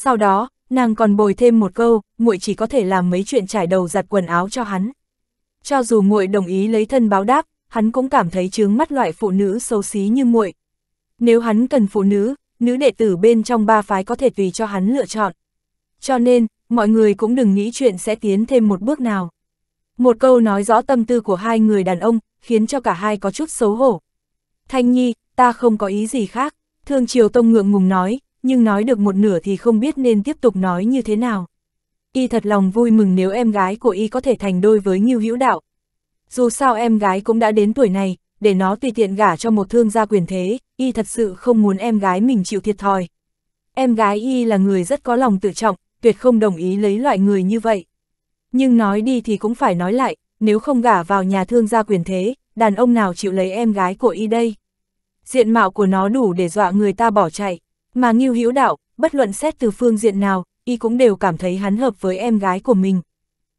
Sau đó, nàng còn bồi thêm một câu, muội chỉ có thể làm mấy chuyện trải đầu giặt quần áo cho hắn. Cho dù muội đồng ý lấy thân báo đáp, hắn cũng cảm thấy chướng mắt loại phụ nữ xấu xí như muội. Nếu hắn cần phụ nữ, nữ đệ tử bên trong ba phái có thể tùy cho hắn lựa chọn. Cho nên, mọi người cũng đừng nghĩ chuyện sẽ tiến thêm một bước nào. Một câu nói rõ tâm tư của hai người đàn ông, khiến cho cả hai có chút xấu hổ. Thanh Nhi, ta không có ý gì khác, Thương Triều Tông ngượng ngùng nói, nhưng nói được một nửa thì không biết nên tiếp tục nói như thế nào. Y thật lòng vui mừng nếu em gái của Y có thể thành đôi với Ngưu Hữu Đạo. Dù sao em gái cũng đã đến tuổi này, để nó tùy tiện gả cho một thương gia quyền thế, Y thật sự không muốn em gái mình chịu thiệt thòi. Em gái Y là người rất có lòng tự trọng, tuyệt không đồng ý lấy loại người như vậy. Nhưng nói đi thì cũng phải nói lại, nếu không gả vào nhà thương gia quyền thế, đàn ông nào chịu lấy em gái của Y đây? Diện mạo của nó đủ để dọa người ta bỏ chạy. Mà Ngưu Hữu Đạo, bất luận xét từ phương diện nào, y cũng đều cảm thấy hắn hợp với em gái của mình.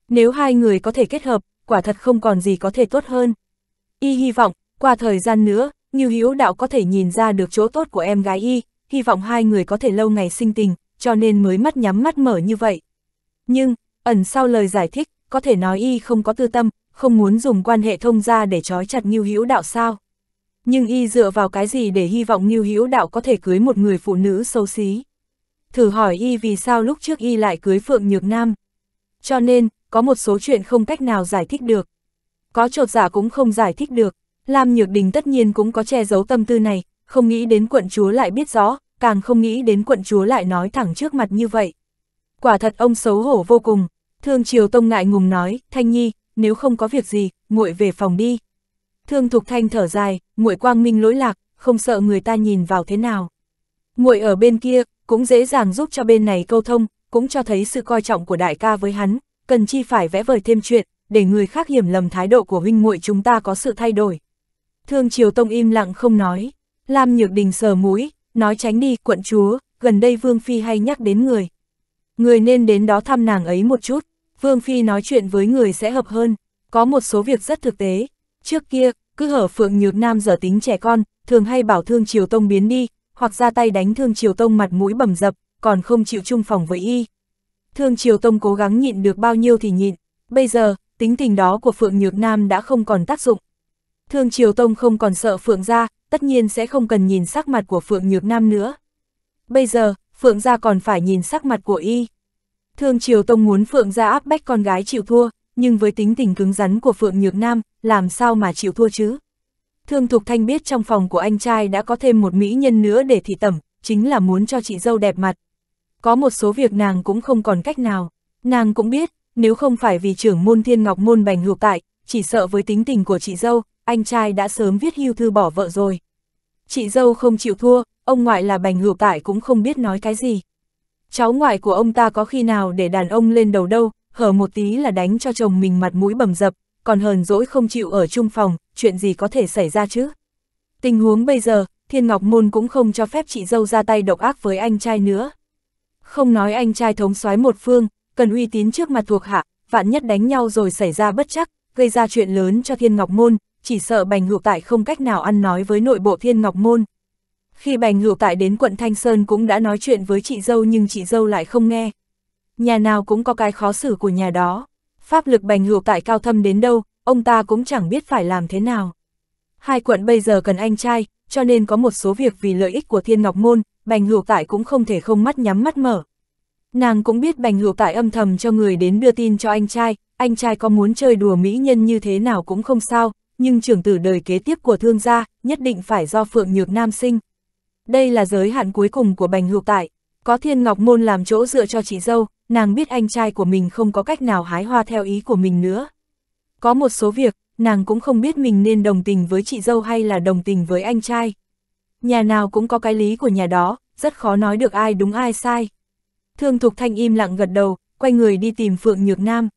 Nếu hai người có thể kết hợp, quả thật không còn gì có thể tốt hơn. Y hy vọng, qua thời gian nữa, Ngưu Hữu Đạo có thể nhìn ra được chỗ tốt của em gái y, hy vọng hai người có thể lâu ngày sinh tình, cho nên mới mắt nhắm mắt mở như vậy. Nhưng, ẩn sau lời giải thích, có thể nói y không có tư tâm, không muốn dùng quan hệ thông gia để trói chặt Ngưu Hữu Đạo sao? nhưng y dựa vào cái gì để hy vọng Ngưu Hữu Đạo có thể cưới một người phụ nữ xấu xí. Thử hỏi y vì sao lúc trước y lại cưới Phượng Nhược Nam. Cho nên, có một số chuyện không cách nào giải thích được. Có trột giả dạ cũng không giải thích được, Lam Nhược Đình tất nhiên cũng có che giấu tâm tư này, không nghĩ đến quận chúa lại biết rõ, càng không nghĩ đến quận chúa lại nói thẳng trước mặt như vậy. Quả thật ông xấu hổ vô cùng, Thương Triều Tông ngại ngùng nói, Thanh Nhi, nếu không có việc gì, muội về phòng đi. Thương Thục Thanh thở dài, muội quang minh lỗi lạc, không sợ người ta nhìn vào thế nào. Muội ở bên kia, cũng dễ dàng giúp cho bên này câu thông, cũng cho thấy sự coi trọng của đại ca với hắn, cần chi phải vẽ vời thêm chuyện, để người khác hiểm lầm thái độ của huynh muội chúng ta có sự thay đổi. Thương Triều Tông im lặng không nói, Lam Nhược Đình sờ mũi, nói tránh đi, quận chúa, gần đây Vương Phi hay nhắc đến người. Người nên đến đó thăm nàng ấy một chút, Vương Phi nói chuyện với người sẽ hợp hơn, có một số việc rất thực tế, Trước kia, cứ hở Phượng Nhược Nam giờ tính trẻ con, thường hay bảo Thương Triều Tông biến đi, hoặc ra tay đánh Thương Triều Tông mặt mũi bầm dập, còn không chịu chung phòng với y. Thương Triều Tông cố gắng nhịn được bao nhiêu thì nhịn, bây giờ, tính tình đó của Phượng Nhược Nam đã không còn tác dụng. Thương Triều Tông không còn sợ Phượng gia, tất nhiên sẽ không cần nhìn sắc mặt của Phượng Nhược Nam nữa. Bây giờ, Phượng gia còn phải nhìn sắc mặt của y. Thương Triều Tông muốn Phượng gia áp bách con gái chịu thua, nhưng với tính tình cứng rắn của Phượng Nhược Nam, làm sao mà chịu thua chứ? Thương Thục Thanh biết trong phòng của anh trai đã có thêm một mỹ nhân nữa để thị tẩm, chính là muốn cho chị dâu đẹp mặt. Có một số việc nàng cũng không còn cách nào. Nàng cũng biết, nếu không phải vì trưởng môn thiên ngọc môn bành hược tại, chỉ sợ với tính tình của chị dâu, anh trai đã sớm viết hưu thư bỏ vợ rồi. Chị dâu không chịu thua, ông ngoại là bành hược tại cũng không biết nói cái gì. Cháu ngoại của ông ta có khi nào để đàn ông lên đầu đâu, hở một tí là đánh cho chồng mình mặt mũi bầm dập, còn hờn dỗi không chịu ở chung phòng, chuyện gì có thể xảy ra chứ. Tình huống bây giờ, Thiên Ngọc Môn cũng không cho phép chị dâu ra tay độc ác với anh trai nữa. Không nói anh trai thống soái một phương, cần uy tín trước mặt thuộc hạ, vạn nhất đánh nhau rồi xảy ra bất chắc, gây ra chuyện lớn cho Thiên Ngọc Môn, chỉ sợ Bành Hữu Tại không cách nào ăn nói với nội bộ Thiên Ngọc Môn. Khi Bành Hữu Tại đến quận Thanh Sơn cũng đã nói chuyện với chị dâu nhưng chị dâu lại không nghe nhà nào cũng có cái khó xử của nhà đó. Pháp lực bành hữu tại cao thâm đến đâu, ông ta cũng chẳng biết phải làm thế nào. Hai quận bây giờ cần anh trai, cho nên có một số việc vì lợi ích của Thiên Ngọc Môn, bành hữu tại cũng không thể không mắt nhắm mắt mở. Nàng cũng biết bành hữu tại âm thầm cho người đến đưa tin cho anh trai, anh trai có muốn chơi đùa mỹ nhân như thế nào cũng không sao, nhưng trưởng tử đời kế tiếp của thương gia nhất định phải do Phượng Nhược Nam sinh. Đây là giới hạn cuối cùng của bành hữu tại, có Thiên Ngọc Môn làm chỗ dựa cho chị dâu, nàng biết anh trai của mình không có cách nào hái hoa theo ý của mình nữa. Có một số việc, nàng cũng không biết mình nên đồng tình với chị dâu hay là đồng tình với anh trai. Nhà nào cũng có cái lý của nhà đó, rất khó nói được ai đúng ai sai. Thương Thục Thanh im lặng gật đầu, quay người đi tìm Phượng Nhược Nam.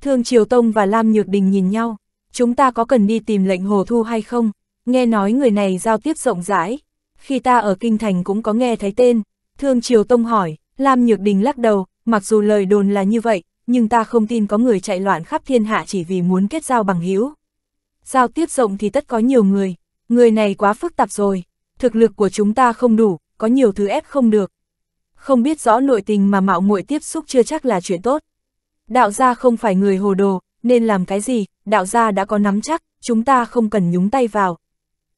Thương Triều Tông và Lam Nhược Đình nhìn nhau, chúng ta có cần đi tìm lệnh hồ thu hay không? Nghe nói người này giao tiếp rộng rãi, khi ta ở Kinh Thành cũng có nghe thấy tên. Thương Triều Tông hỏi, Lam Nhược Đình lắc đầu, mặc dù lời đồn là như vậy, nhưng ta không tin có người chạy loạn khắp thiên hạ chỉ vì muốn kết giao bằng hữu. Giao tiếp rộng thì tất có nhiều người, người này quá phức tạp rồi, thực lực của chúng ta không đủ, có nhiều thứ ép không được. Không biết rõ nội tình mà mạo muội tiếp xúc chưa chắc là chuyện tốt. Đạo gia không phải người hồ đồ, nên làm cái gì, đạo gia đã có nắm chắc, chúng ta không cần nhúng tay vào.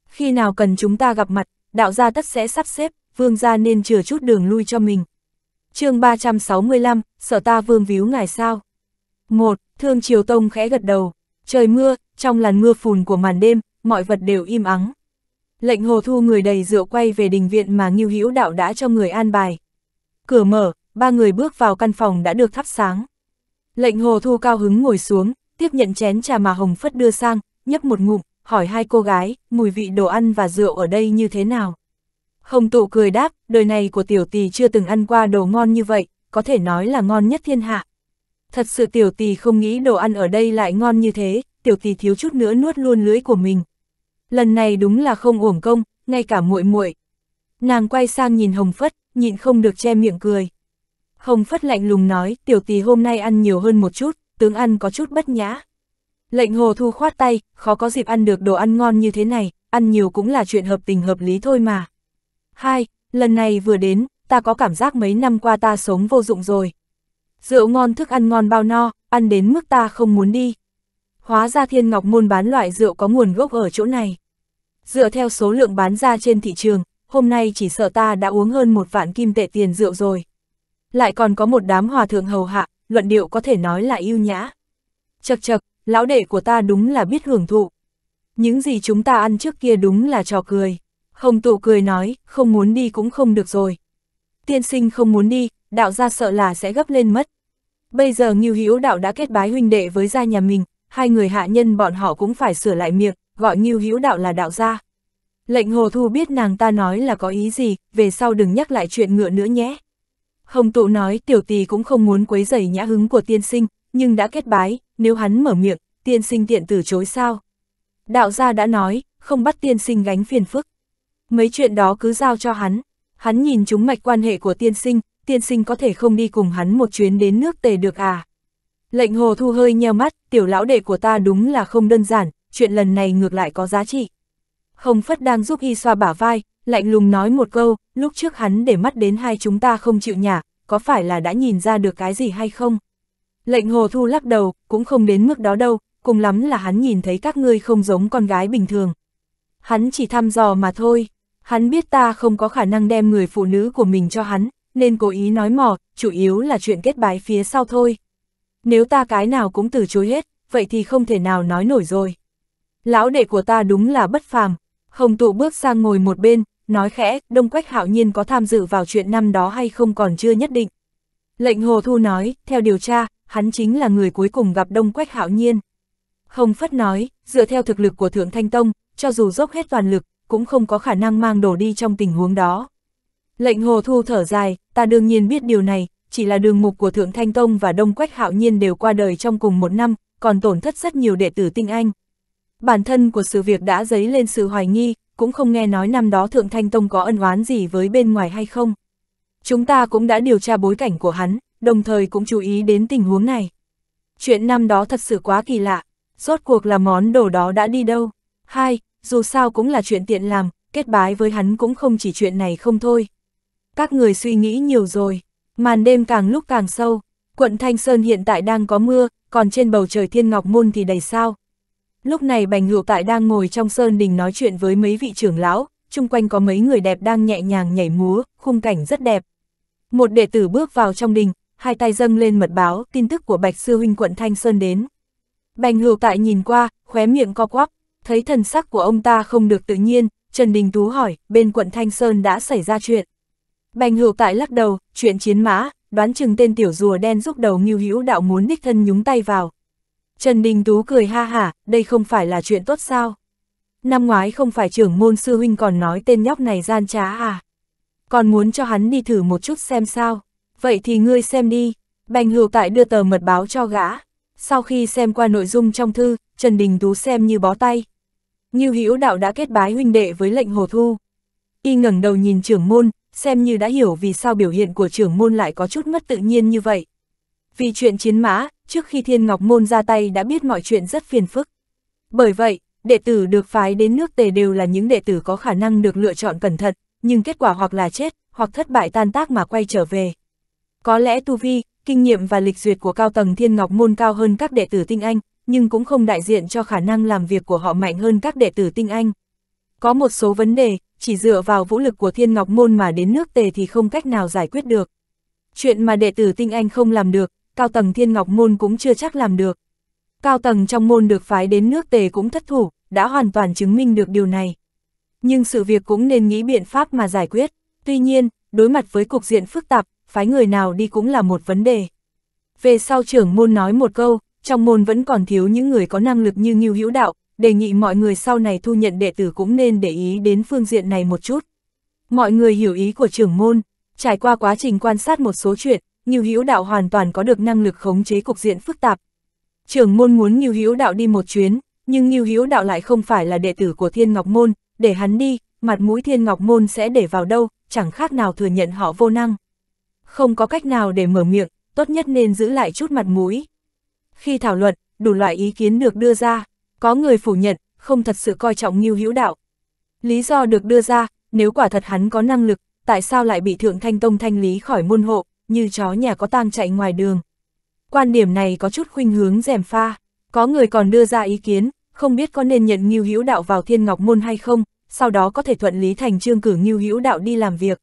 Khi nào cần chúng ta gặp mặt, đạo gia tất sẽ sắp xếp, vương gia nên chừa chút đường lui cho mình chương 365, sở ta vương víu ngài sao. Một, Thương Triều Tông khẽ gật đầu. Trời mưa, trong làn mưa phùn của màn đêm, mọi vật đều im ắng. Lệnh hồ thu người đầy rượu quay về đình viện mà Ngưu Hữu Đạo đã cho người an bài. Cửa mở, ba người bước vào căn phòng đã được thắp sáng. Lệnh hồ thu cao hứng ngồi xuống, tiếp nhận chén trà mà Hồng Phất đưa sang, nhấp một ngụm, hỏi hai cô gái, mùi vị đồ ăn và rượu ở đây như thế nào. Hồng tụ cười đáp, đời này của tiểu tỷ chưa từng ăn qua đồ ngon như vậy, có thể nói là ngon nhất thiên hạ. Thật sự tiểu tỷ không nghĩ đồ ăn ở đây lại ngon như thế, tiểu tỷ thiếu chút nữa nuốt luôn lưỡi của mình. Lần này đúng là không uổng công, ngay cả muội muội. Nàng quay sang nhìn Hồng Phất, nhịn không được che miệng cười. Hồng Phất lạnh lùng nói, tiểu tỷ hôm nay ăn nhiều hơn một chút, tướng ăn có chút bất nhã. Lệnh Hồ Thu khoát tay, khó có dịp ăn được đồ ăn ngon như thế này, ăn nhiều cũng là chuyện hợp tình hợp lý thôi mà. Hai, lần này vừa đến, ta có cảm giác mấy năm qua ta sống vô dụng rồi. Rượu ngon thức ăn ngon bao no, ăn đến mức ta không muốn đi. Hóa ra thiên ngọc môn bán loại rượu có nguồn gốc ở chỗ này. Dựa theo số lượng bán ra trên thị trường, hôm nay chỉ sợ ta đã uống hơn một vạn kim tệ tiền rượu rồi. Lại còn có một đám hòa thượng hầu hạ, luận điệu có thể nói là yêu nhã. Chật chật, lão đệ của ta đúng là biết hưởng thụ. Những gì chúng ta ăn trước kia đúng là trò cười. Hồng tụ cười nói, không muốn đi cũng không được rồi. Tiên sinh không muốn đi, đạo gia sợ là sẽ gấp lên mất. Bây giờ Ngưu Hữu đạo đã kết bái huynh đệ với gia nhà mình, hai người hạ nhân bọn họ cũng phải sửa lại miệng, gọi Ngưu Hữu đạo là đạo gia. Lệnh Hồ Thu biết nàng ta nói là có ý gì, về sau đừng nhắc lại chuyện ngựa nữa nhé. Hồng tụ nói tiểu tỳ cũng không muốn quấy rầy nhã hứng của tiên sinh, nhưng đã kết bái, nếu hắn mở miệng, tiên sinh tiện từ chối sao? Đạo gia đã nói, không bắt tiên sinh gánh phiền phức. Mấy chuyện đó cứ giao cho hắn. Hắn nhìn chúng mạch quan hệ của tiên sinh, tiên sinh có thể không đi cùng hắn một chuyến đến nước tề được à. Lệnh hồ thu hơi nheo mắt, tiểu lão đệ của ta đúng là không đơn giản, chuyện lần này ngược lại có giá trị. Hồng Phất đang giúp y xoa bả vai, lạnh lùng nói một câu, lúc trước hắn để mắt đến hai chúng ta không chịu nhả, có phải là đã nhìn ra được cái gì hay không? Lệnh hồ thu lắc đầu, cũng không đến mức đó đâu, cùng lắm là hắn nhìn thấy các ngươi không giống con gái bình thường. Hắn chỉ thăm dò mà thôi. Hắn biết ta không có khả năng đem người phụ nữ của mình cho hắn, nên cố ý nói mò chủ yếu là chuyện kết bái phía sau thôi. Nếu ta cái nào cũng từ chối hết, vậy thì không thể nào nói nổi rồi. Lão đệ của ta đúng là bất phàm. Hồng tụ bước sang ngồi một bên, nói khẽ, Đông Quách hạo nhiên có tham dự vào chuyện năm đó hay không còn chưa nhất định. Lệnh Hồ Thu nói, theo điều tra, hắn chính là người cuối cùng gặp Đông Quách hạo nhiên. Hồng Phất nói, dựa theo thực lực của Thượng Thanh Tông, cho dù dốc hết toàn lực, cũng không có khả năng mang đồ đi trong tình huống đó. Lệnh hồ thu thở dài, ta đương nhiên biết điều này, chỉ là đường mục của Thượng Thanh Tông và Đông Quách Hạo Nhiên đều qua đời trong cùng một năm, còn tổn thất rất nhiều đệ tử tinh anh. Bản thân của sự việc đã dấy lên sự hoài nghi, cũng không nghe nói năm đó Thượng Thanh Tông có ân oán gì với bên ngoài hay không. Chúng ta cũng đã điều tra bối cảnh của hắn, đồng thời cũng chú ý đến tình huống này. Chuyện năm đó thật sự quá kỳ lạ, rốt cuộc là món đồ đó đã đi đâu. Hai, dù sao cũng là chuyện tiện làm, kết bái với hắn cũng không chỉ chuyện này không thôi. Các người suy nghĩ nhiều rồi, màn đêm càng lúc càng sâu, quận Thanh Sơn hiện tại đang có mưa, còn trên bầu trời thiên ngọc môn thì đầy sao. Lúc này Bành Hữu Tại đang ngồi trong sơn đình nói chuyện với mấy vị trưởng lão, chung quanh có mấy người đẹp đang nhẹ nhàng nhảy múa, khung cảnh rất đẹp. Một đệ tử bước vào trong đình, hai tay dâng lên mật báo, tin tức của Bạch Sư Huynh quận Thanh Sơn đến. Bành Hữu Tại nhìn qua, khóe miệng co quắp thấy thần sắc của ông ta không được tự nhiên, Trần Đình Tú hỏi, bên quận Thanh Sơn đã xảy ra chuyện. Bành hữu tại lắc đầu, chuyện chiến mã, đoán chừng tên tiểu rùa đen giúp đầu nghiêu hữu đạo muốn đích thân nhúng tay vào. Trần Đình Tú cười ha hả, đây không phải là chuyện tốt sao? Năm ngoái không phải trưởng môn sư huynh còn nói tên nhóc này gian trá à? Còn muốn cho hắn đi thử một chút xem sao? Vậy thì ngươi xem đi. Bành hữu tại đưa tờ mật báo cho gã. Sau khi xem qua nội dung trong thư, Trần Đình Tú xem như bó tay, Ngưu Hữu Đạo đã kết bái huynh đệ với lệnh Hồ Thu. Y ngẩng đầu nhìn trưởng môn, xem như đã hiểu vì sao biểu hiện của trưởng môn lại có chút mất tự nhiên như vậy. Vì chuyện chiến mã, trước khi Thiên Ngọc Môn ra tay đã biết mọi chuyện rất phiền phức. Bởi vậy, đệ tử được phái đến nước tề đều là những đệ tử có khả năng được lựa chọn cẩn thận, nhưng kết quả hoặc là chết, hoặc thất bại tan tác mà quay trở về. Có lẽ tu vi, kinh nghiệm và lịch duyệt của cao tầng Thiên Ngọc Môn cao hơn các đệ tử tinh anh, nhưng cũng không đại diện cho khả năng làm việc của họ mạnh hơn các đệ tử tinh anh. Có một số vấn đề, chỉ dựa vào vũ lực của thiên ngọc môn mà đến nước tề thì không cách nào giải quyết được. Chuyện mà đệ tử tinh anh không làm được, cao tầng thiên ngọc môn cũng chưa chắc làm được. Cao tầng trong môn được phái đến nước tề cũng thất thủ, đã hoàn toàn chứng minh được điều này. Nhưng sự việc cũng nên nghĩ biện pháp mà giải quyết. Tuy nhiên, đối mặt với cục diện phức tạp, phái người nào đi cũng là một vấn đề. Về sau trưởng môn nói một câu, trong môn vẫn còn thiếu những người có năng lực như Ngưu Hữu Đạo, đề nghị mọi người sau này thu nhận đệ tử cũng nên để ý đến phương diện này một chút. Mọi người hiểu ý của trưởng môn, trải qua quá trình quan sát một số chuyện, Ngưu Hữu Đạo hoàn toàn có được năng lực khống chế cục diện phức tạp. Trưởng môn muốn Ngưu Hữu Đạo đi một chuyến, nhưng Ngưu Hữu Đạo lại không phải là đệ tử của Thiên Ngọc môn, để hắn đi, mặt mũi Thiên Ngọc môn sẽ để vào đâu, chẳng khác nào thừa nhận họ vô năng. Không có cách nào để mở miệng, tốt nhất nên giữ lại chút mặt mũi. Khi thảo luận, đủ loại ý kiến được đưa ra, có người phủ nhận, không thật sự coi trọng Ngưu Hữu Đạo. Lý do được đưa ra, nếu quả thật hắn có năng lực, tại sao lại bị Thượng Thanh Tông thanh lý khỏi môn hộ, như chó nhà có tang chạy ngoài đường. Quan điểm này có chút khuynh hướng rèm pha, có người còn đưa ra ý kiến, không biết có nên nhận Ngưu Hữu Đạo vào Thiên Ngọc môn hay không, sau đó có thể thuận lý thành trương cử Ngưu Hữu Đạo đi làm việc.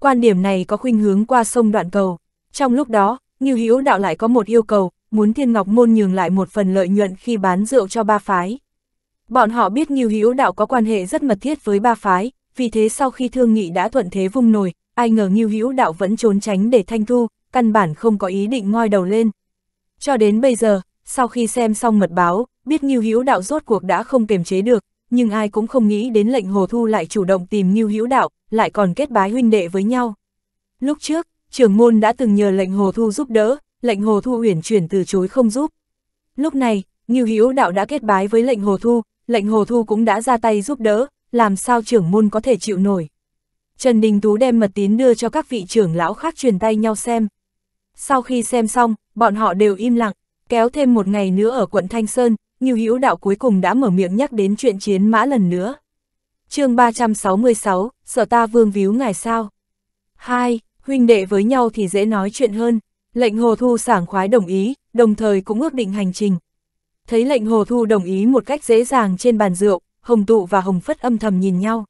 Quan điểm này có khuynh hướng qua sông đoạn cầu. Trong lúc đó, Ngưu Hữu Đạo lại có một yêu cầu, muốn thiên ngọc môn nhường lại một phần lợi nhuận khi bán rượu cho ba phái. Bọn họ biết Nghiêu Hữu Đạo có quan hệ rất mật thiết với ba phái, vì thế sau khi thương nghị đã thuận thế vung nổi, ai ngờ Nghiêu Hữu Đạo vẫn trốn tránh để thanh thu, căn bản không có ý định ngoi đầu lên. Cho đến bây giờ, sau khi xem xong mật báo, biết Nghiêu Hữu Đạo rốt cuộc đã không kiềm chế được, nhưng ai cũng không nghĩ đến lệnh Hồ Thu lại chủ động tìm Nghiêu Hữu Đạo, lại còn kết bái huynh đệ với nhau. Lúc trước, trưởng môn đã từng nhờ lệnh Hồ Thu giúp đỡ, lệnh Hồ Thu uyển chuyển từ chối không giúp. Lúc này, Ngưu Hữu Đạo đã kết bái với lệnh Hồ Thu, lệnh Hồ Thu cũng đã ra tay giúp đỡ, làm sao trưởng môn có thể chịu nổi. Trần Đình Tú đem mật tín đưa cho các vị trưởng lão khác truyền tay nhau xem. Sau khi xem xong, bọn họ đều im lặng, kéo thêm một ngày nữa ở quận Thanh Sơn, Ngưu Hữu Đạo cuối cùng đã mở miệng nhắc đến chuyện chiến mã lần nữa. chương 366, sợ ta vương víu ngài sao? hai Huynh đệ với nhau thì dễ nói chuyện hơn. Lệnh Hồ Thu sảng khoái đồng ý, đồng thời cũng ước định hành trình. Thấy lệnh Hồ Thu đồng ý một cách dễ dàng trên bàn rượu, Hồng Tụ và Hồng Phất âm thầm nhìn nhau.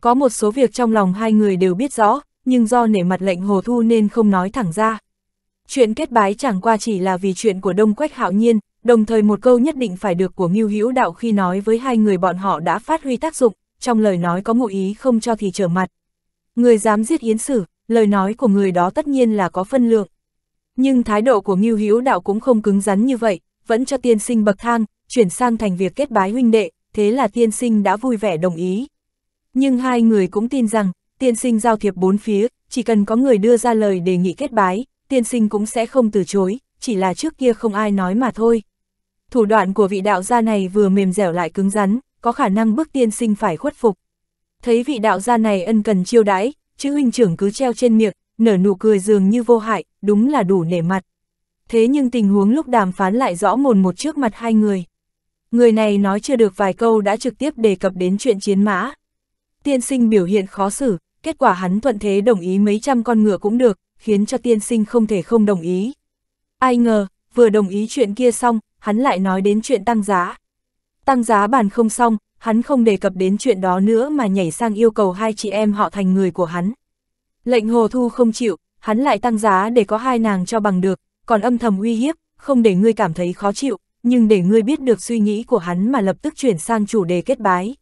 Có một số việc trong lòng hai người đều biết rõ, nhưng do nể mặt lệnh Hồ Thu nên không nói thẳng ra. Chuyện kết bái chẳng qua chỉ là vì chuyện của Đông Quách Hạo Nhiên, đồng thời một câu nhất định phải được của Ngưu Hữu Đạo khi nói với hai người bọn họ đã phát huy tác dụng, trong lời nói có ngụ ý không cho thì trở mặt. Người dám giết Yến Sử, lời nói của người đó tất nhiên là có phân lượng. Nhưng thái độ của Ngưu Hữu Đạo cũng không cứng rắn như vậy, vẫn cho tiên sinh bậc thang, chuyển sang thành việc kết bái huynh đệ, thế là tiên sinh đã vui vẻ đồng ý. Nhưng hai người cũng tin rằng, tiên sinh giao thiệp bốn phía, chỉ cần có người đưa ra lời đề nghị kết bái, tiên sinh cũng sẽ không từ chối, chỉ là trước kia không ai nói mà thôi. Thủ đoạn của vị đạo gia này vừa mềm dẻo lại cứng rắn, có khả năng bức tiên sinh phải khuất phục. Thấy vị đạo gia này ân cần chiêu đãi, chữ huynh trưởng cứ treo trên miệng, nở nụ cười dường như vô hại, đúng là đủ nể mặt. Thế nhưng tình huống lúc đàm phán lại rõ mồn một trước mặt hai người. Người này nói chưa được vài câu đã trực tiếp đề cập đến chuyện chiến mã. Tiên sinh biểu hiện khó xử, kết quả hắn thuận thế đồng ý mấy trăm con ngựa cũng được, khiến cho tiên sinh không thể không đồng ý. Ai ngờ, vừa đồng ý chuyện kia xong, hắn lại nói đến chuyện tăng giá. Tăng giá bàn không xong, hắn không đề cập đến chuyện đó nữa mà nhảy sang yêu cầu hai chị em họ thành người của hắn. Lệnh hồ thu không chịu, hắn lại tăng giá để có hai nàng cho bằng được, còn âm thầm uy hiếp, không để ngươi cảm thấy khó chịu, nhưng để ngươi biết được suy nghĩ của hắn mà lập tức chuyển sang chủ đề kết bái.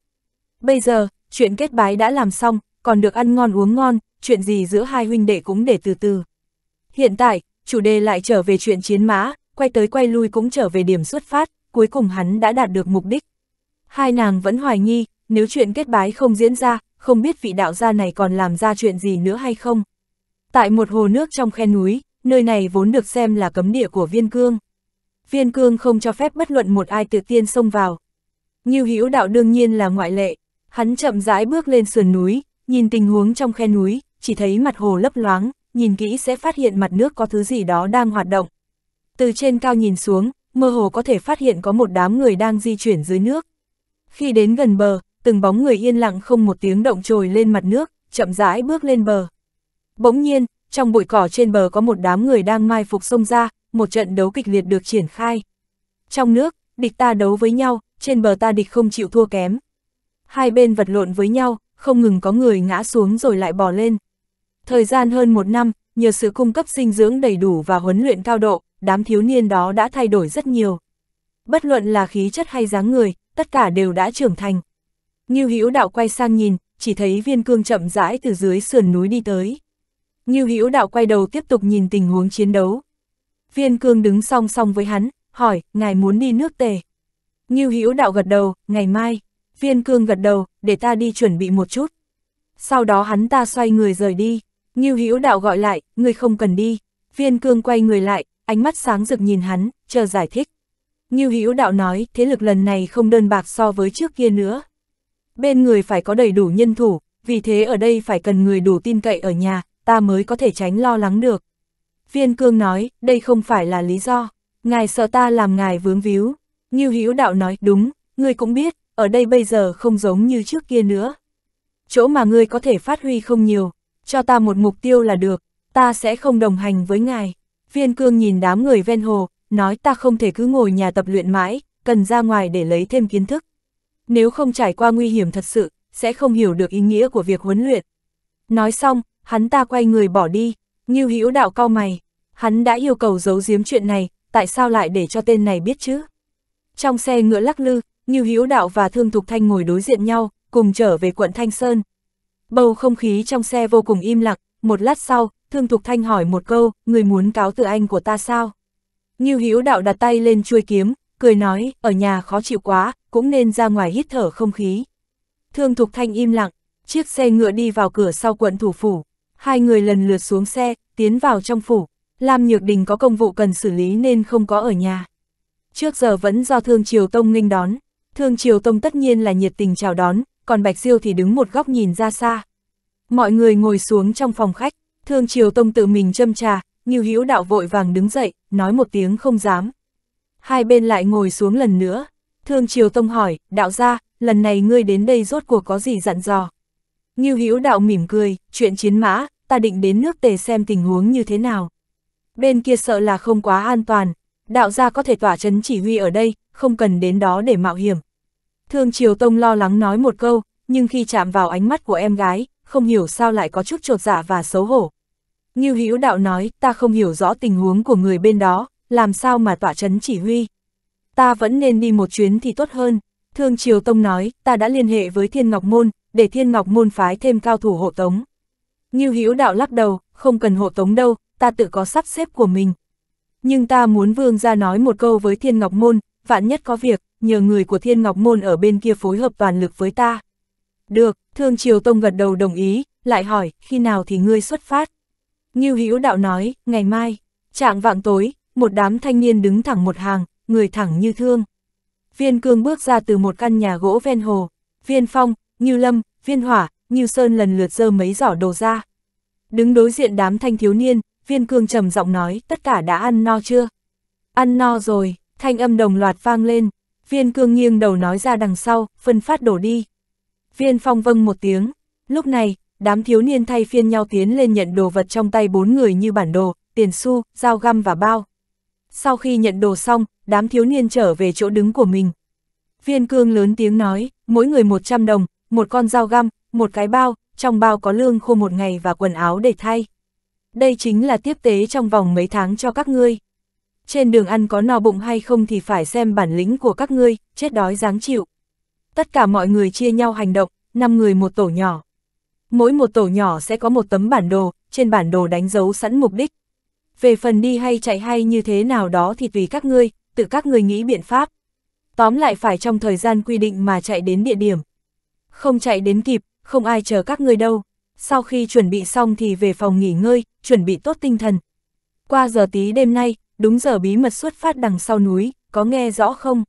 Bây giờ, chuyện kết bái đã làm xong, còn được ăn ngon uống ngon, chuyện gì giữa hai huynh đệ cũng để từ từ. Hiện tại, chủ đề lại trở về chuyện chiến mã, quay tới quay lui cũng trở về điểm xuất phát, cuối cùng hắn đã đạt được mục đích. Hai nàng vẫn hoài nghi, nếu chuyện kết bái không diễn ra, không biết vị đạo gia này còn làm ra chuyện gì nữa hay không. Tại một hồ nước trong khe núi, nơi này vốn được xem là cấm địa của viên cương. Viên cương không cho phép bất luận một ai tự tiên xông vào. như hữu đạo đương nhiên là ngoại lệ, hắn chậm rãi bước lên sườn núi, nhìn tình huống trong khe núi, chỉ thấy mặt hồ lấp loáng, nhìn kỹ sẽ phát hiện mặt nước có thứ gì đó đang hoạt động. Từ trên cao nhìn xuống, mơ hồ có thể phát hiện có một đám người đang di chuyển dưới nước. Khi đến gần bờ, từng bóng người yên lặng không một tiếng động trồi lên mặt nước, chậm rãi bước lên bờ. Bỗng nhiên, trong bụi cỏ trên bờ có một đám người đang mai phục sông ra, một trận đấu kịch liệt được triển khai. Trong nước, địch ta đấu với nhau, trên bờ ta địch không chịu thua kém. Hai bên vật lộn với nhau, không ngừng có người ngã xuống rồi lại bò lên. Thời gian hơn một năm, nhờ sự cung cấp dinh dưỡng đầy đủ và huấn luyện cao độ, đám thiếu niên đó đã thay đổi rất nhiều. Bất luận là khí chất hay dáng người, tất cả đều đã trưởng thành, Ngưu Hữu Đạo quay sang nhìn, chỉ thấy viên cương chậm rãi từ dưới sườn núi đi tới. Ngưu Hữu Đạo quay đầu tiếp tục nhìn tình huống chiến đấu. Viên cương đứng song song với hắn, hỏi, ngài muốn đi nước tề. Ngưu Hữu Đạo gật đầu, ngày mai. Viên cương gật đầu, để ta đi chuẩn bị một chút. Sau đó hắn ta xoay người rời đi. Ngưu Hữu Đạo gọi lại, người không cần đi. Viên cương quay người lại, ánh mắt sáng rực nhìn hắn, chờ giải thích. Ngưu Hữu Đạo nói, thế lực lần này không đơn bạc so với trước kia nữa bên người phải có đầy đủ nhân thủ, vì thế ở đây phải cần người đủ tin cậy ở nhà, ta mới có thể tránh lo lắng được. Viên cương nói, đây không phải là lý do, ngài sợ ta làm ngài vướng víu. Như Hữu đạo nói, đúng, ngươi cũng biết, ở đây bây giờ không giống như trước kia nữa. Chỗ mà ngươi có thể phát huy không nhiều, cho ta một mục tiêu là được, ta sẽ không đồng hành với ngài. Viên cương nhìn đám người ven hồ, nói ta không thể cứ ngồi nhà tập luyện mãi, cần ra ngoài để lấy thêm kiến thức nếu không trải qua nguy hiểm thật sự, sẽ không hiểu được ý nghĩa của việc huấn luyện. Nói xong, hắn ta quay người bỏ đi, như Hữu Đạo cau mày, hắn đã yêu cầu giấu giếm chuyện này, tại sao lại để cho tên này biết chứ? Trong xe ngựa lắc lư, như Hữu Đạo và Thương Thục Thanh ngồi đối diện nhau, cùng trở về quận Thanh Sơn. Bầu không khí trong xe vô cùng im lặng, một lát sau, Thương Thục Thanh hỏi một câu, người muốn cáo tự anh của ta sao? như Hữu Đạo đặt tay lên chuôi kiếm, cười nói, ở nhà khó chịu quá, cũng nên ra ngoài hít thở không khí. Thương Thục Thanh im lặng, chiếc xe ngựa đi vào cửa sau quận thủ phủ, hai người lần lượt xuống xe, tiến vào trong phủ, Lam Nhược Đình có công vụ cần xử lý nên không có ở nhà. Trước giờ vẫn do Thương Triều Tông nghênh đón, Thương Triều Tông tất nhiên là nhiệt tình chào đón, còn Bạch Diêu thì đứng một góc nhìn ra xa. Mọi người ngồi xuống trong phòng khách, Thương Triều Tông tự mình châm trà, Nghiêu Hữu Đạo vội vàng đứng dậy, nói một tiếng không dám, Hai bên lại ngồi xuống lần nữa. Thương Triều Tông hỏi, đạo gia, lần này ngươi đến đây rốt cuộc có gì dặn dò? Ngưu Hữu đạo mỉm cười, chuyện chiến mã, ta định đến nước tề xem tình huống như thế nào. Bên kia sợ là không quá an toàn, đạo gia có thể tỏa chấn chỉ huy ở đây, không cần đến đó để mạo hiểm. Thương Triều Tông lo lắng nói một câu, nhưng khi chạm vào ánh mắt của em gái, không hiểu sao lại có chút trột dạ và xấu hổ. Ngưu Hữu đạo nói, ta không hiểu rõ tình huống của người bên đó, làm sao mà tỏa chấn chỉ huy. Ta vẫn nên đi một chuyến thì tốt hơn. Thương Triều Tông nói, ta đã liên hệ với Thiên Ngọc Môn, để Thiên Ngọc Môn phái thêm cao thủ hộ tống. Nghiêu Hữu Đạo lắc đầu, không cần hộ tống đâu, ta tự có sắp xếp của mình. Nhưng ta muốn vương ra nói một câu với Thiên Ngọc Môn, vạn nhất có việc, nhờ người của Thiên Ngọc Môn ở bên kia phối hợp toàn lực với ta. Được, Thương Triều Tông gật đầu đồng ý, lại hỏi, khi nào thì ngươi xuất phát? Nghiêu Hữu Đạo nói, ngày mai, trạng vạng tối, một đám thanh niên đứng thẳng một hàng, người thẳng như thương. Viên cương bước ra từ một căn nhà gỗ ven hồ, viên phong, như lâm, viên hỏa, như sơn lần lượt dơ mấy giỏ đồ ra. Đứng đối diện đám thanh thiếu niên, viên cương trầm giọng nói tất cả đã ăn no chưa? Ăn no rồi, thanh âm đồng loạt vang lên, viên cương nghiêng đầu nói ra đằng sau, phân phát đổ đi. Viên phong vâng một tiếng, lúc này, đám thiếu niên thay phiên nhau tiến lên nhận đồ vật trong tay bốn người như bản đồ, tiền xu, dao găm và bao. Sau khi nhận đồ xong, đám thiếu niên trở về chỗ đứng của mình. Viên cương lớn tiếng nói, mỗi người 100 đồng, một con dao găm, một cái bao, trong bao có lương khô một ngày và quần áo để thay. Đây chính là tiếp tế trong vòng mấy tháng cho các ngươi. Trên đường ăn có no bụng hay không thì phải xem bản lĩnh của các ngươi, chết đói dáng chịu. Tất cả mọi người chia nhau hành động, 5 người một tổ nhỏ. Mỗi một tổ nhỏ sẽ có một tấm bản đồ, trên bản đồ đánh dấu sẵn mục đích, về phần đi hay chạy hay như thế nào đó thì tùy các ngươi, tự các ngươi nghĩ biện pháp. Tóm lại phải trong thời gian quy định mà chạy đến địa điểm. Không chạy đến kịp, không ai chờ các ngươi đâu. Sau khi chuẩn bị xong thì về phòng nghỉ ngơi, chuẩn bị tốt tinh thần. Qua giờ tí đêm nay, đúng giờ bí mật xuất phát đằng sau núi, có nghe rõ không?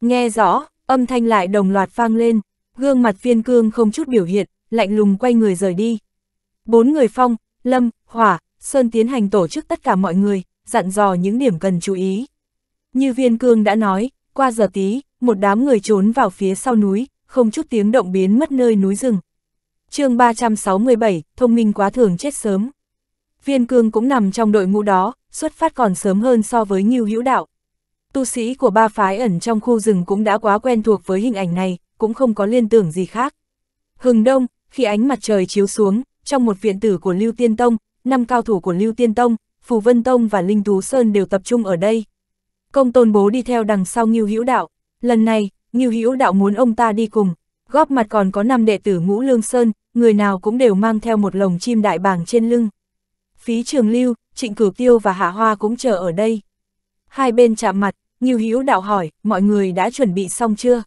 Nghe rõ, âm thanh lại đồng loạt vang lên, gương mặt viên cương không chút biểu hiện, lạnh lùng quay người rời đi. Bốn người phong, lâm, hỏa, Sơn tiến hành tổ chức tất cả mọi người, dặn dò những điểm cần chú ý. Như Viên Cương đã nói, qua giờ tí, một đám người trốn vào phía sau núi, không chút tiếng động biến mất nơi núi rừng. chương 367, thông minh quá thường chết sớm. Viên Cương cũng nằm trong đội ngũ đó, xuất phát còn sớm hơn so với Ngưu Hữu Đạo. Tu sĩ của ba phái ẩn trong khu rừng cũng đã quá quen thuộc với hình ảnh này, cũng không có liên tưởng gì khác. Hừng đông, khi ánh mặt trời chiếu xuống, trong một viện tử của Lưu Tiên Tông, năm cao thủ của Lưu Tiên Tông, Phù Vân Tông và Linh Tú Sơn đều tập trung ở đây. Công tôn bố đi theo đằng sau Ngưu Hữu Đạo, lần này, Ngưu Hữu Đạo muốn ông ta đi cùng, góp mặt còn có năm đệ tử Ngũ Lương Sơn, người nào cũng đều mang theo một lồng chim đại bàng trên lưng. Phí Trường Lưu, Trịnh Cửu Tiêu và Hạ Hoa cũng chờ ở đây. Hai bên chạm mặt, Ngưu Hữu Đạo hỏi, mọi người đã chuẩn bị xong chưa?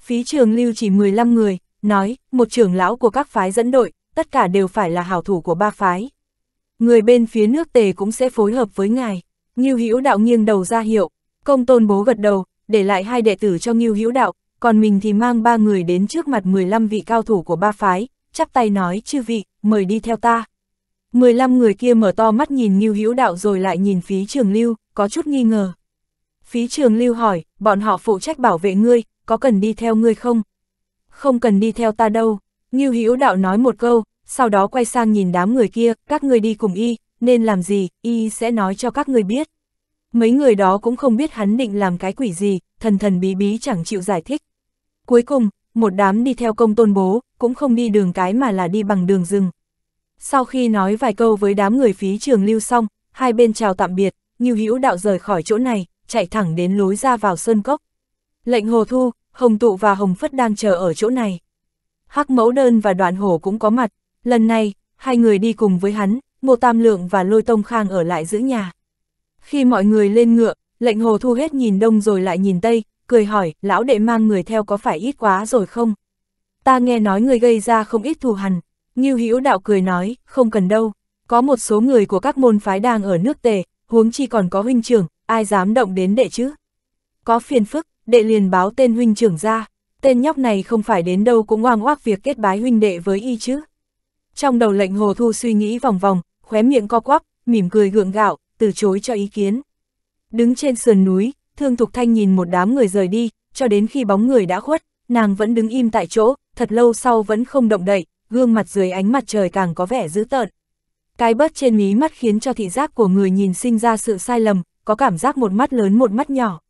Phí Trường Lưu chỉ 15 người, nói, một trưởng lão của các phái dẫn đội, tất cả đều phải là hảo thủ của ba phái người bên phía nước tề cũng sẽ phối hợp với ngài. Ngưu Hữu Đạo nghiêng đầu ra hiệu, công tôn bố gật đầu, để lại hai đệ tử cho Ngưu Hữu Đạo, còn mình thì mang ba người đến trước mặt 15 vị cao thủ của ba phái, chắp tay nói chư vị, mời đi theo ta. 15 người kia mở to mắt nhìn Ngưu Hữu Đạo rồi lại nhìn phí trường lưu, có chút nghi ngờ. Phí trường lưu hỏi, bọn họ phụ trách bảo vệ ngươi, có cần đi theo ngươi không? Không cần đi theo ta đâu. Ngưu Hữu Đạo nói một câu, sau đó quay sang nhìn đám người kia, các người đi cùng y, nên làm gì, y sẽ nói cho các người biết. Mấy người đó cũng không biết hắn định làm cái quỷ gì, thần thần bí bí chẳng chịu giải thích. Cuối cùng, một đám đi theo công tôn bố, cũng không đi đường cái mà là đi bằng đường rừng. Sau khi nói vài câu với đám người phí trường lưu xong, hai bên chào tạm biệt, Ngưu Hữu Đạo rời khỏi chỗ này, chạy thẳng đến lối ra vào sơn cốc. Lệnh Hồ Thu, Hồng Tụ và Hồng Phất đang chờ ở chỗ này. Hắc Mẫu Đơn và Đoạn Hổ cũng có mặt, Lần này, hai người đi cùng với hắn, Ngô Tam Lượng và Lôi Tông Khang ở lại giữ nhà. Khi mọi người lên ngựa, lệnh hồ thu hết nhìn đông rồi lại nhìn tây, cười hỏi, lão đệ mang người theo có phải ít quá rồi không? Ta nghe nói người gây ra không ít thù hằn. Ngưu Hữu Đạo cười nói, không cần đâu, có một số người của các môn phái đang ở nước tề, huống chi còn có huynh trưởng, ai dám động đến đệ chứ? Có phiền phức, đệ liền báo tên huynh trưởng ra, tên nhóc này không phải đến đâu cũng oang oác việc kết bái huynh đệ với y chứ. Trong đầu lệnh hồ thu suy nghĩ vòng vòng, khóe miệng co quắp, mỉm cười gượng gạo, từ chối cho ý kiến. Đứng trên sườn núi, Thương Thục Thanh nhìn một đám người rời đi, cho đến khi bóng người đã khuất, nàng vẫn đứng im tại chỗ, thật lâu sau vẫn không động đậy, gương mặt dưới ánh mặt trời càng có vẻ dữ tợn. Cái bớt trên mí mắt khiến cho thị giác của người nhìn sinh ra sự sai lầm, có cảm giác một mắt lớn một mắt nhỏ.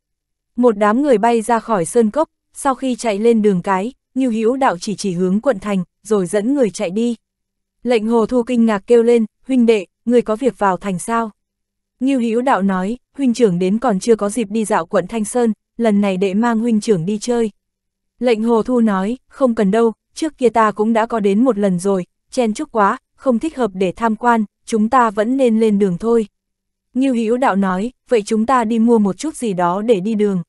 Một đám người bay ra khỏi sơn cốc, sau khi chạy lên đường cái, Nhiêu Hữu Đạo chỉ chỉ hướng quận thành, rồi dẫn người chạy đi. Lệnh hồ thu kinh ngạc kêu lên, huynh đệ, người có việc vào thành sao? Ngưu Hữu đạo nói, huynh trưởng đến còn chưa có dịp đi dạo quận Thanh Sơn, lần này đệ mang huynh trưởng đi chơi. Lệnh hồ thu nói, không cần đâu, trước kia ta cũng đã có đến một lần rồi, chen chúc quá, không thích hợp để tham quan, chúng ta vẫn nên lên đường thôi. Ngưu Hữu đạo nói, vậy chúng ta đi mua một chút gì đó để đi đường.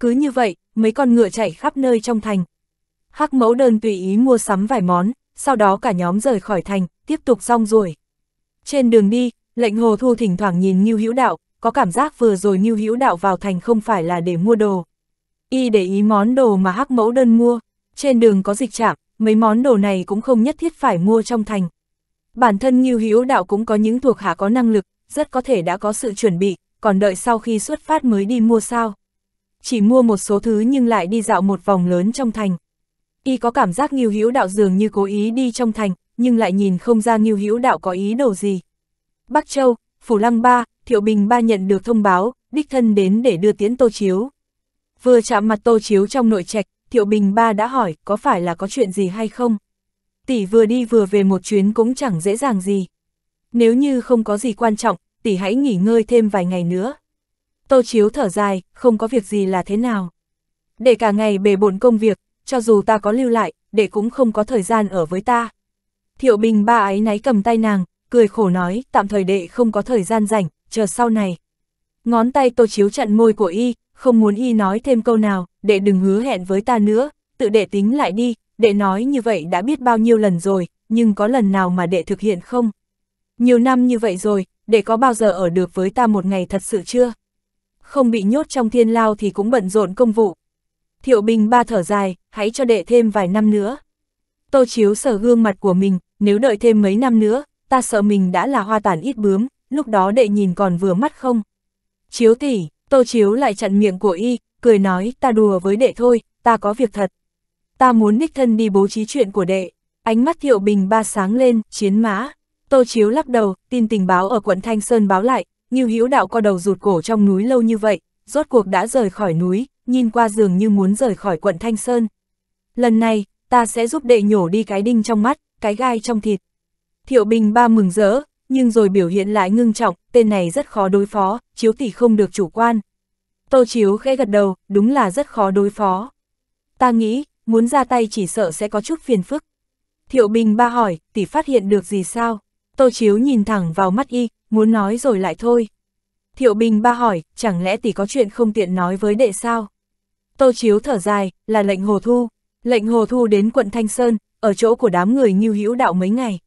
Cứ như vậy, mấy con ngựa chạy khắp nơi trong thành. Hắc mẫu đơn tùy ý mua sắm vài món, sau đó cả nhóm rời khỏi thành, tiếp tục xong rồi. Trên đường đi, lệnh hồ thu thỉnh thoảng nhìn Ngưu Hữu Đạo, có cảm giác vừa rồi Ngưu Hữu Đạo vào thành không phải là để mua đồ. Y để ý món đồ mà hắc mẫu đơn mua, trên đường có dịch trạm mấy món đồ này cũng không nhất thiết phải mua trong thành. Bản thân Ngưu Hữu Đạo cũng có những thuộc hạ có năng lực, rất có thể đã có sự chuẩn bị, còn đợi sau khi xuất phát mới đi mua sao. Chỉ mua một số thứ nhưng lại đi dạo một vòng lớn trong thành y có cảm giác Ngưu Hữu Đạo dường như cố ý đi trong thành, nhưng lại nhìn không ra Ngưu Hữu Đạo có ý đồ gì. Bắc Châu, Phủ Lăng Ba, Thiệu Bình Ba nhận được thông báo, đích thân đến để đưa Tiến Tô Chiếu. Vừa chạm mặt Tô Chiếu trong nội trạch, Thiệu Bình Ba đã hỏi có phải là có chuyện gì hay không. Tỷ vừa đi vừa về một chuyến cũng chẳng dễ dàng gì. Nếu như không có gì quan trọng, tỷ hãy nghỉ ngơi thêm vài ngày nữa. Tô Chiếu thở dài, không có việc gì là thế nào. Để cả ngày bề bộn công việc, cho dù ta có lưu lại, đệ cũng không có thời gian ở với ta. Thiệu Bình ba ái náy cầm tay nàng, cười khổ nói, tạm thời đệ không có thời gian rảnh, chờ sau này. Ngón tay tô chiếu chặn môi của y, không muốn y nói thêm câu nào, đệ đừng hứa hẹn với ta nữa, tự đệ tính lại đi, đệ nói như vậy đã biết bao nhiêu lần rồi, nhưng có lần nào mà đệ thực hiện không? Nhiều năm như vậy rồi, đệ có bao giờ ở được với ta một ngày thật sự chưa? Không bị nhốt trong thiên lao thì cũng bận rộn công vụ, Thiệu Bình ba thở dài, hãy cho đệ thêm vài năm nữa. Tô Chiếu sở gương mặt của mình, nếu đợi thêm mấy năm nữa, ta sợ mình đã là hoa tàn ít bướm, lúc đó đệ nhìn còn vừa mắt không. Chiếu tỷ, Tô Chiếu lại chặn miệng của y, cười nói, ta đùa với đệ thôi, ta có việc thật. Ta muốn đích thân đi bố trí chuyện của đệ. Ánh mắt Thiệu Bình ba sáng lên, chiến mã. Tô Chiếu lắc đầu, tin tình báo ở quận Thanh Sơn báo lại, như Hữu Đạo co đầu rụt cổ trong núi lâu như vậy, rốt cuộc đã rời khỏi núi, nhìn qua giường như muốn rời khỏi quận Thanh Sơn. Lần này, ta sẽ giúp đệ nhổ đi cái đinh trong mắt, cái gai trong thịt. Thiệu Bình ba mừng rỡ, nhưng rồi biểu hiện lại ngưng trọng, tên này rất khó đối phó, chiếu tỷ không được chủ quan. Tô Chiếu khẽ gật đầu, đúng là rất khó đối phó. Ta nghĩ, muốn ra tay chỉ sợ sẽ có chút phiền phức. Thiệu Bình ba hỏi, tỷ phát hiện được gì sao? Tô Chiếu nhìn thẳng vào mắt y, muốn nói rồi lại thôi. Thiệu Bình ba hỏi, chẳng lẽ tỷ có chuyện không tiện nói với đệ sao? Tô Chiếu thở dài, là lệnh hồ thu. Lệnh hồ thu đến quận Thanh Sơn, ở chỗ của đám người Nhiêu Hữu Đạo mấy ngày.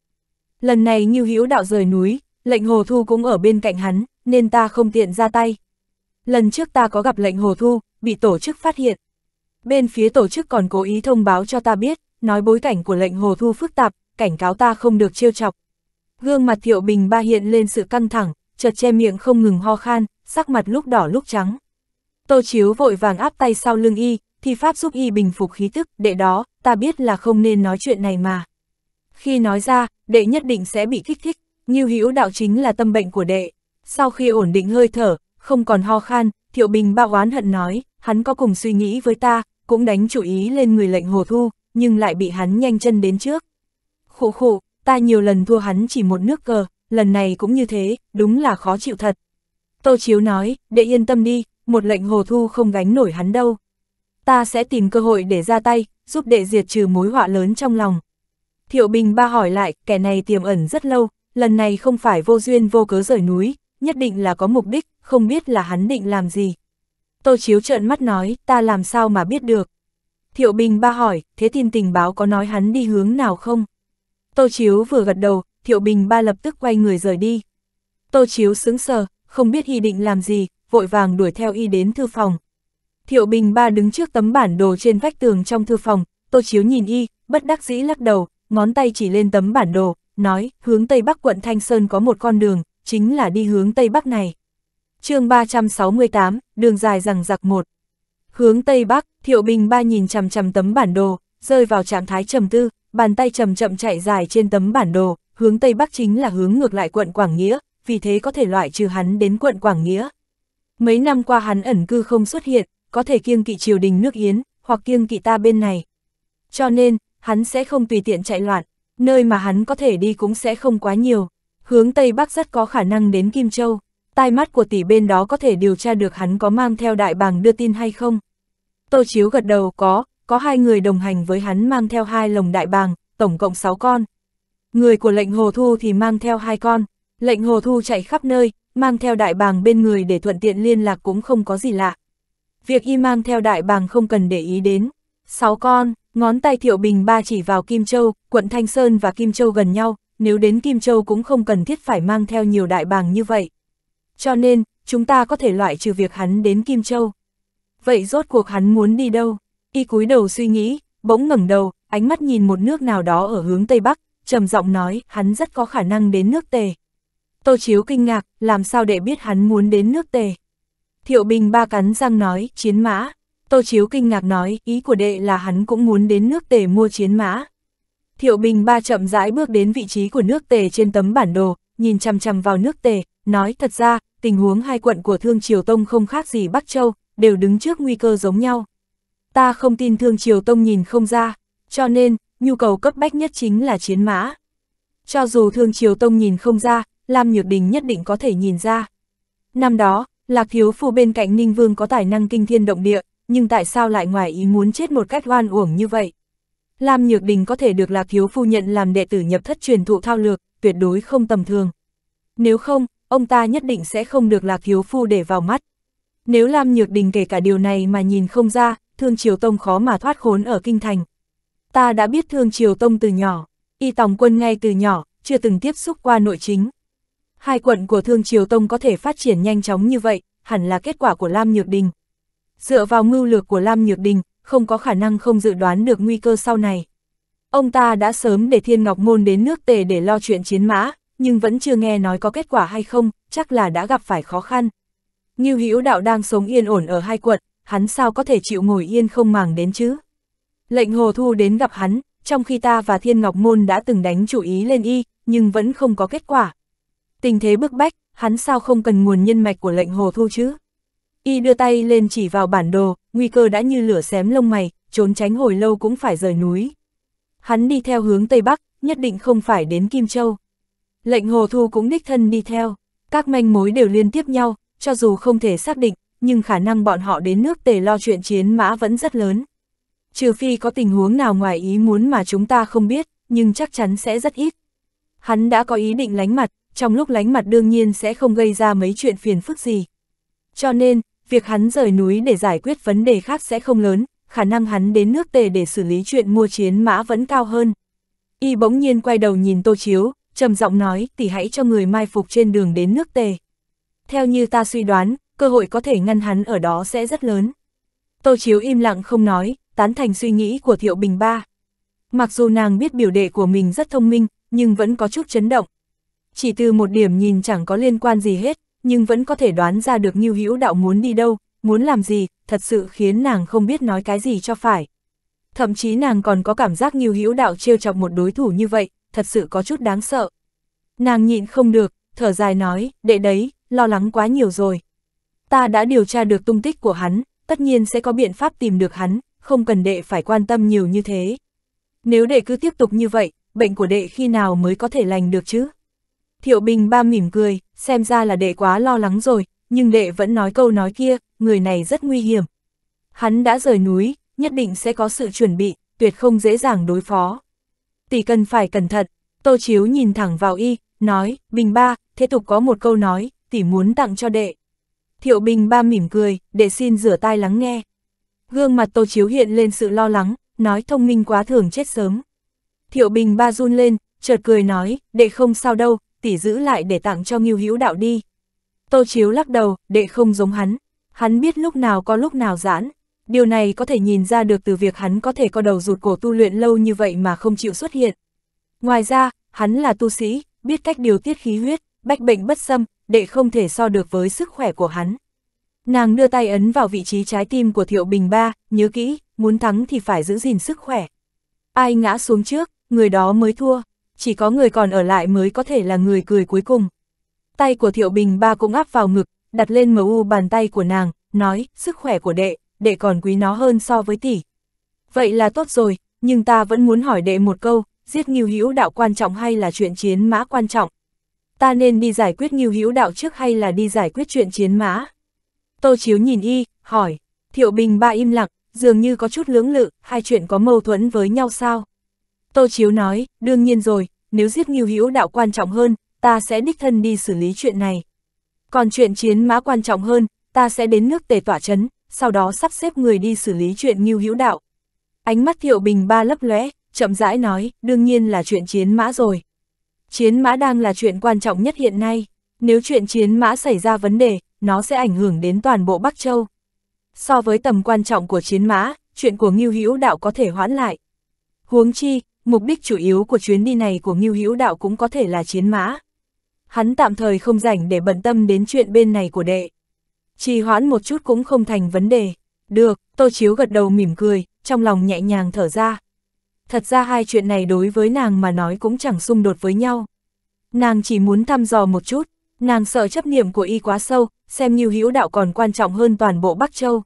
Lần này Nhiêu Hữu Đạo rời núi, lệnh hồ thu cũng ở bên cạnh hắn, nên ta không tiện ra tay. Lần trước ta có gặp lệnh hồ thu, bị tổ chức phát hiện. Bên phía tổ chức còn cố ý thông báo cho ta biết, nói bối cảnh của lệnh hồ thu phức tạp, cảnh cáo ta không được trêu chọc. Gương mặt Thiệu Bình Ba hiện lên sự căng thẳng, chợt che miệng không ngừng ho khan, sắc mặt lúc đỏ lúc trắng. Tô Chiếu vội vàng áp tay sau lưng y, thi pháp giúp y bình phục khí tức, đệ đó, ta biết là không nên nói chuyện này mà. Khi nói ra, đệ nhất định sẽ bị kích thích, như hữu đạo chính là tâm bệnh của đệ. Sau khi ổn định hơi thở, không còn ho khan, Thiệu Bình bao oán hận nói, hắn có cùng suy nghĩ với ta, cũng đánh chủ ý lên người lệnh hồ thu, nhưng lại bị hắn nhanh chân đến trước. Khụ khụ, ta nhiều lần thua hắn chỉ một nước cờ, lần này cũng như thế, đúng là khó chịu thật. Tô Chiếu nói, đệ yên tâm đi, một lệnh hồ thu không gánh nổi hắn đâu. Ta sẽ tìm cơ hội để ra tay, giúp đệ diệt trừ mối họa lớn trong lòng. Thiệu Bình ba hỏi lại, kẻ này tiềm ẩn rất lâu, lần này không phải vô duyên vô cớ rời núi, nhất định là có mục đích, không biết là hắn định làm gì. Tô Chiếu trợn mắt nói, ta làm sao mà biết được. Thiệu Bình ba hỏi, thế tin tình báo có nói hắn đi hướng nào không? Tô Chiếu vừa gật đầu, Thiệu Bình ba lập tức quay người rời đi. Tô Chiếu sững sờ, không biết y định làm gì, vội vàng đuổi theo y đến thư phòng. Thiệu Bình Ba đứng trước tấm bản đồ trên vách tường trong thư phòng, Tô Chiếu nhìn y, bất đắc dĩ lắc đầu, ngón tay chỉ lên tấm bản đồ, nói, hướng Tây Bắc quận Thanh Sơn có một con đường, chính là đi hướng Tây Bắc này. chương 368, đường dài rằng giặc một. Hướng Tây Bắc, Thiệu Bình Ba nhìn chằm chằm tấm bản đồ, rơi vào trạng thái trầm tư, bàn tay chậm chậm chạy dài trên tấm bản đồ, hướng Tây Bắc chính là hướng ngược lại quận Quảng Nghĩa, vì thế có thể loại trừ hắn đến quận Quảng Nghĩa. Mấy năm qua hắn ẩn cư không xuất hiện, có thể kiêng kỵ triều đình nước Yến, hoặc kiêng kỵ ta bên này. Cho nên, hắn sẽ không tùy tiện chạy loạn, nơi mà hắn có thể đi cũng sẽ không quá nhiều. Hướng Tây Bắc rất có khả năng đến Kim Châu, tai mắt của tỷ bên đó có thể điều tra được hắn có mang theo đại bàng đưa tin hay không. Tô Chiếu gật đầu có, có hai người đồng hành với hắn mang theo hai lồng đại bàng, tổng cộng sáu con. Người của lệnh hồ thu thì mang theo hai con. Lệnh hồ thu chạy khắp nơi, mang theo đại bàng bên người để thuận tiện liên lạc cũng không có gì lạ. Việc y mang theo đại bàng không cần để ý đến. Sáu con, ngón tay Thiệu Bình ba chỉ vào Kim Châu, quận Thanh Sơn và Kim Châu gần nhau, nếu đến Kim Châu cũng không cần thiết phải mang theo nhiều đại bàng như vậy. Cho nên, chúng ta có thể loại trừ việc hắn đến Kim Châu. Vậy rốt cuộc hắn muốn đi đâu? Y cúi đầu suy nghĩ, bỗng ngẩng đầu, ánh mắt nhìn một nước nào đó ở hướng Tây Bắc, trầm giọng nói, hắn rất có khả năng đến nước Tề. Tô Chiếu kinh ngạc, làm sao để biết hắn muốn đến nước tề. Thiệu Bình ba cắn răng nói, chiến mã. Tô Chiếu kinh ngạc nói, ý của đệ là hắn cũng muốn đến nước tề mua chiến mã. Thiệu Bình ba chậm rãi bước đến vị trí của nước tề trên tấm bản đồ, nhìn chằm chằm vào nước tề, nói thật ra, tình huống hai quận của Thương Triều Tông không khác gì Bắc Châu, đều đứng trước nguy cơ giống nhau. Ta không tin Thương Triều Tông nhìn không ra, cho nên, nhu cầu cấp bách nhất chính là chiến mã. Cho dù Thương Triều Tông nhìn không ra, Lam Nhược Đình nhất định có thể nhìn ra. Năm đó, Lạc Thiếu Phu bên cạnh Ninh Vương có tài năng kinh thiên động địa, nhưng tại sao lại ngoài ý muốn chết một cách oan uổng như vậy? Lam Nhược Đình có thể được Lạc Thiếu Phu nhận làm đệ tử nhập thất truyền thụ thao lược, tuyệt đối không tầm thường. Nếu không, ông ta nhất định sẽ không được Lạc Thiếu Phu để vào mắt. Nếu Lam Nhược Đình kể cả điều này mà nhìn không ra, Thương Triều Tông khó mà thoát khốn ở Kinh Thành. Ta đã biết Thương Triều Tông từ nhỏ, y tòng quân ngay từ nhỏ, chưa từng tiếp xúc qua nội chính. Hai quận của Thương Triều Tông có thể phát triển nhanh chóng như vậy, hẳn là kết quả của Lam Nhược Đình. Dựa vào mưu lược của Lam Nhược Đình, không có khả năng không dự đoán được nguy cơ sau này. Ông ta đã sớm để Thiên Ngọc Môn đến nước tề để lo chuyện chiến mã, nhưng vẫn chưa nghe nói có kết quả hay không, chắc là đã gặp phải khó khăn. như Hữu Đạo đang sống yên ổn ở hai quận, hắn sao có thể chịu ngồi yên không màng đến chứ? Lệnh Hồ Thu đến gặp hắn, trong khi ta và Thiên Ngọc Môn đã từng đánh chủ ý lên y, nhưng vẫn không có kết quả, Tình thế bức bách, hắn sao không cần nguồn nhân mạch của lệnh hồ thu chứ? Y đưa tay lên chỉ vào bản đồ, nguy cơ đã như lửa xém lông mày, trốn tránh hồi lâu cũng phải rời núi. Hắn đi theo hướng Tây Bắc, nhất định không phải đến Kim Châu. Lệnh hồ thu cũng đích thân đi theo, các manh mối đều liên tiếp nhau, cho dù không thể xác định, nhưng khả năng bọn họ đến nước tề lo chuyện chiến mã vẫn rất lớn. Trừ phi có tình huống nào ngoài ý muốn mà chúng ta không biết, nhưng chắc chắn sẽ rất ít. Hắn đã có ý định lánh mặt, trong lúc lánh mặt đương nhiên sẽ không gây ra mấy chuyện phiền phức gì. Cho nên, việc hắn rời núi để giải quyết vấn đề khác sẽ không lớn, khả năng hắn đến nước tề để xử lý chuyện mua chiến mã vẫn cao hơn. Y bỗng nhiên quay đầu nhìn Tô Chiếu, trầm giọng nói, tỷ hãy cho người mai phục trên đường đến nước tề. Theo như ta suy đoán, cơ hội có thể ngăn hắn ở đó sẽ rất lớn. Tô Chiếu im lặng không nói, tán thành suy nghĩ của Thiệu Bình Ba. Mặc dù nàng biết biểu đệ của mình rất thông minh, nhưng vẫn có chút chấn động, chỉ từ một điểm nhìn chẳng có liên quan gì hết, nhưng vẫn có thể đoán ra được Ngưu Hữu Đạo muốn đi đâu, muốn làm gì, thật sự khiến nàng không biết nói cái gì cho phải. Thậm chí nàng còn có cảm giác Ngưu Hữu Đạo trêu chọc một đối thủ như vậy, thật sự có chút đáng sợ. Nàng nhịn không được, thở dài nói, đệ đấy, lo lắng quá nhiều rồi. Ta đã điều tra được tung tích của hắn, tất nhiên sẽ có biện pháp tìm được hắn, không cần đệ phải quan tâm nhiều như thế. Nếu đệ cứ tiếp tục như vậy, bệnh của đệ khi nào mới có thể lành được chứ? Thiệu Bình ba mỉm cười, xem ra là đệ quá lo lắng rồi, nhưng đệ vẫn nói câu nói kia, người này rất nguy hiểm. Hắn đã rời núi, nhất định sẽ có sự chuẩn bị, tuyệt không dễ dàng đối phó. Tỷ cần phải cẩn thận, Tô Chiếu nhìn thẳng vào y, nói, Bình ba, thế tục có một câu nói, tỷ muốn tặng cho đệ. Thiệu Bình ba mỉm cười, đệ xin rửa tai lắng nghe. Gương mặt Tô Chiếu hiện lên sự lo lắng, nói thông minh quá thường chết sớm. Thiệu Bình ba run lên, chợt cười nói, đệ không sao đâu, tỷ giữ lại để tặng cho Ngưu hữu đạo đi. Tô Chiếu lắc đầu, đệ không giống hắn. Hắn biết lúc nào có lúc nào giãn. Điều này có thể nhìn ra được từ việc hắn có thể có đầu rụt cổ tu luyện lâu như vậy mà không chịu xuất hiện. Ngoài ra, hắn là tu sĩ, biết cách điều tiết khí huyết, bách bệnh bất xâm, đệ không thể so được với sức khỏe của hắn. Nàng đưa tay ấn vào vị trí trái tim của Thiệu Bình Ba, nhớ kỹ, muốn thắng thì phải giữ gìn sức khỏe. Ai ngã xuống trước, người đó mới thua chỉ có người còn ở lại mới có thể là người cười cuối cùng. Tay của Thiệu Bình ba cũng áp vào ngực, đặt lên mờ u bàn tay của nàng, nói, sức khỏe của đệ, đệ còn quý nó hơn so với tỷ. Vậy là tốt rồi, nhưng ta vẫn muốn hỏi đệ một câu, giết nghiêu hữu đạo quan trọng hay là chuyện chiến mã quan trọng? Ta nên đi giải quyết nghiêu hữu đạo trước hay là đi giải quyết chuyện chiến mã? Tô Chiếu nhìn y, hỏi, Thiệu Bình ba im lặng, dường như có chút lưỡng lự, hai chuyện có mâu thuẫn với nhau sao? Tô Chiếu nói, đương nhiên rồi, nếu giết Ngưu hữu đạo quan trọng hơn, ta sẽ đích thân đi xử lý chuyện này. Còn chuyện chiến mã quan trọng hơn, ta sẽ đến nước tề tỏa chấn, sau đó sắp xếp người đi xử lý chuyện Ngưu hữu đạo. Ánh mắt Thiệu Bình ba lấp lóe, chậm rãi nói, đương nhiên là chuyện chiến mã rồi. Chiến mã đang là chuyện quan trọng nhất hiện nay, nếu chuyện chiến mã xảy ra vấn đề, nó sẽ ảnh hưởng đến toàn bộ Bắc Châu. So với tầm quan trọng của chiến mã, chuyện của Ngưu Hữu Đạo có thể hoãn lại. Huống chi, mục đích chủ yếu của chuyến đi này của Ngưu Hữu Đạo cũng có thể là chiến mã. Hắn tạm thời không rảnh để bận tâm đến chuyện bên này của đệ. Trì hoãn một chút cũng không thành vấn đề. Được, Tô Chiếu gật đầu mỉm cười, trong lòng nhẹ nhàng thở ra. Thật ra hai chuyện này đối với nàng mà nói cũng chẳng xung đột với nhau. Nàng chỉ muốn thăm dò một chút, nàng sợ chấp niệm của y quá sâu, xem như hữu đạo còn quan trọng hơn toàn bộ Bắc Châu.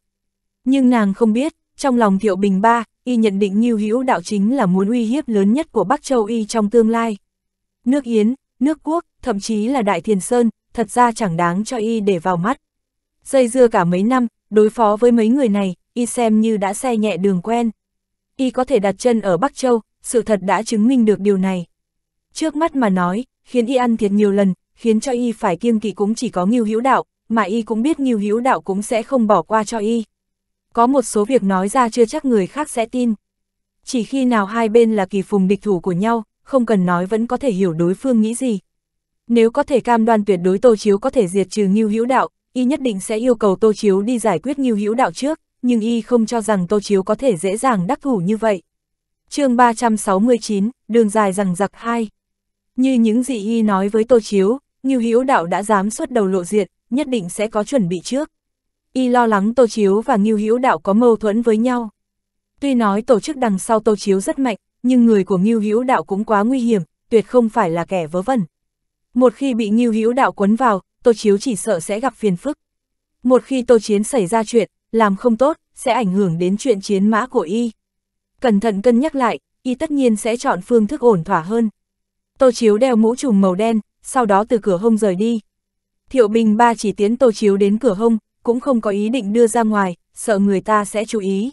Nhưng nàng không biết, trong lòng Thiệu Bình Ba, y nhận định Nhiêu Hữu Đạo chính là muốn uy hiếp lớn nhất của Bắc Châu y trong tương lai. Nước Yến, nước Quốc, thậm chí là Đại Thiền Sơn, thật ra chẳng đáng cho y để vào mắt. Dây dưa cả mấy năm, đối phó với mấy người này, y xem như đã xe nhẹ đường quen. Y có thể đặt chân ở Bắc Châu, sự thật đã chứng minh được điều này. Trước mắt mà nói, khiến y ăn thiệt nhiều lần, khiến cho y phải kiêng kỵ cũng chỉ có Ngưu Hữu Đạo, mà y cũng biết Ngưu Hữu Đạo cũng sẽ không bỏ qua cho y có một số việc nói ra chưa chắc người khác sẽ tin. Chỉ khi nào hai bên là kỳ phùng địch thủ của nhau, không cần nói vẫn có thể hiểu đối phương nghĩ gì. Nếu có thể cam đoan tuyệt đối Tô Chiếu có thể diệt trừ Ngưu Hữu Đạo, y nhất định sẽ yêu cầu Tô Chiếu đi giải quyết Ngưu Hữu Đạo trước, nhưng y không cho rằng Tô Chiếu có thể dễ dàng đắc thủ như vậy. Chương 369, đường dài rằng giặc hai. Như những gì y nói với Tô Chiếu, Ngưu Hữu Đạo đã dám xuất đầu lộ diện, nhất định sẽ có chuẩn bị trước y lo lắng Tô Chiếu và Ngưu Hữu Đạo có mâu thuẫn với nhau. Tuy nói tổ chức đằng sau Tô Chiếu rất mạnh, nhưng người của Ngưu Hữu Đạo cũng quá nguy hiểm, tuyệt không phải là kẻ vớ vẩn. Một khi bị Ngưu Hữu Đạo quấn vào, Tô Chiếu chỉ sợ sẽ gặp phiền phức. Một khi Tô Chiến xảy ra chuyện, làm không tốt, sẽ ảnh hưởng đến chuyện chiến mã của y. Cẩn thận cân nhắc lại, y tất nhiên sẽ chọn phương thức ổn thỏa hơn. Tô Chiếu đeo mũ trùm màu đen, sau đó từ cửa hông rời đi. Thiệu Bình ba chỉ tiến Tô Chiếu đến cửa hông, cũng không có ý định đưa ra ngoài, sợ người ta sẽ chú ý.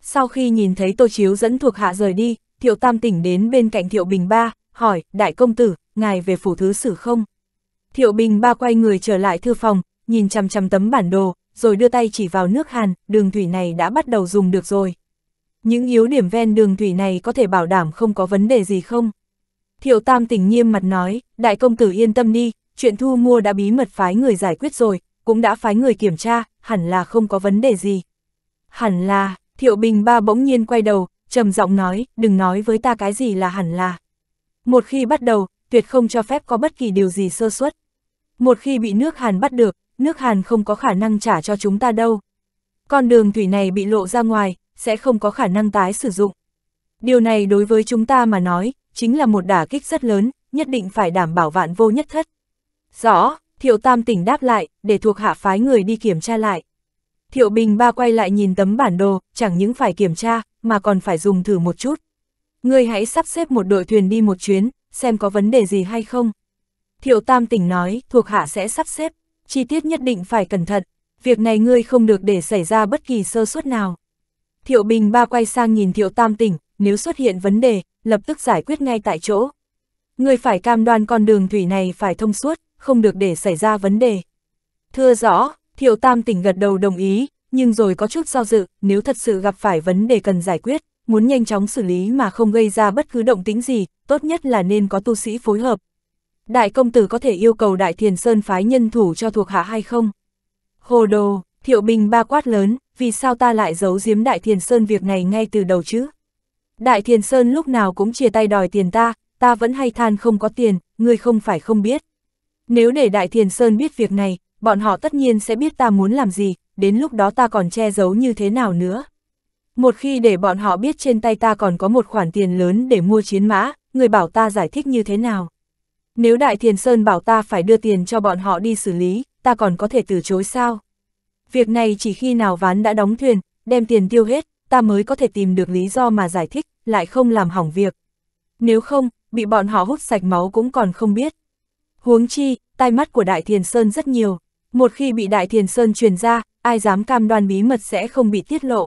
Sau khi nhìn thấy Tô Chiếu dẫn thuộc hạ rời đi, Thiệu Tam tỉnh đến bên cạnh Thiệu Bình Ba, hỏi, đại công tử, ngài về phủ thứ xử không? Thiệu Bình Ba quay người trở lại thư phòng, nhìn chằm chằm tấm bản đồ, rồi đưa tay chỉ vào nước Hàn, đường thủy này đã bắt đầu dùng được rồi. Những yếu điểm ven đường thủy này có thể bảo đảm không có vấn đề gì không? Thiệu Tam tỉnh nghiêm mặt nói, đại công tử yên tâm đi, chuyện thu mua đã bí mật phái người giải quyết rồi, cũng đã phái người kiểm tra, hẳn là không có vấn đề gì. Hẳn là, Thiệu Bình Ba bỗng nhiên quay đầu, trầm giọng nói, đừng nói với ta cái gì là hẳn là. Một khi bắt đầu, tuyệt không cho phép có bất kỳ điều gì sơ suất. Một khi bị nước Hàn bắt được, nước Hàn không có khả năng trả cho chúng ta đâu. Con đường thủy này bị lộ ra ngoài, sẽ không có khả năng tái sử dụng. Điều này đối với chúng ta mà nói, chính là một đả kích rất lớn, nhất định phải đảm bảo vạn vô nhất thất. Rõ, Thiệu Tam tỉnh đáp lại, để thuộc hạ phái người đi kiểm tra lại. Thiệu Bình Ba quay lại nhìn tấm bản đồ, chẳng những phải kiểm tra, mà còn phải dùng thử một chút. Ngươi hãy sắp xếp một đội thuyền đi một chuyến, xem có vấn đề gì hay không. Thiệu Tam tỉnh nói, thuộc hạ sẽ sắp xếp, chi tiết nhất định phải cẩn thận, việc này ngươi không được để xảy ra bất kỳ sơ suất nào. Thiệu Bình Ba quay sang nhìn Thiệu Tam tỉnh, nếu xuất hiện vấn đề, lập tức giải quyết ngay tại chỗ. Ngươi phải cam đoan con đường thủy này phải thông suốt, không được để xảy ra vấn đề. Thưa rõ, Thiệu Tam tỉnh gật đầu đồng ý, nhưng rồi có chút do dự, nếu thật sự gặp phải vấn đề cần giải quyết, muốn nhanh chóng xử lý mà không gây ra bất cứ động tính gì, tốt nhất là nên có tu sĩ phối hợp. Đại công tử có thể yêu cầu Đại Thiền Sơn phái nhân thủ cho thuộc hạ hay không? Hồ đồ, Thiệu Bình ba quát lớn, vì sao ta lại giấu giếm Đại Thiền Sơn việc này ngay từ đầu chứ? Đại Thiền Sơn lúc nào cũng chia tay đòi tiền ta, ta vẫn hay than không có tiền, người không phải không biết. Nếu để Đại Thiền Sơn biết việc này, bọn họ tất nhiên sẽ biết ta muốn làm gì, đến lúc đó ta còn che giấu như thế nào nữa. Một khi để bọn họ biết trên tay ta còn có một khoản tiền lớn để mua chiến mã, người bảo ta giải thích như thế nào. Nếu Đại Thiền Sơn bảo ta phải đưa tiền cho bọn họ đi xử lý, ta còn có thể từ chối sao? Việc này chỉ khi nào ván đã đóng thuyền, đem tiền tiêu hết, ta mới có thể tìm được lý do mà giải thích, lại không làm hỏng việc. Nếu không, bị bọn họ hút sạch máu cũng còn không biết. Huống chi, tai mắt của Đại Thiền Sơn rất nhiều. Một khi bị Đại Thiền Sơn truyền ra, ai dám cam đoan bí mật sẽ không bị tiết lộ.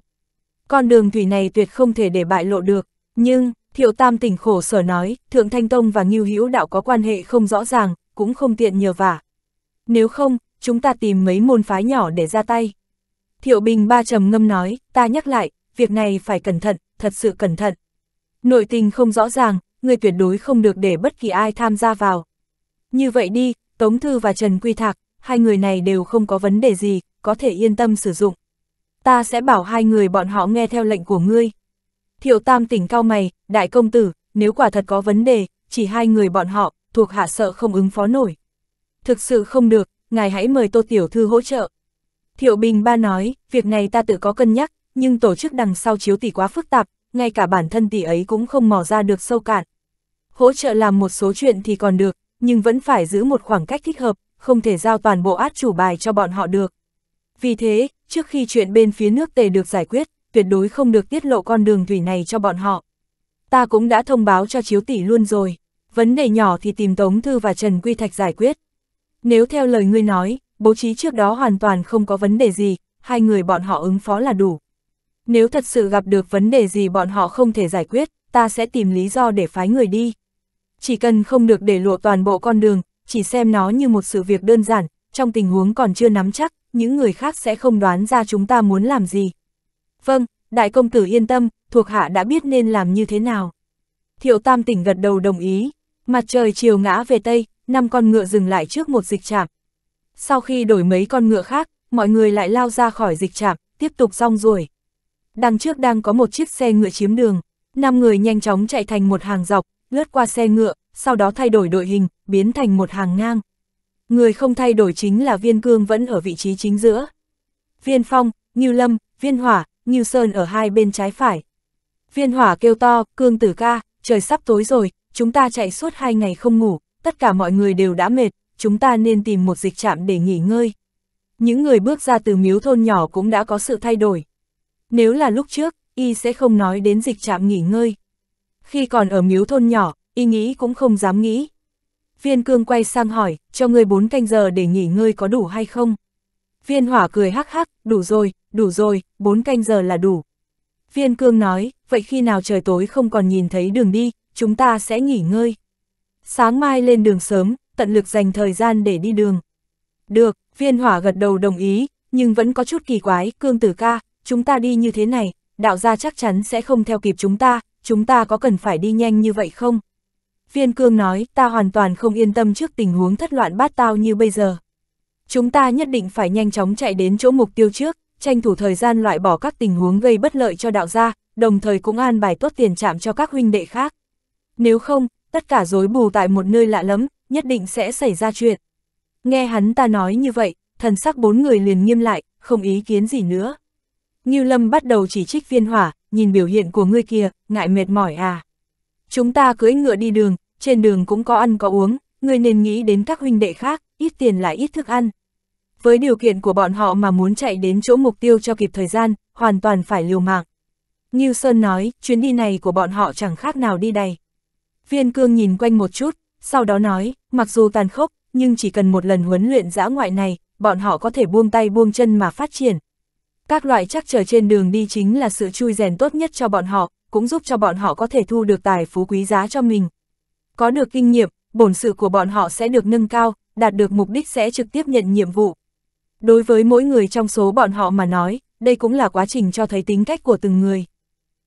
Con đường thủy này tuyệt không thể để bại lộ được. Nhưng, Thiệu Tam tỉnh khổ sở nói, Thượng Thanh Tông và Ngưu Hữu Đạo có quan hệ không rõ ràng, cũng không tiện nhờ vả. Nếu không, chúng ta tìm mấy môn phái nhỏ để ra tay. Thiệu Bình ba trầm ngâm nói, ta nhắc lại, việc này phải cẩn thận, thật sự cẩn thận. Nội tình không rõ ràng, người tuyệt đối không được để bất kỳ ai tham gia vào. Như vậy đi, Tống Thư và Trần Quy Thạc, hai người này đều không có vấn đề gì, có thể yên tâm sử dụng. Ta sẽ bảo hai người bọn họ nghe theo lệnh của ngươi. Thiệu Tam tỉnh cao mày, đại công tử, nếu quả thật có vấn đề, chỉ hai người bọn họ, thuộc hạ sợ không ứng phó nổi. Thực sự không được, ngài hãy mời Tô Tiểu Thư hỗ trợ. Thiệu Bình Ba nói, việc này ta tự có cân nhắc, nhưng tổ chức đằng sau chiếu tỷ quá phức tạp, ngay cả bản thân tỷ ấy cũng không mò ra được sâu cạn. Hỗ trợ làm một số chuyện thì còn được, nhưng vẫn phải giữ một khoảng cách thích hợp, không thể giao toàn bộ át chủ bài cho bọn họ được. Vì thế, trước khi chuyện bên phía nước tề được giải quyết, tuyệt đối không được tiết lộ con đường thủy này cho bọn họ. Ta cũng đã thông báo cho chiếu tỷ luôn rồi, vấn đề nhỏ thì tìm Tống Thư và Trần Quy Thạch giải quyết. Nếu theo lời ngươi nói, bố trí trước đó hoàn toàn không có vấn đề gì, hai người bọn họ ứng phó là đủ. Nếu thật sự gặp được vấn đề gì bọn họ không thể giải quyết, ta sẽ tìm lý do để phái người đi chỉ cần không được để lộ toàn bộ con đường, chỉ xem nó như một sự việc đơn giản, trong tình huống còn chưa nắm chắc, những người khác sẽ không đoán ra chúng ta muốn làm gì. Vâng, đại công tử yên tâm, thuộc hạ đã biết nên làm như thế nào. Thiệu Tam tỉnh gật đầu đồng ý, mặt trời chiều ngã về Tây, năm con ngựa dừng lại trước một dịch trạm. Sau khi đổi mấy con ngựa khác, mọi người lại lao ra khỏi dịch trạm, tiếp tục rong ruổi. Đằng trước đang có một chiếc xe ngựa chiếm đường, năm người nhanh chóng chạy thành một hàng dọc, lướt qua xe ngựa, sau đó thay đổi đội hình, biến thành một hàng ngang. Người không thay đổi chính là viên cương vẫn ở vị trí chính giữa. Viên phong, như Lâm, Viên Hỏa, như Sơn ở hai bên trái phải. Viên Hỏa kêu to, cương tử ca, trời sắp tối rồi, chúng ta chạy suốt hai ngày không ngủ, tất cả mọi người đều đã mệt, chúng ta nên tìm một dịch trạm để nghỉ ngơi. Những người bước ra từ miếu thôn nhỏ cũng đã có sự thay đổi. Nếu là lúc trước, y sẽ không nói đến dịch trạm nghỉ ngơi. Khi còn ở miếu thôn nhỏ, y nghĩ cũng không dám nghĩ. Viên cương quay sang hỏi, cho ngươi bốn canh giờ để nghỉ ngơi có đủ hay không? Viên hỏa cười hắc hắc, đủ rồi, đủ rồi, bốn canh giờ là đủ. Viên cương nói, vậy khi nào trời tối không còn nhìn thấy đường đi, chúng ta sẽ nghỉ ngơi. Sáng mai lên đường sớm, tận lực dành thời gian để đi đường. Được, viên hỏa gật đầu đồng ý, nhưng vẫn có chút kỳ quái, cương tử ca, chúng ta đi như thế này, đạo gia chắc chắn sẽ không theo kịp chúng ta, chúng ta có cần phải đi nhanh như vậy không? Viên cương nói, ta hoàn toàn không yên tâm trước tình huống thất loạn bát tao như bây giờ. Chúng ta nhất định phải nhanh chóng chạy đến chỗ mục tiêu trước, tranh thủ thời gian loại bỏ các tình huống gây bất lợi cho đạo gia, đồng thời cũng an bài tốt tiền chạm cho các huynh đệ khác. Nếu không, tất cả rối bù tại một nơi lạ lắm, nhất định sẽ xảy ra chuyện. Nghe hắn ta nói như vậy, thần sắc bốn người liền nghiêm lại, không ý kiến gì nữa. Ngưu Lâm bắt đầu chỉ trích viên hỏa, nhìn biểu hiện của ngươi kia, ngại mệt mỏi à. Chúng ta cưỡi ngựa đi đường, trên đường cũng có ăn có uống, ngươi nên nghĩ đến các huynh đệ khác, ít tiền là ít thức ăn. Với điều kiện của bọn họ mà muốn chạy đến chỗ mục tiêu cho kịp thời gian, hoàn toàn phải liều mạng. Ngưu Sơn nói, chuyến đi này của bọn họ chẳng khác nào đi đầy. Viên cương nhìn quanh một chút, sau đó nói, mặc dù tàn khốc, nhưng chỉ cần một lần huấn luyện dã ngoại này, bọn họ có thể buông tay buông chân mà phát triển, các loại chắc trở trên đường đi chính là sự chui rèn tốt nhất cho bọn họ, cũng giúp cho bọn họ có thể thu được tài phú quý giá cho mình. Có được kinh nghiệm, bổn sự của bọn họ sẽ được nâng cao, đạt được mục đích sẽ trực tiếp nhận nhiệm vụ. Đối với mỗi người trong số bọn họ mà nói, đây cũng là quá trình cho thấy tính cách của từng người.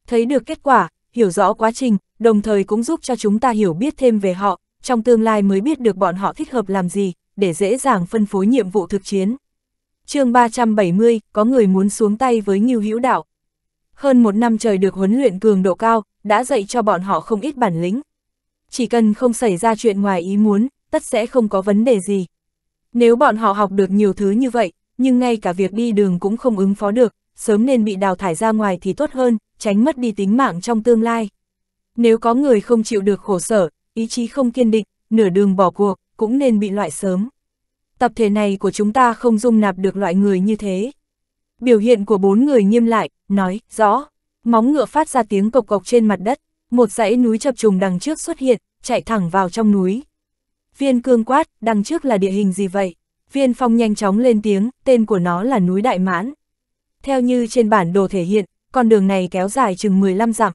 Thấy được kết quả, hiểu rõ quá trình, đồng thời cũng giúp cho chúng ta hiểu biết thêm về họ, trong tương lai mới biết được bọn họ thích hợp làm gì, để dễ dàng phân phối nhiệm vụ thực chiến chương 370, có người muốn xuống tay với Ngưu Hữu Đạo. Hơn một năm trời được huấn luyện cường độ cao, đã dạy cho bọn họ không ít bản lĩnh. Chỉ cần không xảy ra chuyện ngoài ý muốn, tất sẽ không có vấn đề gì. Nếu bọn họ học được nhiều thứ như vậy, nhưng ngay cả việc đi đường cũng không ứng phó được, sớm nên bị đào thải ra ngoài thì tốt hơn, tránh mất đi tính mạng trong tương lai. Nếu có người không chịu được khổ sở, ý chí không kiên định, nửa đường bỏ cuộc, cũng nên bị loại sớm tập thể này của chúng ta không dung nạp được loại người như thế. Biểu hiện của bốn người nghiêm lại, nói, rõ, móng ngựa phát ra tiếng cộc cộc trên mặt đất, một dãy núi chập trùng đằng trước xuất hiện, chạy thẳng vào trong núi. Viên cương quát, đằng trước là địa hình gì vậy? Viên phong nhanh chóng lên tiếng, tên của nó là núi Đại Mãn. Theo như trên bản đồ thể hiện, con đường này kéo dài chừng 15 dặm.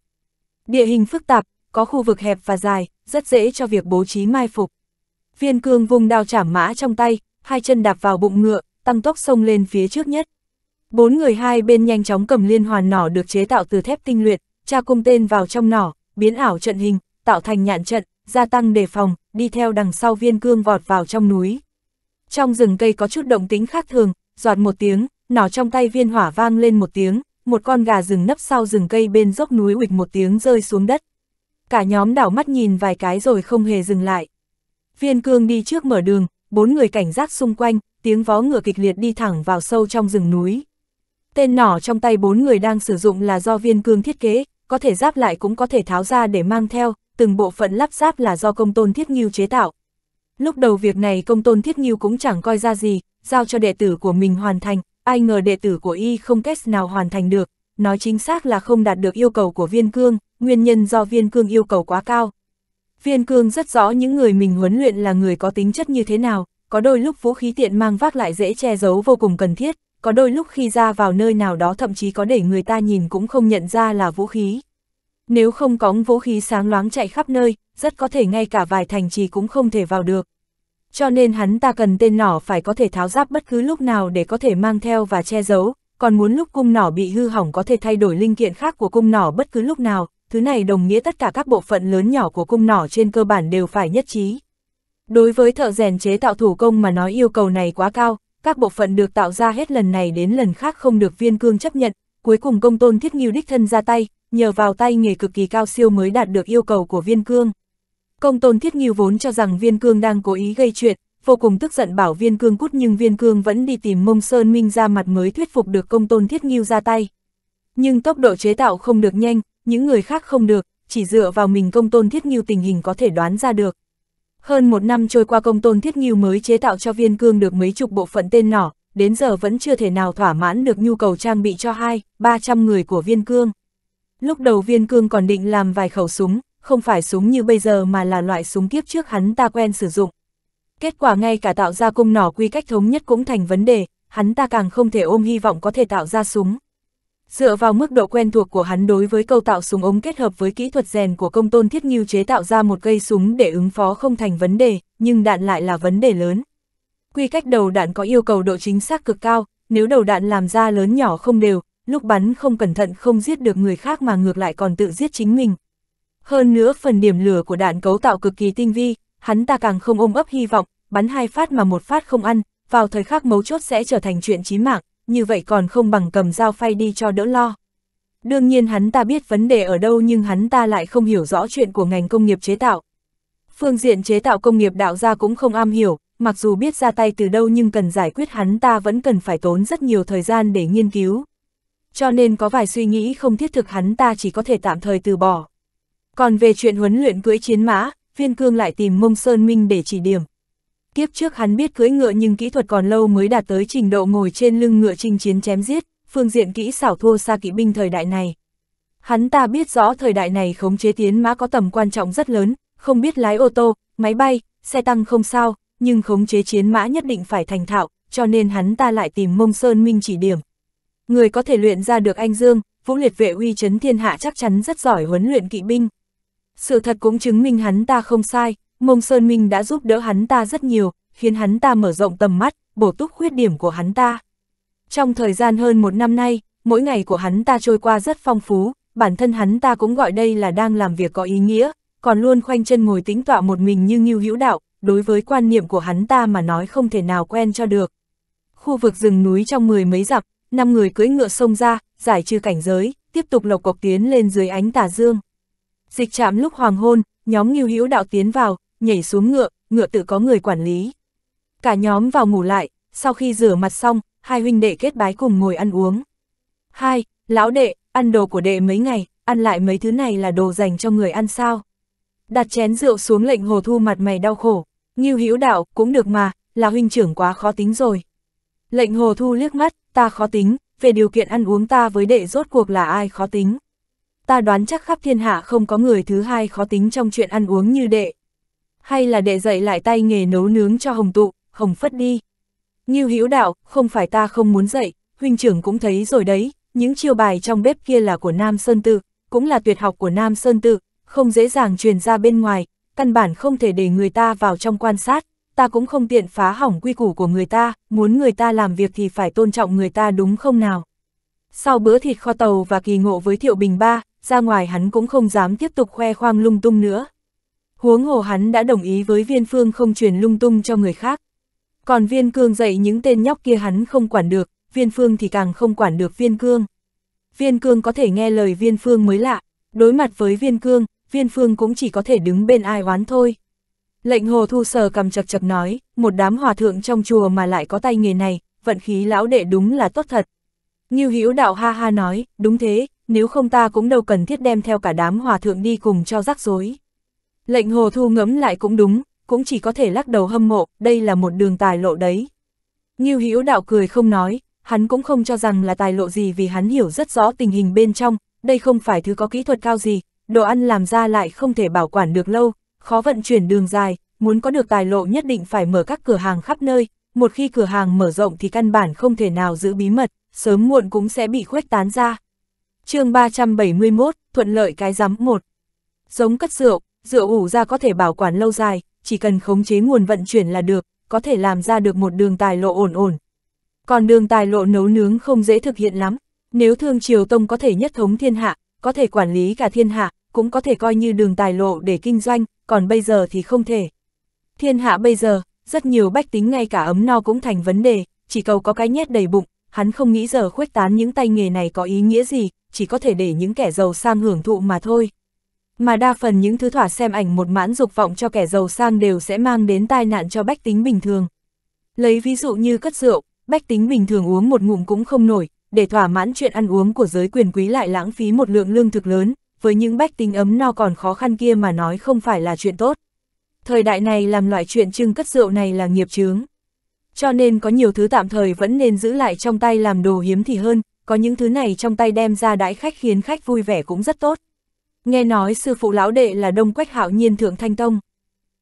Địa hình phức tạp, có khu vực hẹp và dài, rất dễ cho việc bố trí mai phục. Viên cương vùng đao chảm mã trong tay, hai chân đạp vào bụng ngựa, tăng tốc sông lên phía trước nhất. Bốn người hai bên nhanh chóng cầm liên hoàn nỏ được chế tạo từ thép tinh luyện, tra cung tên vào trong nỏ, biến ảo trận hình, tạo thành nhạn trận, gia tăng đề phòng, đi theo đằng sau viên cương vọt vào trong núi. Trong rừng cây có chút động tính khác thường, giọt một tiếng, nỏ trong tay viên hỏa vang lên một tiếng, một con gà rừng nấp sau rừng cây bên dốc núi ụịch một tiếng rơi xuống đất. Cả nhóm đảo mắt nhìn vài cái rồi không hề dừng lại. Viên cương đi trước mở đường, bốn người cảnh giác xung quanh, tiếng vó ngựa kịch liệt đi thẳng vào sâu trong rừng núi. Tên nỏ trong tay bốn người đang sử dụng là do viên cương thiết kế, có thể giáp lại cũng có thể tháo ra để mang theo, từng bộ phận lắp ráp là do công tôn thiết nghiêu chế tạo. Lúc đầu việc này công tôn thiết nghiêu cũng chẳng coi ra gì, giao cho đệ tử của mình hoàn thành, ai ngờ đệ tử của y không cách nào hoàn thành được, nói chính xác là không đạt được yêu cầu của viên cương, nguyên nhân do viên cương yêu cầu quá cao. Viên cương rất rõ những người mình huấn luyện là người có tính chất như thế nào, có đôi lúc vũ khí tiện mang vác lại dễ che giấu vô cùng cần thiết, có đôi lúc khi ra vào nơi nào đó thậm chí có để người ta nhìn cũng không nhận ra là vũ khí. Nếu không có vũ khí sáng loáng chạy khắp nơi, rất có thể ngay cả vài thành trì cũng không thể vào được. Cho nên hắn ta cần tên nỏ phải có thể tháo giáp bất cứ lúc nào để có thể mang theo và che giấu, còn muốn lúc cung nỏ bị hư hỏng có thể thay đổi linh kiện khác của cung nỏ bất cứ lúc nào, thứ này đồng nghĩa tất cả các bộ phận lớn nhỏ của cung nỏ trên cơ bản đều phải nhất trí. Đối với thợ rèn chế tạo thủ công mà nói yêu cầu này quá cao, các bộ phận được tạo ra hết lần này đến lần khác không được viên cương chấp nhận, cuối cùng công tôn thiết nghiêu đích thân ra tay, nhờ vào tay nghề cực kỳ cao siêu mới đạt được yêu cầu của viên cương. Công tôn thiết nghiêu vốn cho rằng viên cương đang cố ý gây chuyện, vô cùng tức giận bảo viên cương cút nhưng viên cương vẫn đi tìm mông sơn minh ra mặt mới thuyết phục được công tôn thiết nghiêu ra tay. Nhưng tốc độ chế tạo không được nhanh, những người khác không được, chỉ dựa vào mình công tôn thiết nghiêu tình hình có thể đoán ra được. Hơn một năm trôi qua công tôn thiết nghiêu mới chế tạo cho viên cương được mấy chục bộ phận tên nỏ, đến giờ vẫn chưa thể nào thỏa mãn được nhu cầu trang bị cho hai, ba trăm người của viên cương. Lúc đầu viên cương còn định làm vài khẩu súng, không phải súng như bây giờ mà là loại súng kiếp trước hắn ta quen sử dụng. Kết quả ngay cả tạo ra cung nỏ quy cách thống nhất cũng thành vấn đề, hắn ta càng không thể ôm hy vọng có thể tạo ra súng. Dựa vào mức độ quen thuộc của hắn đối với câu tạo súng ống kết hợp với kỹ thuật rèn của công tôn thiết nghiêu chế tạo ra một cây súng để ứng phó không thành vấn đề, nhưng đạn lại là vấn đề lớn. Quy cách đầu đạn có yêu cầu độ chính xác cực cao, nếu đầu đạn làm ra lớn nhỏ không đều, lúc bắn không cẩn thận không giết được người khác mà ngược lại còn tự giết chính mình. Hơn nữa phần điểm lửa của đạn cấu tạo cực kỳ tinh vi, hắn ta càng không ôm ấp hy vọng, bắn hai phát mà một phát không ăn, vào thời khắc mấu chốt sẽ trở thành chuyện chí mạng như vậy còn không bằng cầm dao phay đi cho đỡ lo. Đương nhiên hắn ta biết vấn đề ở đâu nhưng hắn ta lại không hiểu rõ chuyện của ngành công nghiệp chế tạo. Phương diện chế tạo công nghiệp đạo gia cũng không am hiểu, mặc dù biết ra tay từ đâu nhưng cần giải quyết hắn ta vẫn cần phải tốn rất nhiều thời gian để nghiên cứu. Cho nên có vài suy nghĩ không thiết thực hắn ta chỉ có thể tạm thời từ bỏ. Còn về chuyện huấn luyện cưỡi chiến mã, viên cương lại tìm mông Sơn Minh để chỉ điểm. Kiếp trước hắn biết cưỡi ngựa nhưng kỹ thuật còn lâu mới đạt tới trình độ ngồi trên lưng ngựa chinh chiến chém giết, phương diện kỹ xảo thua xa kỵ binh thời đại này. Hắn ta biết rõ thời đại này khống chế tiến mã có tầm quan trọng rất lớn, không biết lái ô tô, máy bay, xe tăng không sao, nhưng khống chế chiến mã nhất định phải thành thạo, cho nên hắn ta lại tìm Mông Sơn Minh chỉ điểm. Người có thể luyện ra được anh Dương, Vũ Liệt Vệ uy chấn thiên hạ chắc chắn rất giỏi huấn luyện kỵ binh. Sự thật cũng chứng minh hắn ta không sai, Mông Sơn Minh đã giúp đỡ hắn ta rất nhiều, khiến hắn ta mở rộng tầm mắt, bổ túc khuyết điểm của hắn ta. Trong thời gian hơn một năm nay, mỗi ngày của hắn ta trôi qua rất phong phú, bản thân hắn ta cũng gọi đây là đang làm việc có ý nghĩa, còn luôn khoanh chân ngồi tĩnh tọa một mình như nghiêu hữu đạo, đối với quan niệm của hắn ta mà nói không thể nào quen cho được. Khu vực rừng núi trong mười mấy dặm, năm người cưỡi ngựa sông ra, giải trừ cảnh giới, tiếp tục lộc cộc tiến lên dưới ánh tà dương. Dịch chạm lúc hoàng hôn, nhóm nghiêu hữu đạo tiến vào, nhảy xuống ngựa, ngựa tự có người quản lý. Cả nhóm vào ngủ lại, sau khi rửa mặt xong, hai huynh đệ kết bái cùng ngồi ăn uống. Hai, lão đệ, ăn đồ của đệ mấy ngày, ăn lại mấy thứ này là đồ dành cho người ăn sao. Đặt chén rượu xuống lệnh hồ thu mặt mày đau khổ, nghiêu hữu đạo cũng được mà, là huynh trưởng quá khó tính rồi. Lệnh hồ thu liếc mắt, ta khó tính, về điều kiện ăn uống ta với đệ rốt cuộc là ai khó tính. Ta đoán chắc khắp thiên hạ không có người thứ hai khó tính trong chuyện ăn uống như đệ hay là để dạy lại tay nghề nấu nướng cho Hồng Tụ, Hồng Phất đi. Như Hữu Đạo, không phải ta không muốn dạy, huynh trưởng cũng thấy rồi đấy, những chiêu bài trong bếp kia là của Nam Sơn Tự, cũng là tuyệt học của Nam Sơn Tự, không dễ dàng truyền ra bên ngoài, căn bản không thể để người ta vào trong quan sát, ta cũng không tiện phá hỏng quy củ của người ta, muốn người ta làm việc thì phải tôn trọng người ta đúng không nào. Sau bữa thịt kho tàu và kỳ ngộ với Thiệu Bình Ba, ra ngoài hắn cũng không dám tiếp tục khoe khoang lung tung nữa, huống hồ hắn đã đồng ý với viên phương không truyền lung tung cho người khác. Còn viên cương dạy những tên nhóc kia hắn không quản được, viên phương thì càng không quản được viên cương. Viên cương có thể nghe lời viên phương mới lạ, đối mặt với viên cương, viên phương cũng chỉ có thể đứng bên ai oán thôi. Lệnh hồ thu sờ cầm chập chập nói, một đám hòa thượng trong chùa mà lại có tay nghề này, vận khí lão đệ đúng là tốt thật. Như Hữu đạo ha ha nói, đúng thế, nếu không ta cũng đâu cần thiết đem theo cả đám hòa thượng đi cùng cho rắc rối. Lệnh hồ thu ngẫm lại cũng đúng, cũng chỉ có thể lắc đầu hâm mộ, đây là một đường tài lộ đấy. ngưu Hữu đạo cười không nói, hắn cũng không cho rằng là tài lộ gì vì hắn hiểu rất rõ tình hình bên trong, đây không phải thứ có kỹ thuật cao gì, đồ ăn làm ra lại không thể bảo quản được lâu, khó vận chuyển đường dài, muốn có được tài lộ nhất định phải mở các cửa hàng khắp nơi, một khi cửa hàng mở rộng thì căn bản không thể nào giữ bí mật, sớm muộn cũng sẽ bị khuếch tán ra. chương 371, thuận lợi cái giám 1 Giống cất rượu, rượu ủ ra có thể bảo quản lâu dài, chỉ cần khống chế nguồn vận chuyển là được, có thể làm ra được một đường tài lộ ổn ổn. Còn đường tài lộ nấu nướng không dễ thực hiện lắm, nếu Thương Triều Tông có thể nhất thống thiên hạ, có thể quản lý cả thiên hạ, cũng có thể coi như đường tài lộ để kinh doanh, còn bây giờ thì không thể. Thiên hạ bây giờ, rất nhiều bách tính ngay cả ấm no cũng thành vấn đề, chỉ cầu có cái nhét đầy bụng, hắn không nghĩ giờ khuếch tán những tay nghề này có ý nghĩa gì, chỉ có thể để những kẻ giàu sang hưởng thụ mà thôi mà đa phần những thứ thỏa xem ảnh một mãn dục vọng cho kẻ giàu sang đều sẽ mang đến tai nạn cho bách tính bình thường. Lấy ví dụ như cất rượu, bách tính bình thường uống một ngụm cũng không nổi, để thỏa mãn chuyện ăn uống của giới quyền quý lại lãng phí một lượng lương thực lớn, với những bách tính ấm no còn khó khăn kia mà nói không phải là chuyện tốt. Thời đại này làm loại chuyện trưng cất rượu này là nghiệp chướng. Cho nên có nhiều thứ tạm thời vẫn nên giữ lại trong tay làm đồ hiếm thì hơn, có những thứ này trong tay đem ra đãi khách khiến khách vui vẻ cũng rất tốt. Nghe nói sư phụ lão đệ là đông quách hạo nhiên thượng thanh tông.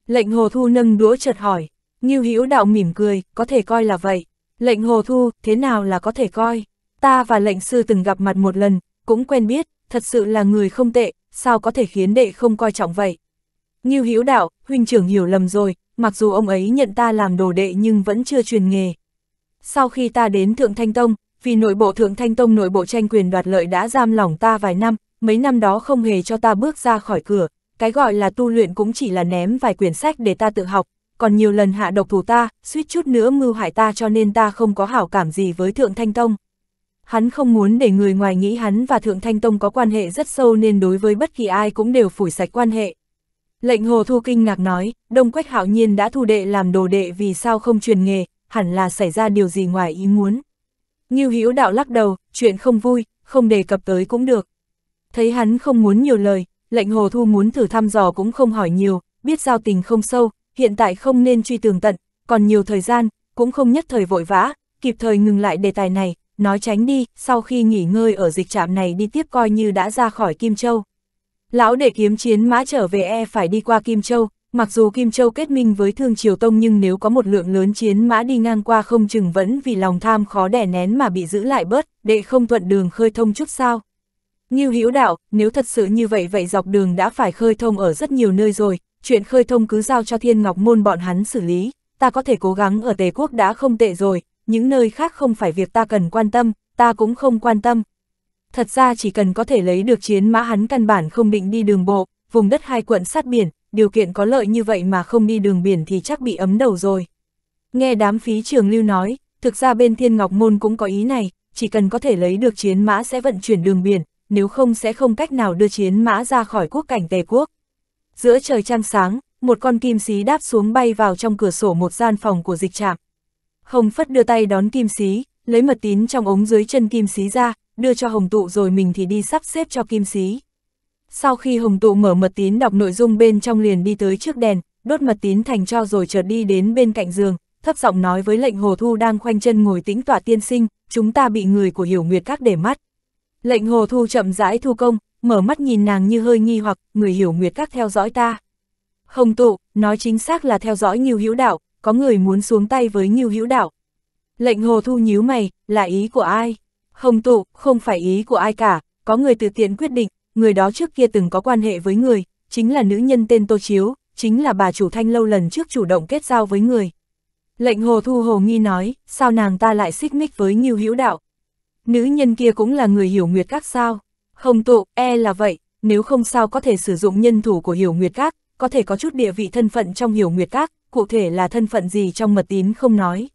Lệnh hồ thu nâng đũa chợt hỏi, Ngưu Hữu đạo mỉm cười, có thể coi là vậy. Lệnh hồ thu, thế nào là có thể coi? Ta và lệnh sư từng gặp mặt một lần, cũng quen biết, thật sự là người không tệ, sao có thể khiến đệ không coi trọng vậy? Ngưu Hữu đạo, huynh trưởng hiểu lầm rồi, mặc dù ông ấy nhận ta làm đồ đệ nhưng vẫn chưa truyền nghề. Sau khi ta đến Thượng Thanh Tông, vì nội bộ Thượng Thanh Tông nội bộ tranh quyền đoạt lợi đã giam lỏng ta vài năm, mấy năm đó không hề cho ta bước ra khỏi cửa, cái gọi là tu luyện cũng chỉ là ném vài quyển sách để ta tự học, còn nhiều lần hạ độc thủ ta, suýt chút nữa mưu hại ta cho nên ta không có hảo cảm gì với Thượng Thanh Tông. Hắn không muốn để người ngoài nghĩ hắn và Thượng Thanh Tông có quan hệ rất sâu nên đối với bất kỳ ai cũng đều phủi sạch quan hệ. Lệnh Hồ Thu Kinh ngạc nói, Đông Quách Hạo Nhiên đã thu đệ làm đồ đệ vì sao không truyền nghề, hẳn là xảy ra điều gì ngoài ý muốn. Ngưu Hữu Đạo lắc đầu, chuyện không vui, không đề cập tới cũng được. Thấy hắn không muốn nhiều lời, lệnh hồ thu muốn thử thăm dò cũng không hỏi nhiều, biết giao tình không sâu, hiện tại không nên truy tường tận, còn nhiều thời gian, cũng không nhất thời vội vã, kịp thời ngừng lại đề tài này, nói tránh đi, sau khi nghỉ ngơi ở dịch trạm này đi tiếp coi như đã ra khỏi Kim Châu. Lão để kiếm chiến mã trở về e phải đi qua Kim Châu, mặc dù Kim Châu kết minh với Thương Triều Tông nhưng nếu có một lượng lớn chiến mã đi ngang qua không chừng vẫn vì lòng tham khó đẻ nén mà bị giữ lại bớt, để không thuận đường khơi thông chút sao. Ngưu Hữu Đạo, nếu thật sự như vậy vậy dọc đường đã phải khơi thông ở rất nhiều nơi rồi, chuyện khơi thông cứ giao cho Thiên Ngọc Môn bọn hắn xử lý, ta có thể cố gắng ở Tề Quốc đã không tệ rồi, những nơi khác không phải việc ta cần quan tâm, ta cũng không quan tâm. Thật ra chỉ cần có thể lấy được chiến mã hắn căn bản không định đi đường bộ, vùng đất hai quận sát biển, điều kiện có lợi như vậy mà không đi đường biển thì chắc bị ấm đầu rồi. Nghe đám phí trường lưu nói, thực ra bên Thiên Ngọc Môn cũng có ý này, chỉ cần có thể lấy được chiến mã sẽ vận chuyển đường biển, nếu không sẽ không cách nào đưa chiến mã ra khỏi quốc cảnh tề quốc. Giữa trời trăng sáng, một con kim xí đáp xuống bay vào trong cửa sổ một gian phòng của dịch trạm. Hồng Phất đưa tay đón kim xí, lấy mật tín trong ống dưới chân kim xí ra, đưa cho Hồng Tụ rồi mình thì đi sắp xếp cho kim xí. Sau khi Hồng Tụ mở mật tín đọc nội dung bên trong liền đi tới trước đèn, đốt mật tín thành cho rồi chợt đi đến bên cạnh giường, thấp giọng nói với lệnh Hồ Thu đang khoanh chân ngồi tĩnh tọa tiên sinh, chúng ta bị người của Hiểu Nguyệt Các để mắt. Lệnh hồ thu chậm rãi thu công, mở mắt nhìn nàng như hơi nghi hoặc, người hiểu nguyệt các theo dõi ta. Hồng tụ, nói chính xác là theo dõi nghiêu hữu đạo, có người muốn xuống tay với nghiêu hữu đạo. Lệnh hồ thu nhíu mày, là ý của ai? Hồng tụ, không phải ý của ai cả, có người tự tiện quyết định, người đó trước kia từng có quan hệ với người, chính là nữ nhân tên Tô Chiếu, chính là bà chủ thanh lâu lần trước chủ động kết giao với người. Lệnh hồ thu hồ nghi nói, sao nàng ta lại xích mích với nghiêu hữu đạo? Nữ nhân kia cũng là người hiểu nguyệt các sao? Không tụ, e là vậy, nếu không sao có thể sử dụng nhân thủ của hiểu nguyệt các, có thể có chút địa vị thân phận trong hiểu nguyệt các, cụ thể là thân phận gì trong mật tín không nói.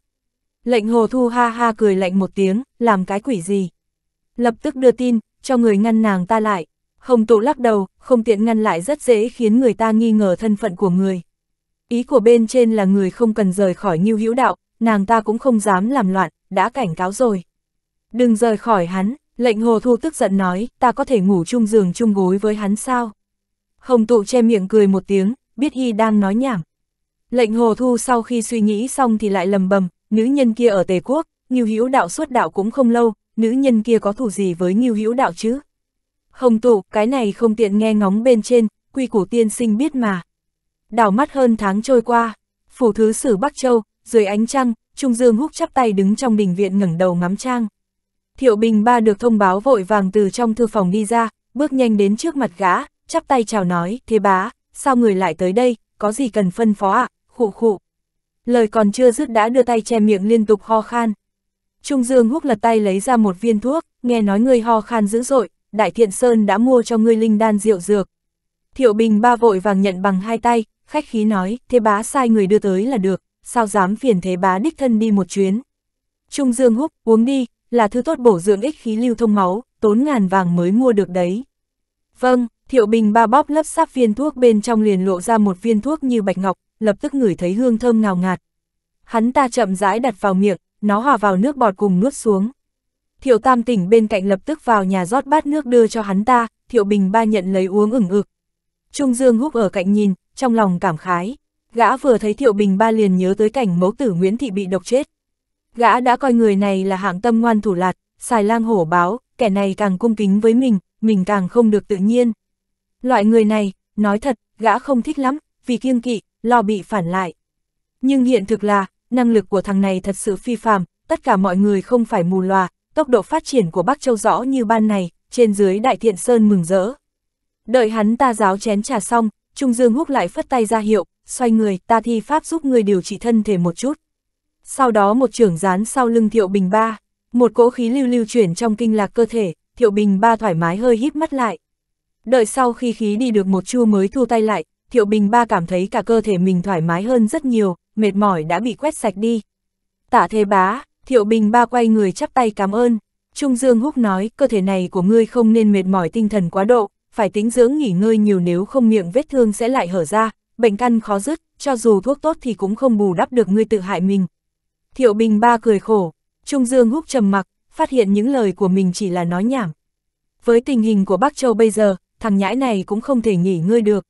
Lệnh hồ thu ha ha cười lạnh một tiếng, làm cái quỷ gì? Lập tức đưa tin, cho người ngăn nàng ta lại. Không tụ lắc đầu, không tiện ngăn lại rất dễ khiến người ta nghi ngờ thân phận của người. Ý của bên trên là người không cần rời khỏi nghiêu hữu đạo, nàng ta cũng không dám làm loạn, đã cảnh cáo rồi. Đừng rời khỏi hắn, lệnh hồ thu tức giận nói, ta có thể ngủ chung giường chung gối với hắn sao? Hồng tụ che miệng cười một tiếng, biết y đang nói nhảm. Lệnh hồ thu sau khi suy nghĩ xong thì lại lầm bầm, nữ nhân kia ở Tề Quốc, Ngưu Hữu Đạo xuất đạo cũng không lâu, nữ nhân kia có thủ gì với Ngưu Hữu Đạo chứ? Hồng tụ, cái này không tiện nghe ngóng bên trên, quy củ tiên sinh biết mà. Đảo mắt hơn tháng trôi qua, phủ thứ sử Bắc Châu, dưới ánh trăng, Trung Dương Húc chắp tay đứng trong đình viện ngẩng đầu ngắm trang. Thiệu Bình Ba được thông báo vội vàng từ trong thư phòng đi ra, bước nhanh đến trước mặt gã, chắp tay chào nói, thế bá, sao người lại tới đây, có gì cần phân phó ạ, à? khụ khụ. Lời còn chưa dứt đã đưa tay che miệng liên tục ho khan. Trung Dương húc lật tay lấy ra một viên thuốc, nghe nói ngươi ho khan dữ dội, Đại Thiện Sơn đã mua cho ngươi linh đan rượu dược. Thiệu Bình Ba vội vàng nhận bằng hai tay, khách khí nói, thế bá sai người đưa tới là được, sao dám phiền thế bá đích thân đi một chuyến. Trung Dương húc, uống đi, là thứ tốt bổ dưỡng ích khí lưu thông máu, tốn ngàn vàng mới mua được đấy. Vâng, Thiệu Bình ba bóp lấp sáp viên thuốc bên trong liền lộ ra một viên thuốc như bạch ngọc, lập tức ngửi thấy hương thơm ngào ngạt. Hắn ta chậm rãi đặt vào miệng, nó hòa vào nước bọt cùng nuốt xuống. Thiệu Tam tỉnh bên cạnh lập tức vào nhà rót bát nước đưa cho hắn ta, Thiệu Bình ba nhận lấy uống ửng ực. Trung Dương húc ở cạnh nhìn, trong lòng cảm khái. Gã vừa thấy Thiệu Bình ba liền nhớ tới cảnh mẫu tử Nguyễn Thị bị độc chết. Gã đã coi người này là hạng tâm ngoan thủ lạt, xài lang hổ báo, kẻ này càng cung kính với mình, mình càng không được tự nhiên. Loại người này, nói thật, gã không thích lắm, vì kiêng kỵ, lo bị phản lại. Nhưng hiện thực là, năng lực của thằng này thật sự phi phàm, tất cả mọi người không phải mù loà. tốc độ phát triển của Bắc Châu rõ như ban này, trên dưới Đại Thiện Sơn mừng rỡ. Đợi hắn ta giáo chén trà xong, Trung Dương Húc lại phất tay ra hiệu, xoay người, ta thi pháp giúp người điều trị thân thể một chút sau đó một trưởng dán sau lưng Thiệu Bình Ba, một cỗ khí lưu lưu chuyển trong kinh lạc cơ thể, Thiệu Bình Ba thoải mái hơi híp mắt lại. Đợi sau khi khí đi được một chu mới thu tay lại, Thiệu Bình Ba cảm thấy cả cơ thể mình thoải mái hơn rất nhiều, mệt mỏi đã bị quét sạch đi. Tạ thế bá, Thiệu Bình Ba quay người chắp tay cảm ơn. Trung Dương Húc nói, cơ thể này của ngươi không nên mệt mỏi tinh thần quá độ, phải tính dưỡng nghỉ ngơi nhiều nếu không miệng vết thương sẽ lại hở ra, bệnh căn khó dứt, cho dù thuốc tốt thì cũng không bù đắp được ngươi tự hại mình, Thiệu Bình Ba cười khổ, Trung Dương húc trầm mặc, phát hiện những lời của mình chỉ là nói nhảm. Với tình hình của Bắc Châu bây giờ, thằng nhãi này cũng không thể nghỉ ngơi được.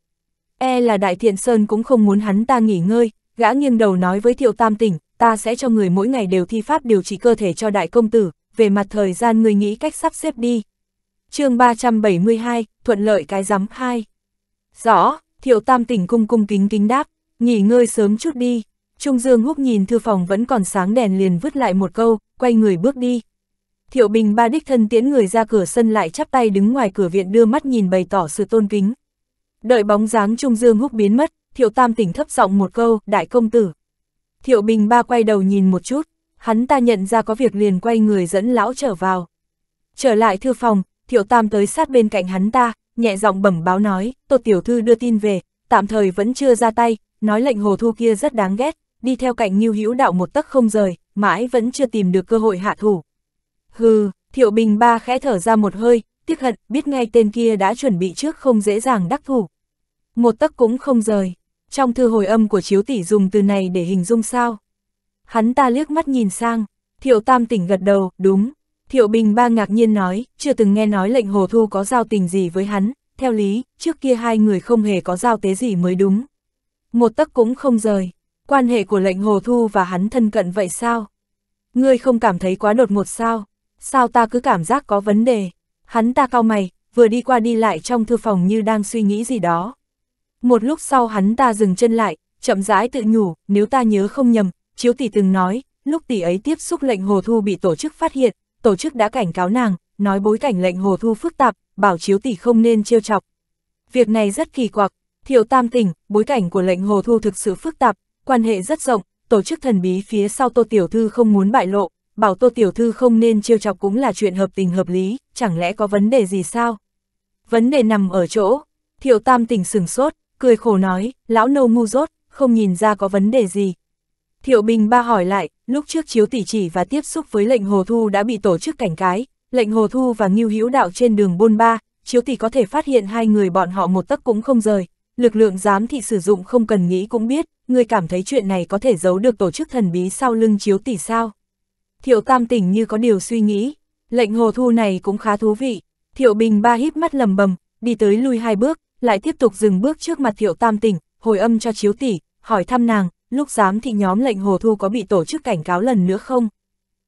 E là Đại Thiện Sơn cũng không muốn hắn ta nghỉ ngơi, gã nghiêng đầu nói với Thiệu Tam Tỉnh, ta sẽ cho người mỗi ngày đều thi pháp điều trị cơ thể cho Đại Công Tử, về mặt thời gian người nghĩ cách sắp xếp đi. chương 372, thuận lợi cái giám 2. Rõ, Thiệu Tam Tỉnh cung cung kính kính đáp, nghỉ ngơi sớm chút đi. Trung Dương Húc nhìn thư phòng vẫn còn sáng đèn liền vứt lại một câu, quay người bước đi. Thiệu Bình ba đích thân tiễn người ra cửa sân lại chắp tay đứng ngoài cửa viện đưa mắt nhìn bày tỏ sự tôn kính. Đợi bóng dáng Trung Dương Húc biến mất, Thiệu Tam tỉnh thấp giọng một câu, đại công tử. Thiệu Bình ba quay đầu nhìn một chút, hắn ta nhận ra có việc liền quay người dẫn lão trở vào. Trở lại thư phòng, Thiệu Tam tới sát bên cạnh hắn ta, nhẹ giọng bẩm báo nói, Tô Tiểu Thư đưa tin về, tạm thời vẫn chưa ra tay, nói lệnh hồ thu kia rất đáng ghét, đi theo cạnh Ngưu Hữu Đạo một tấc không rời, mãi vẫn chưa tìm được cơ hội hạ thủ. Hừ, Thiệu Bình ba khẽ thở ra một hơi, tiếc hận, biết ngay tên kia đã chuẩn bị trước không dễ dàng đắc thủ. Một tấc cũng không rời. Trong thư hồi âm của chiếu tỷ dùng từ này để hình dung sao? Hắn ta liếc mắt nhìn sang, Thiệu Tam tỉnh gật đầu, đúng. Thiệu Bình ba ngạc nhiên nói, chưa từng nghe nói lệnh hồ thu có giao tình gì với hắn, theo lý, trước kia hai người không hề có giao tế gì mới đúng. Một tấc cũng không rời, Quan hệ của lệnh hồ thu và hắn thân cận vậy sao? Ngươi không cảm thấy quá đột ngột sao? Sao ta cứ cảm giác có vấn đề? Hắn ta cao mày, vừa đi qua đi lại trong thư phòng như đang suy nghĩ gì đó. Một lúc sau hắn ta dừng chân lại, chậm rãi tự nhủ, nếu ta nhớ không nhầm, chiếu tỷ từng nói, lúc tỷ ấy tiếp xúc lệnh hồ thu bị tổ chức phát hiện, tổ chức đã cảnh cáo nàng, nói bối cảnh lệnh hồ thu phức tạp, bảo chiếu tỷ không nên trêu chọc. Việc này rất kỳ quặc, thiệu tam tỉnh, bối cảnh của lệnh hồ thu thực sự phức tạp, quan hệ rất rộng, tổ chức thần bí phía sau Tô Tiểu Thư không muốn bại lộ, bảo Tô Tiểu Thư không nên chiêu chọc cũng là chuyện hợp tình hợp lý, chẳng lẽ có vấn đề gì sao? Vấn đề nằm ở chỗ, Thiệu Tam tỉnh sừng sốt, cười khổ nói, lão nâu ngu rốt, không nhìn ra có vấn đề gì. Thiệu Bình ba hỏi lại, lúc trước chiếu tỷ chỉ và tiếp xúc với lệnh hồ thu đã bị tổ chức cảnh cái, lệnh hồ thu và nghiêu hữu đạo trên đường bôn ba, chiếu tỷ có thể phát hiện hai người bọn họ một tấc cũng không rời, Lực lượng giám thị sử dụng không cần nghĩ cũng biết, người cảm thấy chuyện này có thể giấu được tổ chức thần bí sau lưng chiếu tỷ sao. Thiệu tam tỉnh như có điều suy nghĩ, lệnh hồ thu này cũng khá thú vị. Thiệu bình ba híp mắt lầm bầm, đi tới lui hai bước, lại tiếp tục dừng bước trước mặt thiệu tam tỉnh, hồi âm cho chiếu tỷ, hỏi thăm nàng, lúc giám thị nhóm lệnh hồ thu có bị tổ chức cảnh cáo lần nữa không?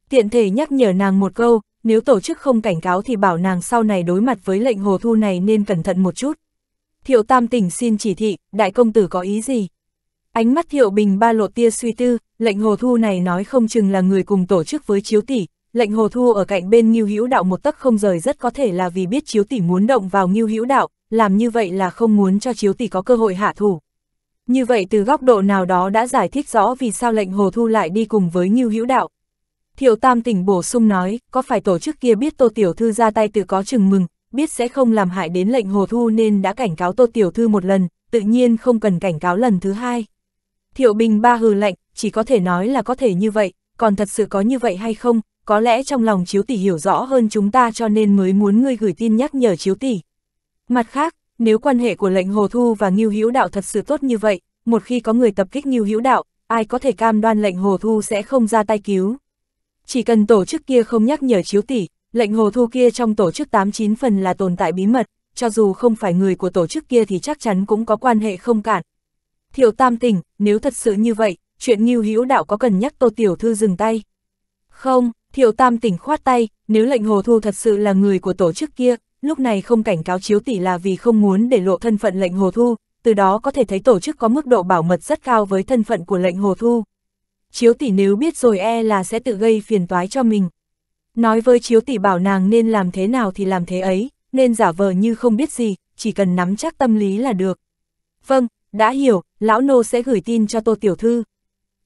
Tiện thể nhắc nhở nàng một câu, nếu tổ chức không cảnh cáo thì bảo nàng sau này đối mặt với lệnh hồ thu này nên cẩn thận một chút thiệu tam tỉnh xin chỉ thị, đại công tử có ý gì? Ánh mắt thiệu bình ba lộ tia suy tư, lệnh hồ thu này nói không chừng là người cùng tổ chức với chiếu tỷ, lệnh hồ thu ở cạnh bên nghiêu hữu đạo một tấc không rời rất có thể là vì biết chiếu tỷ muốn động vào nghiêu hữu đạo, làm như vậy là không muốn cho chiếu tỷ có cơ hội hạ thủ. Như vậy từ góc độ nào đó đã giải thích rõ vì sao lệnh hồ thu lại đi cùng với nghiêu hữu đạo. Thiệu tam tỉnh bổ sung nói, có phải tổ chức kia biết tô tiểu thư ra tay từ có chừng mừng, biết sẽ không làm hại đến lệnh hồ thu nên đã cảnh cáo Tô Tiểu Thư một lần, tự nhiên không cần cảnh cáo lần thứ hai. Thiệu Bình ba hừ lạnh, chỉ có thể nói là có thể như vậy, còn thật sự có như vậy hay không, có lẽ trong lòng Chiếu Tỷ hiểu rõ hơn chúng ta cho nên mới muốn ngươi gửi tin nhắc nhở Chiếu Tỷ. Mặt khác, nếu quan hệ của lệnh Hồ Thu và nghiêu Hữu Đạo thật sự tốt như vậy, một khi có người tập kích nghiêu Hữu Đạo, ai có thể cam đoan lệnh Hồ Thu sẽ không ra tay cứu. Chỉ cần tổ chức kia không nhắc nhở Chiếu Tỷ, Lệnh hồ thu kia trong tổ chức 89 phần là tồn tại bí mật, cho dù không phải người của tổ chức kia thì chắc chắn cũng có quan hệ không cản. Thiệu tam tỉnh, nếu thật sự như vậy, chuyện nghiêu hữu đạo có cần nhắc tô tiểu thư dừng tay? Không, thiệu tam tỉnh khoát tay, nếu lệnh hồ thu thật sự là người của tổ chức kia, lúc này không cảnh cáo chiếu tỷ là vì không muốn để lộ thân phận lệnh hồ thu, từ đó có thể thấy tổ chức có mức độ bảo mật rất cao với thân phận của lệnh hồ thu. Chiếu tỷ nếu biết rồi e là sẽ tự gây phiền toái cho mình. Nói với chiếu tỷ bảo nàng nên làm thế nào thì làm thế ấy, nên giả vờ như không biết gì, chỉ cần nắm chắc tâm lý là được. Vâng, đã hiểu, lão nô sẽ gửi tin cho tô tiểu thư.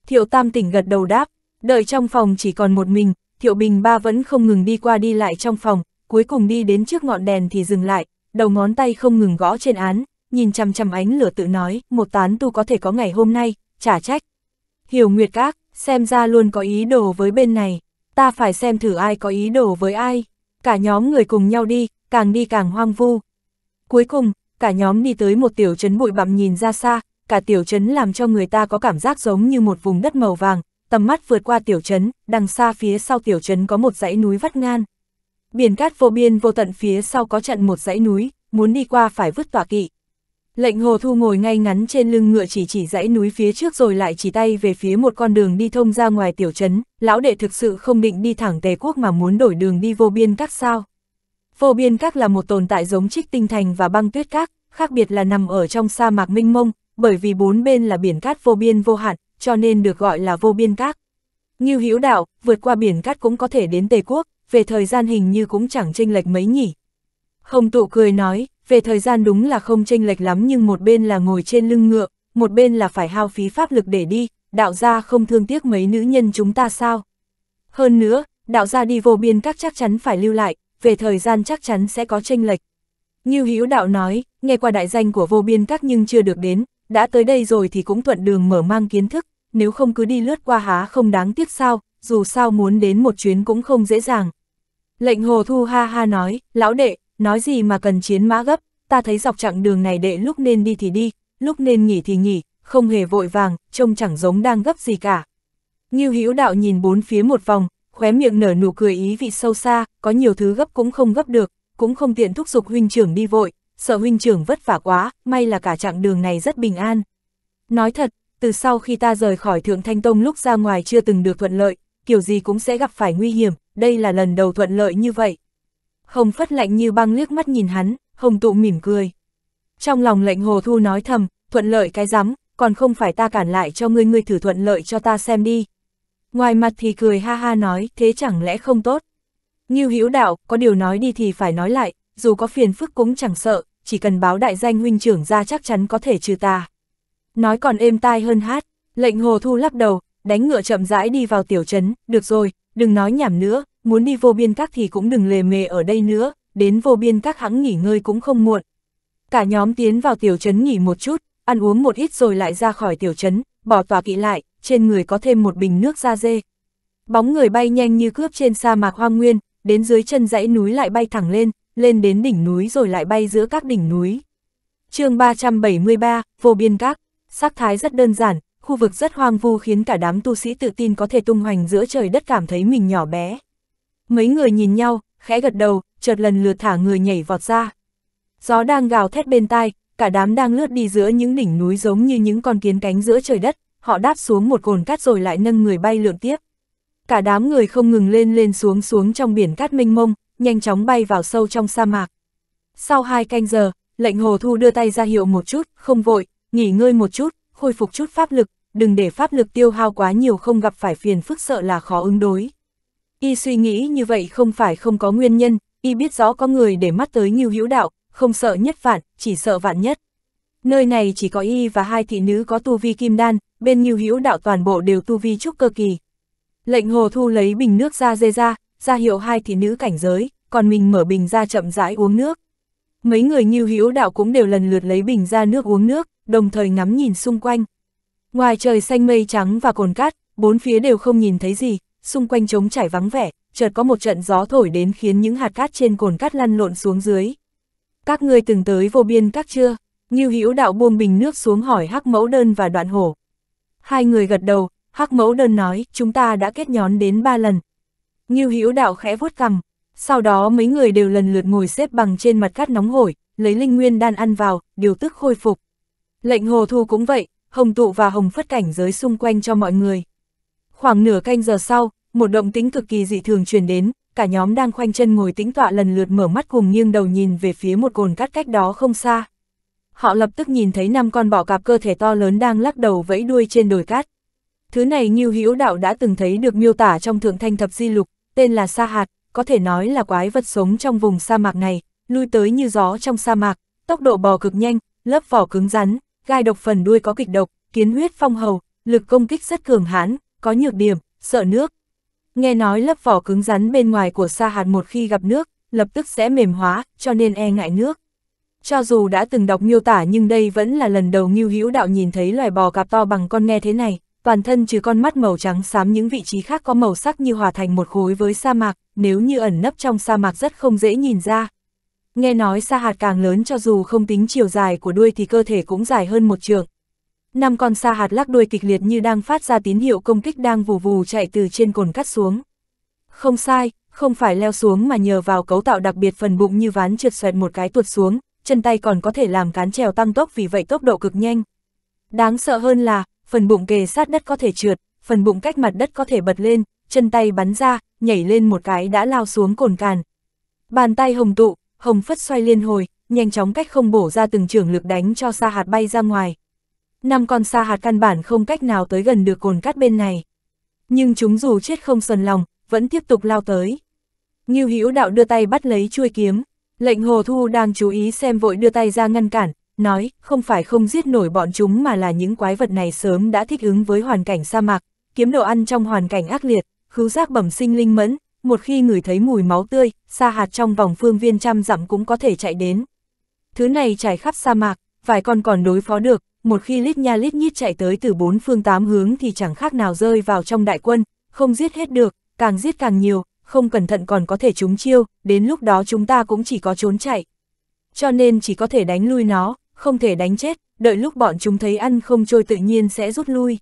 Thiệu tam tỉnh gật đầu đáp, đợi trong phòng chỉ còn một mình, thiệu bình ba vẫn không ngừng đi qua đi lại trong phòng, cuối cùng đi đến trước ngọn đèn thì dừng lại, đầu ngón tay không ngừng gõ trên án, nhìn chăm chăm ánh lửa tự nói, một tán tu có thể có ngày hôm nay, trả trách. Hiểu Nguyệt Các, xem ra luôn có ý đồ với bên này ta phải xem thử ai có ý đồ với ai. Cả nhóm người cùng nhau đi, càng đi càng hoang vu. Cuối cùng, cả nhóm đi tới một tiểu trấn bụi bặm nhìn ra xa, cả tiểu trấn làm cho người ta có cảm giác giống như một vùng đất màu vàng, tầm mắt vượt qua tiểu trấn, đằng xa phía sau tiểu trấn có một dãy núi vắt ngang. Biển cát vô biên vô tận phía sau có chặn một dãy núi, muốn đi qua phải vứt tỏa kỵ. Lệnh hồ thu ngồi ngay ngắn trên lưng ngựa chỉ chỉ dãy núi phía trước rồi lại chỉ tay về phía một con đường đi thông ra ngoài tiểu trấn, lão đệ thực sự không định đi thẳng tề quốc mà muốn đổi đường đi vô biên các sao. Vô biên các là một tồn tại giống trích tinh thành và băng tuyết các, khác biệt là nằm ở trong sa mạc minh mông, bởi vì bốn bên là biển cát vô biên vô hạn, cho nên được gọi là vô biên các. Như Hữu Đạo, vượt qua biển cát cũng có thể đến Tề quốc, về thời gian hình như cũng chẳng chênh lệch mấy nhỉ. Không tụ cười nói, về thời gian đúng là không tranh lệch lắm nhưng một bên là ngồi trên lưng ngựa, một bên là phải hao phí pháp lực để đi, đạo gia không thương tiếc mấy nữ nhân chúng ta sao. Hơn nữa, đạo gia đi vô biên các chắc chắn phải lưu lại, về thời gian chắc chắn sẽ có tranh lệch. Như Hữu đạo nói, nghe qua đại danh của vô biên các nhưng chưa được đến, đã tới đây rồi thì cũng thuận đường mở mang kiến thức, nếu không cứ đi lướt qua há không đáng tiếc sao, dù sao muốn đến một chuyến cũng không dễ dàng. Lệnh hồ thu ha ha nói, lão đệ, nói gì mà cần chiến mã gấp, ta thấy dọc chặng đường này đệ lúc nên đi thì đi, lúc nên nghỉ thì nghỉ, không hề vội vàng, trông chẳng giống đang gấp gì cả. Ngưu Hữu Đạo nhìn bốn phía một vòng, khóe miệng nở nụ cười ý vị sâu xa, có nhiều thứ gấp cũng không gấp được, cũng không tiện thúc giục huynh trưởng đi vội, sợ huynh trưởng vất vả quá, may là cả chặng đường này rất bình an. Nói thật, từ sau khi ta rời khỏi Thượng Thanh Tông lúc ra ngoài chưa từng được thuận lợi, kiểu gì cũng sẽ gặp phải nguy hiểm, đây là lần đầu thuận lợi như vậy. Hồng Phất lạnh như băng liếc mắt nhìn hắn, Hồng Tụ mỉm cười. Trong lòng lệnh Hồ Thu nói thầm, thuận lợi cái rắm, còn không phải ta cản lại cho ngươi ngươi thử thuận lợi cho ta xem đi. Ngoài mặt thì cười ha ha nói, thế chẳng lẽ không tốt. Ngưu Hữu đạo, có điều nói đi thì phải nói lại, dù có phiền phức cũng chẳng sợ, chỉ cần báo đại danh huynh trưởng ra chắc chắn có thể trừ ta. Nói còn êm tai hơn hát, lệnh Hồ Thu lắc đầu, đánh ngựa chậm rãi đi vào tiểu trấn, được rồi, đừng nói nhảm nữa, muốn đi vô biên các thì cũng đừng lề mề ở đây nữa, đến vô biên các hãng nghỉ ngơi cũng không muộn. Cả nhóm tiến vào tiểu trấn nghỉ một chút, ăn uống một ít rồi lại ra khỏi tiểu trấn, bỏ tòa kỵ lại, trên người có thêm một bình nước da dê. Bóng người bay nhanh như cướp trên sa mạc hoang nguyên, đến dưới chân dãy núi lại bay thẳng lên, lên đến đỉnh núi rồi lại bay giữa các đỉnh núi. chương 373, vô biên các, sắc thái rất đơn giản, khu vực rất hoang vu khiến cả đám tu sĩ tự tin có thể tung hoành giữa trời đất cảm thấy mình nhỏ bé. Mấy người nhìn nhau, khẽ gật đầu, chợt lần lượt thả người nhảy vọt ra. Gió đang gào thét bên tai, cả đám đang lướt đi giữa những đỉnh núi giống như những con kiến cánh giữa trời đất, họ đáp xuống một cồn cát rồi lại nâng người bay lượn tiếp. Cả đám người không ngừng lên lên xuống xuống trong biển cát mênh mông, nhanh chóng bay vào sâu trong sa mạc. Sau hai canh giờ, lệnh hồ thu đưa tay ra hiệu một chút, không vội, nghỉ ngơi một chút, khôi phục chút pháp lực, đừng để pháp lực tiêu hao quá nhiều không gặp phải phiền phức sợ là khó ứng đối. Y suy nghĩ như vậy không phải không có nguyên nhân, y biết rõ có người để mắt tới nghiêu hữu đạo, không sợ nhất vạn, chỉ sợ vạn nhất. Nơi này chỉ có y và hai thị nữ có tu vi kim đan, bên nghiêu hữu đạo toàn bộ đều tu vi trúc cơ kỳ. Lệnh hồ thu lấy bình nước ra dê ra, ra hiệu hai thị nữ cảnh giới, còn mình mở bình ra chậm rãi uống nước. Mấy người nghiêu hữu đạo cũng đều lần lượt lấy bình ra nước uống nước đồng thời ngắm nhìn xung quanh. Ngoài trời xanh mây trắng và cồn cát, bốn phía đều không nhìn thấy gì, xung quanh trống trải vắng vẻ, chợt có một trận gió thổi đến khiến những hạt cát trên cồn cát lăn lộn xuống dưới. Các ngươi từng tới vô biên các chưa? Ngưu Hữu Đạo buông bình nước xuống hỏi Hắc Mẫu Đơn và Đoạn Hổ. Hai người gật đầu, Hắc Mẫu Đơn nói, chúng ta đã kết nhón đến ba lần. Ngưu Hữu Đạo khẽ vuốt cằm, sau đó mấy người đều lần lượt ngồi xếp bằng trên mặt cát nóng hổi, lấy linh nguyên đan ăn vào, điều tức khôi phục. Lệnh hồ thu cũng vậy, hồng tụ và hồng phất cảnh giới xung quanh cho mọi người. Khoảng nửa canh giờ sau, một động tính cực kỳ dị thường truyền đến, cả nhóm đang khoanh chân ngồi tĩnh tọa lần lượt mở mắt cùng nghiêng đầu nhìn về phía một cồn cát cách đó không xa. Họ lập tức nhìn thấy năm con bọ cạp cơ thể to lớn đang lắc đầu vẫy đuôi trên đồi cát. Thứ này Ngưu Hữu Đạo đã từng thấy được miêu tả trong Thượng Thanh Thập Di Lục, tên là sa hạt, có thể nói là quái vật sống trong vùng sa mạc này, lui tới như gió trong sa mạc, tốc độ bò cực nhanh, lớp vỏ cứng rắn, gai độc phần đuôi có kịch độc, kiến huyết phong hầu, lực công kích rất cường hãn, có nhược điểm, sợ nước. Nghe nói lớp vỏ cứng rắn bên ngoài của sa hạt một khi gặp nước, lập tức sẽ mềm hóa, cho nên e ngại nước. Cho dù đã từng đọc miêu tả nhưng đây vẫn là lần đầu Ngưu Hữu Đạo nhìn thấy loài bò cạp to bằng con nghe thế này, toàn thân trừ con mắt màu trắng xám những vị trí khác có màu sắc như hòa thành một khối với sa mạc, nếu như ẩn nấp trong sa mạc rất không dễ nhìn ra, Nghe nói sa hạt càng lớn cho dù không tính chiều dài của đuôi thì cơ thể cũng dài hơn một trường. Năm con sa hạt lắc đuôi kịch liệt như đang phát ra tín hiệu công kích đang vù vù chạy từ trên cồn cắt xuống. Không sai, không phải leo xuống mà nhờ vào cấu tạo đặc biệt phần bụng như ván trượt xoẹt một cái tuột xuống, chân tay còn có thể làm cán trèo tăng tốc vì vậy tốc độ cực nhanh. Đáng sợ hơn là, phần bụng kề sát đất có thể trượt, phần bụng cách mặt đất có thể bật lên, chân tay bắn ra, nhảy lên một cái đã lao xuống cồn càn. Bàn tay hồng tụ, hồng phất xoay liên hồi, nhanh chóng cách không bổ ra từng trường lực đánh cho sa hạt bay ra ngoài. Năm con sa hạt căn bản không cách nào tới gần được cồn cát bên này. Nhưng chúng dù chết không sần lòng, vẫn tiếp tục lao tới. Ngưu Hữu Đạo đưa tay bắt lấy chuôi kiếm, lệnh Hồ Thu đang chú ý xem vội đưa tay ra ngăn cản, nói, không phải không giết nổi bọn chúng mà là những quái vật này sớm đã thích ứng với hoàn cảnh sa mạc, kiếm đồ ăn trong hoàn cảnh ác liệt, khứu giác bẩm sinh linh mẫn, một khi ngửi thấy mùi máu tươi, sa hạt trong vòng phương viên trăm dặm cũng có thể chạy đến. Thứ này trải khắp sa mạc, vài con còn đối phó được, một khi lít nha lít nhít chạy tới từ bốn phương tám hướng thì chẳng khác nào rơi vào trong đại quân, không giết hết được, càng giết càng nhiều, không cẩn thận còn có thể trúng chiêu, đến lúc đó chúng ta cũng chỉ có trốn chạy. Cho nên chỉ có thể đánh lui nó, không thể đánh chết, đợi lúc bọn chúng thấy ăn không trôi tự nhiên sẽ rút lui.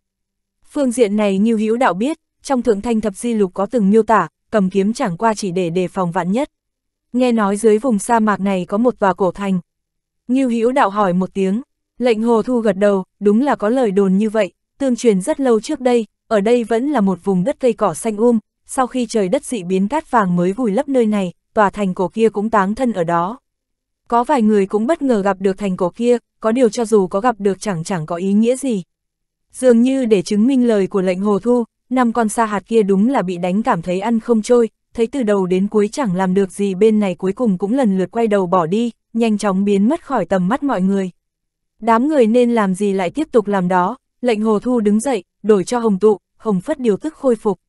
Phương diện này như hữu đạo biết, trong Thượng Thanh Thập Di Lục có từng miêu tả, cầm kiếm chẳng qua chỉ để đề phòng vạn nhất. Nghe nói dưới vùng sa mạc này có một tòa cổ thành. Ngưu Hữu đạo hỏi một tiếng, lệnh Hồ Thu gật đầu, đúng là có lời đồn như vậy, tương truyền rất lâu trước đây, ở đây vẫn là một vùng đất cây cỏ xanh um, sau khi trời đất dị biến cát vàng mới vùi lấp nơi này, tòa thành cổ kia cũng táng thân ở đó. Có vài người cũng bất ngờ gặp được thành cổ kia, có điều cho dù có gặp được chẳng chẳng có ý nghĩa gì. Dường như để chứng minh lời của lệnh Hồ Thu, năm con sa hạt kia đúng là bị đánh cảm thấy ăn không trôi, thấy từ đầu đến cuối chẳng làm được gì bên này cuối cùng cũng lần lượt quay đầu bỏ đi, nhanh chóng biến mất khỏi tầm mắt mọi người. Đám người nên làm gì lại tiếp tục làm đó, lệnh hồ thu đứng dậy, đổi cho hồng tụ, hồng phất điều tức khôi phục.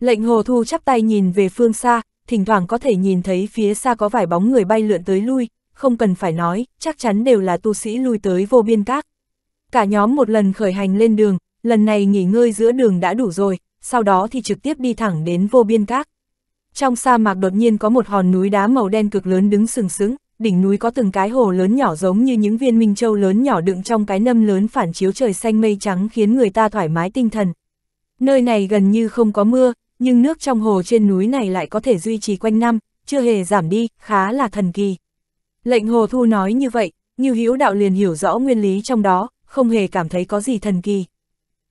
Lệnh hồ thu chắp tay nhìn về phương xa, thỉnh thoảng có thể nhìn thấy phía xa có vài bóng người bay lượn tới lui, không cần phải nói, chắc chắn đều là tu sĩ lui tới vô biên các. Cả nhóm một lần khởi hành lên đường, lần này nghỉ ngơi giữa đường đã đủ rồi, sau đó thì trực tiếp đi thẳng đến vô biên các. Trong sa mạc đột nhiên có một hòn núi đá màu đen cực lớn đứng sừng sững, đỉnh núi có từng cái hồ lớn nhỏ giống như những viên minh châu lớn nhỏ đựng trong cái nâm lớn phản chiếu trời xanh mây trắng khiến người ta thoải mái tinh thần. Nơi này gần như không có mưa, nhưng nước trong hồ trên núi này lại có thể duy trì quanh năm, chưa hề giảm đi, khá là thần kỳ. Lệnh Hồ Thu nói như vậy, như Hữu Đạo liền hiểu rõ nguyên lý trong đó, không hề cảm thấy có gì thần kỳ.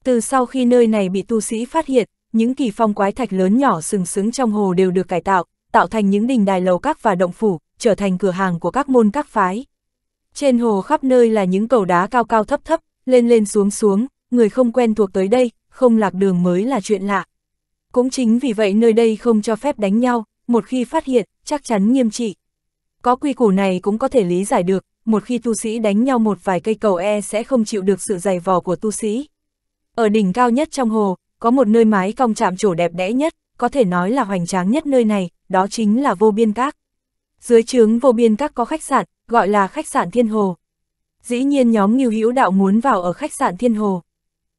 Từ sau khi nơi này bị tu sĩ phát hiện, những kỳ phong quái thạch lớn nhỏ sừng sững trong hồ đều được cải tạo, tạo thành những đình đài lầu các và động phủ, trở thành cửa hàng của các môn các phái. Trên hồ khắp nơi là những cầu đá cao cao thấp thấp, lên lên xuống xuống, người không quen thuộc tới đây, không lạc đường mới là chuyện lạ. Cũng chính vì vậy nơi đây không cho phép đánh nhau, một khi phát hiện, chắc chắn nghiêm trị. Có quy củ này cũng có thể lý giải được, một khi tu sĩ đánh nhau một vài cây cầu e sẽ không chịu được sự dày vò của tu sĩ. Ở đỉnh cao nhất trong hồ, có một nơi mái cong chạm trổ đẹp đẽ nhất, có thể nói là hoành tráng nhất nơi này, đó chính là vô biên các. Dưới trướng vô biên các có khách sạn, gọi là khách sạn Thiên Hồ. Dĩ nhiên nhóm Ngưu Hữu Đạo muốn vào ở khách sạn Thiên Hồ.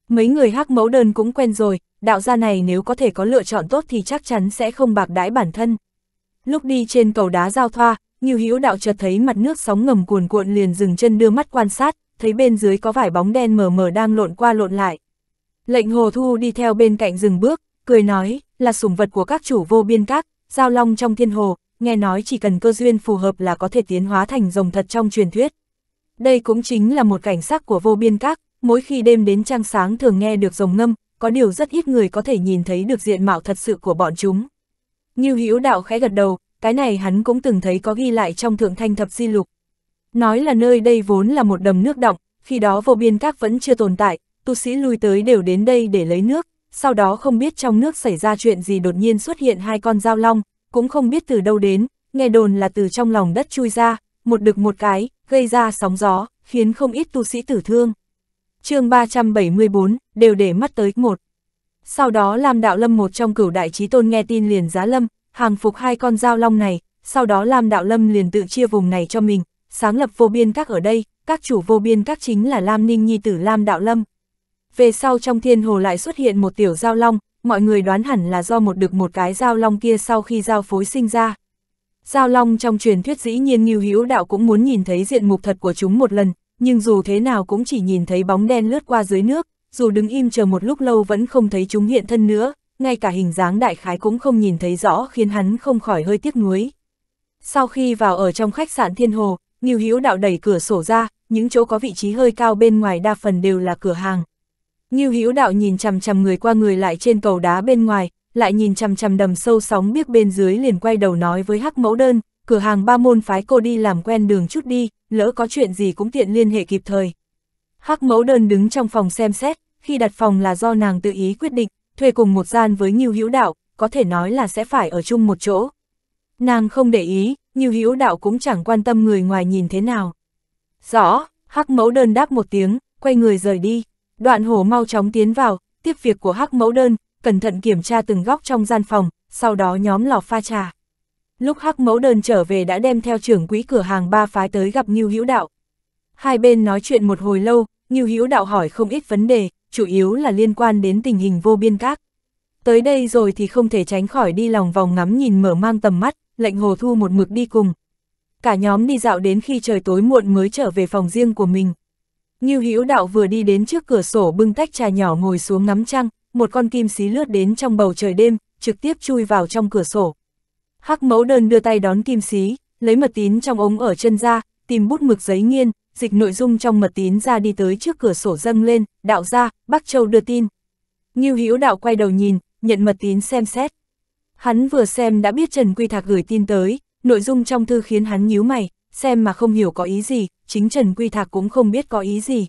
Mấy người hắc mẫu đơn cũng quen rồi, đạo gia này nếu có thể có lựa chọn tốt thì chắc chắn sẽ không bạc đãi bản thân. Lúc đi trên cầu đá giao thoa, Ngưu Hữu Đạo chợt thấy mặt nước sóng ngầm cuồn cuộn liền dừng chân đưa mắt quan sát, thấy bên dưới có vài bóng đen mờ mờ đang lộn qua lộn lại. Lệnh Hồ Thu đi theo bên cạnh dừng bước, cười nói, là sủng vật của các chủ vô biên các, giao long trong thiên hồ, nghe nói chỉ cần cơ duyên phù hợp là có thể tiến hóa thành rồng thật trong truyền thuyết. Đây cũng chính là một cảnh sắc của vô biên các, mỗi khi đêm đến trăng sáng thường nghe được rồng ngâm, có điều rất ít người có thể nhìn thấy được diện mạo thật sự của bọn chúng. Như Hữu Đạo khẽ gật đầu, cái này hắn cũng từng thấy có ghi lại trong Thượng Thanh Thập Di Lục. Nói là nơi đây vốn là một đầm nước động, khi đó vô biên các vẫn chưa tồn tại, tu sĩ lui tới đều đến đây để lấy nước, sau đó không biết trong nước xảy ra chuyện gì đột nhiên xuất hiện hai con dao long, cũng không biết từ đâu đến, nghe đồn là từ trong lòng đất chui ra, một đực một cái, gây ra sóng gió, khiến không ít tu sĩ tử thương. chương 374, đều để mắt tới một. Sau đó Lam Đạo Lâm một trong cửu đại trí tôn nghe tin liền giá Lâm, hàng phục hai con dao long này, sau đó Lam Đạo Lâm liền tự chia vùng này cho mình, sáng lập vô biên các ở đây, các chủ vô biên các chính là Lam Ninh Nhi tử Lam Đạo Lâm về sau trong thiên hồ lại xuất hiện một tiểu giao long, mọi người đoán hẳn là do một được một cái giao long kia sau khi giao phối sinh ra. Giao long trong truyền thuyết dĩ nhiên nghiêu hữu đạo cũng muốn nhìn thấy diện mục thật của chúng một lần, nhưng dù thế nào cũng chỉ nhìn thấy bóng đen lướt qua dưới nước, dù đứng im chờ một lúc lâu vẫn không thấy chúng hiện thân nữa, ngay cả hình dáng đại khái cũng không nhìn thấy rõ khiến hắn không khỏi hơi tiếc nuối. Sau khi vào ở trong khách sạn Thiên Hồ, Nghiêu Hữu Đạo đẩy cửa sổ ra, những chỗ có vị trí hơi cao bên ngoài đa phần đều là cửa hàng. Ngưu Hữu Đạo nhìn chằm chằm người qua người lại trên cầu đá bên ngoài, lại nhìn chằm chằm đầm sâu sóng biếc bên dưới liền quay đầu nói với Hắc Mẫu Đơn, cửa hàng ba môn phái cô đi làm quen đường chút đi, lỡ có chuyện gì cũng tiện liên hệ kịp thời. Hắc Mẫu Đơn đứng trong phòng xem xét, khi đặt phòng là do nàng tự ý quyết định, thuê cùng một gian với Ngưu Hữu Đạo, có thể nói là sẽ phải ở chung một chỗ. Nàng không để ý, Ngưu Hữu Đạo cũng chẳng quan tâm người ngoài nhìn thế nào. Rõ, Hắc Mẫu Đơn đáp một tiếng, quay người rời đi. Đoạn hổ mau chóng tiến vào, tiếp việc của hắc mẫu đơn, cẩn thận kiểm tra từng góc trong gian phòng, sau đó nhóm lò pha trà. Lúc hắc mẫu đơn trở về đã đem theo trưởng quỹ cửa hàng ba phái tới gặp Ngưu Hữu Đạo. Hai bên nói chuyện một hồi lâu, Ngưu Hữu Đạo hỏi không ít vấn đề, chủ yếu là liên quan đến tình hình vô biên các. Tới đây rồi thì không thể tránh khỏi đi lòng vòng ngắm nhìn mở mang tầm mắt, lệnh hồ thu một mực đi cùng. Cả nhóm đi dạo đến khi trời tối muộn mới trở về phòng riêng của mình. Ngưu Hữu Đạo vừa đi đến trước cửa sổ bưng tách trà nhỏ ngồi xuống ngắm trăng, một con kim xí lướt đến trong bầu trời đêm, trực tiếp chui vào trong cửa sổ. Hắc Mẫu Đơn đưa tay đón kim xí, lấy mật tín trong ống ở chân ra, tìm bút mực giấy nghiên, dịch nội dung trong mật tín ra đi tới trước cửa sổ dâng lên, đạo ra, Bắc Châu đưa tin. Ngưu Hữu Đạo quay đầu nhìn, nhận mật tín xem xét. Hắn vừa xem đã biết Trần Quy Thạc gửi tin tới, nội dung trong thư khiến hắn nhíu mày, xem mà không hiểu có ý gì, chính Trần Quy Thạc cũng không biết có ý gì.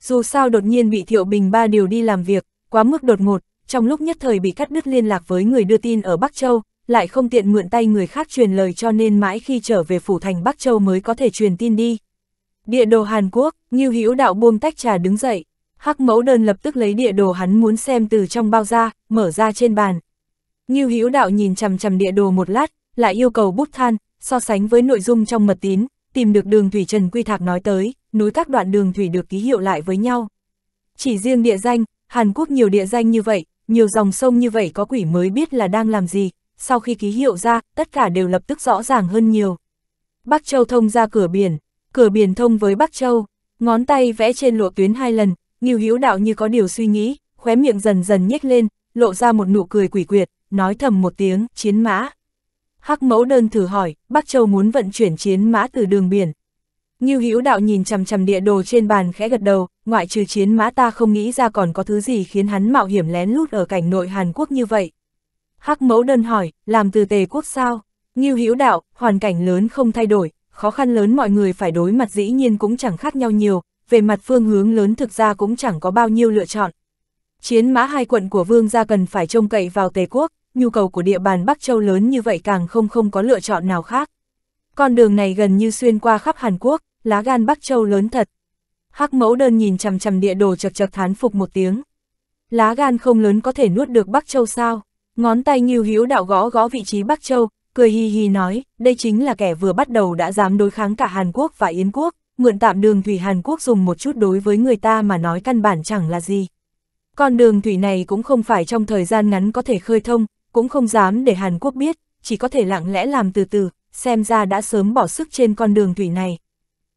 Dù sao đột nhiên bị Thiệu Bình ba điều đi làm việc, quá mức đột ngột, trong lúc nhất thời bị cắt đứt liên lạc với người đưa tin ở Bắc Châu, lại không tiện mượn tay người khác truyền lời cho nên mãi khi trở về phủ thành Bắc Châu mới có thể truyền tin đi. Địa đồ Hàn Quốc, Ngưu Hữu Đạo buông tách trà đứng dậy, Hắc Mẫu Đơn lập tức lấy địa đồ hắn muốn xem từ trong bao ra, mở ra trên bàn. Ngưu Hữu Đạo nhìn chằm chằm địa đồ một lát, lại yêu cầu bút than, so sánh với nội dung trong mật tín, tìm được đường thủy Trần Quy Thạc nói tới, núi các đoạn đường thủy được ký hiệu lại với nhau. Chỉ riêng địa danh, Hàn Quốc nhiều địa danh như vậy, nhiều dòng sông như vậy có quỷ mới biết là đang làm gì, sau khi ký hiệu ra, tất cả đều lập tức rõ ràng hơn nhiều. Bắc Châu thông ra cửa biển, cửa biển thông với Bắc Châu, ngón tay vẽ trên lộ tuyến hai lần, Ngưu Hiếu Đạo như có điều suy nghĩ, khóe miệng dần dần nhếch lên, lộ ra một nụ cười quỷ quyệt, nói thầm một tiếng, chiến mã. Hắc mẫu đơn thử hỏi, Bắc Châu muốn vận chuyển chiến mã từ đường biển. Như hữu đạo nhìn chằm chằm địa đồ trên bàn khẽ gật đầu, ngoại trừ chiến mã ta không nghĩ ra còn có thứ gì khiến hắn mạo hiểm lén lút ở cảnh nội Hàn Quốc như vậy. Hắc mẫu đơn hỏi, làm từ tề quốc sao? Như hữu đạo, hoàn cảnh lớn không thay đổi, khó khăn lớn mọi người phải đối mặt dĩ nhiên cũng chẳng khác nhau nhiều, về mặt phương hướng lớn thực ra cũng chẳng có bao nhiêu lựa chọn. Chiến mã hai quận của vương gia cần phải trông cậy vào tề quốc, nhu cầu của địa bàn Bắc Châu lớn như vậy càng không không có lựa chọn nào khác. Con đường này gần như xuyên qua khắp Hàn Quốc, lá gan Bắc Châu lớn thật. Hắc mẫu đơn nhìn chằm chằm địa đồ chật chật thán phục một tiếng. Lá gan không lớn có thể nuốt được Bắc Châu sao? Ngón tay nghiêu hữu đạo gõ gõ vị trí Bắc Châu, cười hi hi nói, đây chính là kẻ vừa bắt đầu đã dám đối kháng cả Hàn Quốc và Yến Quốc, mượn tạm đường thủy Hàn Quốc dùng một chút đối với người ta mà nói căn bản chẳng là gì. Con đường thủy này cũng không phải trong thời gian ngắn có thể khơi thông, cũng không dám để Hàn Quốc biết, chỉ có thể lặng lẽ làm từ từ, xem ra đã sớm bỏ sức trên con đường thủy này.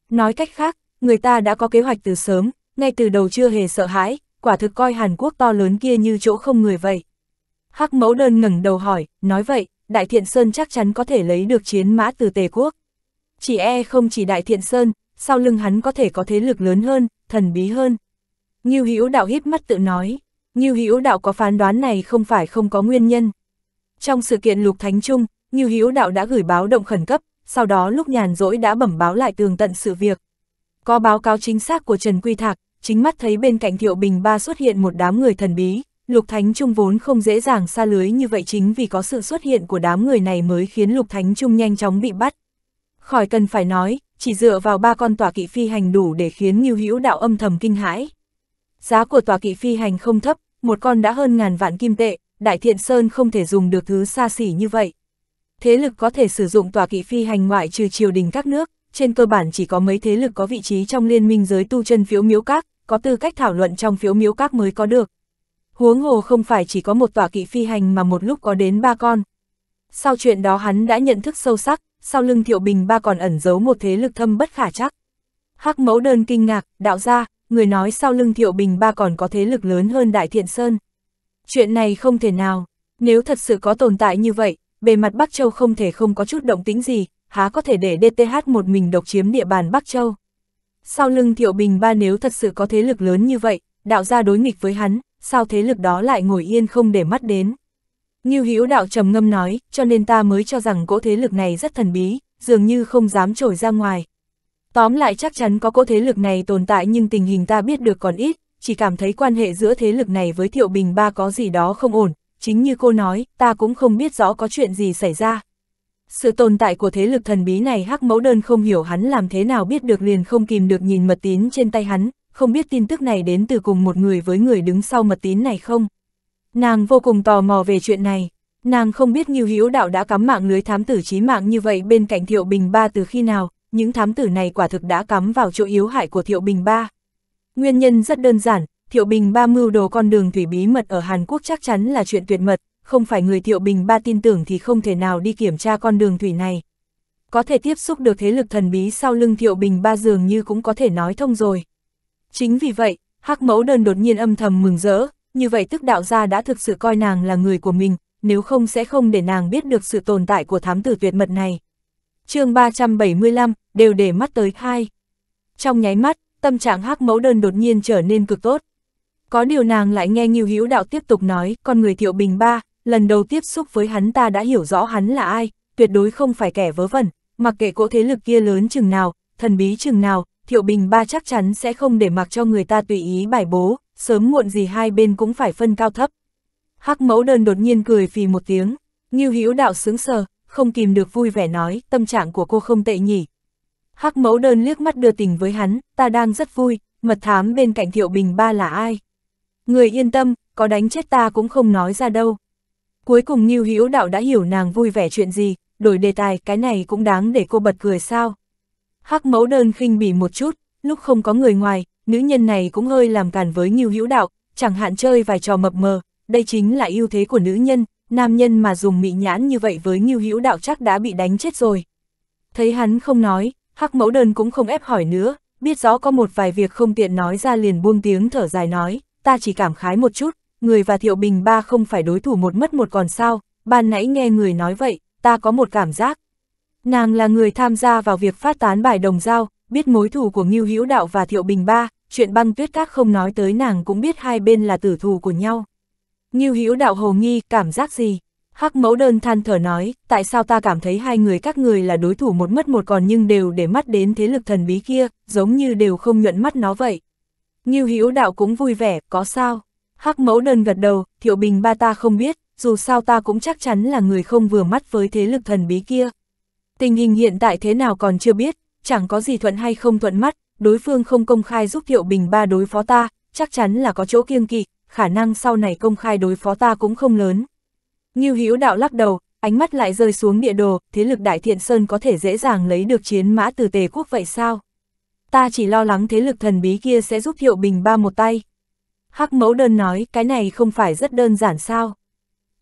Nói cách khác, người ta đã có kế hoạch từ sớm, ngay từ đầu chưa hề sợ hãi, quả thực coi Hàn Quốc to lớn kia như chỗ không người vậy. Hắc mẫu đơn ngẩng đầu hỏi, nói vậy, Đại Thiện Sơn chắc chắn có thể lấy được chiến mã từ Tề Quốc. Chỉ e không chỉ Đại Thiện Sơn, sau lưng hắn có thể có thế lực lớn hơn, thần bí hơn. Nghiêu Hữu đạo hít mắt tự nói, Nghiêu Hữu đạo có phán đoán này không phải không có nguyên nhân. Trong sự kiện Lục Thánh Trung, Ngưu hiếu Đạo đã gửi báo động khẩn cấp, sau đó lúc nhàn rỗi đã bẩm báo lại tường tận sự việc. Có báo cáo chính xác của Trần Quy Thạc, chính mắt thấy bên cạnh Thiệu Bình Ba xuất hiện một đám người thần bí, Lục Thánh Trung vốn không dễ dàng xa lưới như vậy chính vì có sự xuất hiện của đám người này mới khiến Lục Thánh Trung nhanh chóng bị bắt. Khỏi cần phải nói, chỉ dựa vào ba con tòa kỵ phi hành đủ để khiến Ngưu Hữu Đạo âm thầm kinh hãi. Giá của tòa kỵ phi hành không thấp, một con đã hơn ngàn vạn kim tệ, Đại Thiện Sơn không thể dùng được thứ xa xỉ như vậy. Thế lực có thể sử dụng tòa kỵ phi hành ngoại trừ triều đình các nước, trên cơ bản chỉ có mấy thế lực có vị trí trong liên minh giới tu chân phiếu miếu các, có tư cách thảo luận trong phiếu miếu các mới có được. Huống hồ không phải chỉ có một tòa kỵ phi hành mà một lúc có đến ba con. Sau chuyện đó hắn đã nhận thức sâu sắc, sau lưng thiệu bình ba còn ẩn giấu một thế lực thâm bất khả chắc. Hắc mẫu đơn kinh ngạc, đạo ra, người nói sau lưng thiệu bình ba còn có thế lực lớn hơn đại thiện sơn. Chuyện này không thể nào, nếu thật sự có tồn tại như vậy, bề mặt Bắc Châu không thể không có chút động tĩnh gì, há có thể để DTH một mình độc chiếm địa bàn Bắc Châu. Sau lưng Thiệu Bình Ba nếu thật sự có thế lực lớn như vậy, đạo ra đối nghịch với hắn, sao thế lực đó lại ngồi yên không để mắt đến. Như Hữu đạo trầm ngâm nói, cho nên ta mới cho rằng cỗ thế lực này rất thần bí, dường như không dám trổi ra ngoài. Tóm lại chắc chắn có cỗ thế lực này tồn tại nhưng tình hình ta biết được còn ít, chỉ cảm thấy quan hệ giữa thế lực này với Thiệu Bình Ba có gì đó không ổn, chính như cô nói, ta cũng không biết rõ có chuyện gì xảy ra. Sự tồn tại của thế lực thần bí này hắc mẫu đơn không hiểu hắn làm thế nào biết được liền không kìm được nhìn mật tín trên tay hắn, không biết tin tức này đến từ cùng một người với người đứng sau mật tín này không. Nàng vô cùng tò mò về chuyện này, nàng không biết như hiếu Đạo đã cắm mạng lưới thám tử chí mạng như vậy bên cạnh Thiệu Bình Ba từ khi nào, những thám tử này quả thực đã cắm vào chỗ yếu hại của Thiệu Bình Ba. Nguyên nhân rất đơn giản, Thiệu Bình ba mưu đồ con đường thủy bí mật ở Hàn Quốc chắc chắn là chuyện tuyệt mật, không phải người Thiệu Bình ba tin tưởng thì không thể nào đi kiểm tra con đường thủy này. Có thể tiếp xúc được thế lực thần bí sau lưng Thiệu Bình ba dường như cũng có thể nói thông rồi. Chính vì vậy, Hắc Mẫu Đơn đột nhiên âm thầm mừng rỡ, như vậy tức đạo gia đã thực sự coi nàng là người của mình, nếu không sẽ không để nàng biết được sự tồn tại của thám tử tuyệt mật này. chương 375, đều để mắt tới hai. Trong nháy mắt, tâm trạng hắc mẫu đơn đột nhiên trở nên cực tốt. Có điều nàng lại nghe Nghiêu Hữu Đạo tiếp tục nói, con người Thiệu Bình Ba, lần đầu tiếp xúc với hắn ta đã hiểu rõ hắn là ai, tuyệt đối không phải kẻ vớ vẩn, mặc kệ cỗ thế lực kia lớn chừng nào, thần bí chừng nào, Thiệu Bình Ba chắc chắn sẽ không để mặc cho người ta tùy ý bài bố, sớm muộn gì hai bên cũng phải phân cao thấp. Hắc mẫu đơn đột nhiên cười phì một tiếng, Nghiêu Hữu Đạo sướng sờ, không kìm được vui vẻ nói, tâm trạng của cô không tệ nhỉ, Hắc mẫu đơn liếc mắt đưa tình với hắn, ta đang rất vui, mật thám bên cạnh thiệu bình ba là ai? Người yên tâm, có đánh chết ta cũng không nói ra đâu. Cuối cùng Nhiêu Hữu Đạo đã hiểu nàng vui vẻ chuyện gì, đổi đề tài cái này cũng đáng để cô bật cười sao. Hắc mẫu đơn khinh bỉ một chút, lúc không có người ngoài, nữ nhân này cũng hơi làm càn với Nhiêu Hữu Đạo, chẳng hạn chơi vài trò mập mờ, đây chính là ưu thế của nữ nhân, nam nhân mà dùng mị nhãn như vậy với Nhiêu Hữu Đạo chắc đã bị đánh chết rồi. Thấy hắn không nói, Hắc mẫu đơn cũng không ép hỏi nữa, biết rõ có một vài việc không tiện nói ra liền buông tiếng thở dài nói, ta chỉ cảm khái một chút, người và Thiệu Bình ba không phải đối thủ một mất một còn sao, ban nãy nghe người nói vậy, ta có một cảm giác. Nàng là người tham gia vào việc phát tán bài đồng giao, biết mối thù của Ngưu Hữu Đạo và Thiệu Bình ba, chuyện băng tuyết các không nói tới nàng cũng biết hai bên là tử thù của nhau. Ngưu Hữu Đạo hồ nghi cảm giác gì, Hắc mẫu đơn than thở nói, tại sao ta cảm thấy hai người các người là đối thủ một mất một còn nhưng đều để mắt đến thế lực thần bí kia, giống như đều không nhuận mắt nó vậy. Nghiêu Hữu đạo cũng vui vẻ, có sao? Hắc mẫu đơn gật đầu, thiệu bình ba ta không biết, dù sao ta cũng chắc chắn là người không vừa mắt với thế lực thần bí kia. Tình hình hiện tại thế nào còn chưa biết, chẳng có gì thuận hay không thuận mắt, đối phương không công khai giúp thiệu bình ba đối phó ta, chắc chắn là có chỗ kiêng kỵ, khả năng sau này công khai đối phó ta cũng không lớn. Ngưu Hữu Đạo lắc đầu, ánh mắt lại rơi xuống địa đồ, thế lực Đại Thiện Sơn có thể dễ dàng lấy được chiến mã từ Tề quốc vậy sao? Ta chỉ lo lắng thế lực thần bí kia sẽ giúp Hiệu Bình ba một tay. Hắc mẫu đơn nói, cái này không phải rất đơn giản sao?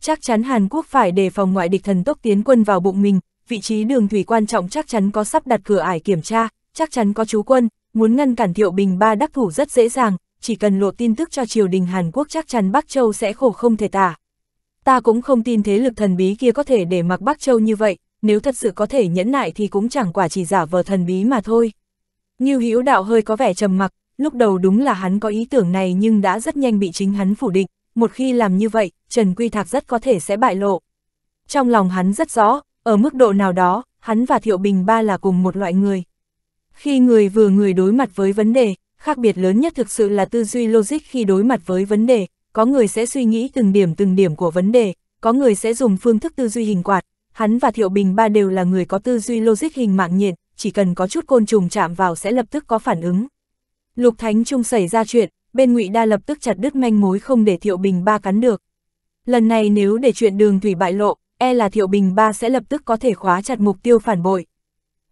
Chắc chắn Hàn Quốc phải đề phòng ngoại địch thần tốc tiến quân vào bụng mình, vị trí đường thủy quan trọng chắc chắn có sắp đặt cửa ải kiểm tra, chắc chắn có chú quân, muốn ngăn cản Thiệu Bình ba đắc thủ rất dễ dàng, chỉ cần lộ tin tức cho triều đình Hàn Quốc chắc chắn Bắc Châu sẽ khổ không thể tả ta cũng không tin thế lực thần bí kia có thể để mặc Bắc Châu như vậy, nếu thật sự có thể nhẫn nại thì cũng chẳng quả chỉ giả vờ thần bí mà thôi. Như hữu đạo hơi có vẻ trầm mặc, lúc đầu đúng là hắn có ý tưởng này nhưng đã rất nhanh bị chính hắn phủ định, một khi làm như vậy, Trần Quy Thạc rất có thể sẽ bại lộ. Trong lòng hắn rất rõ, ở mức độ nào đó, hắn và Thiệu Bình Ba là cùng một loại người. Khi người vừa người đối mặt với vấn đề, khác biệt lớn nhất thực sự là tư duy logic khi đối mặt với vấn đề, có người sẽ suy nghĩ từng điểm từng điểm của vấn đề, có người sẽ dùng phương thức tư duy hình quạt, hắn và Thiệu Bình ba đều là người có tư duy logic hình mạng nhện, chỉ cần có chút côn trùng chạm vào sẽ lập tức có phản ứng. Lục Thánh Trung xảy ra chuyện, bên Ngụy Đa lập tức chặt đứt manh mối không để Thiệu Bình ba cắn được. Lần này nếu để chuyện đường thủy bại lộ, e là Thiệu Bình ba sẽ lập tức có thể khóa chặt mục tiêu phản bội.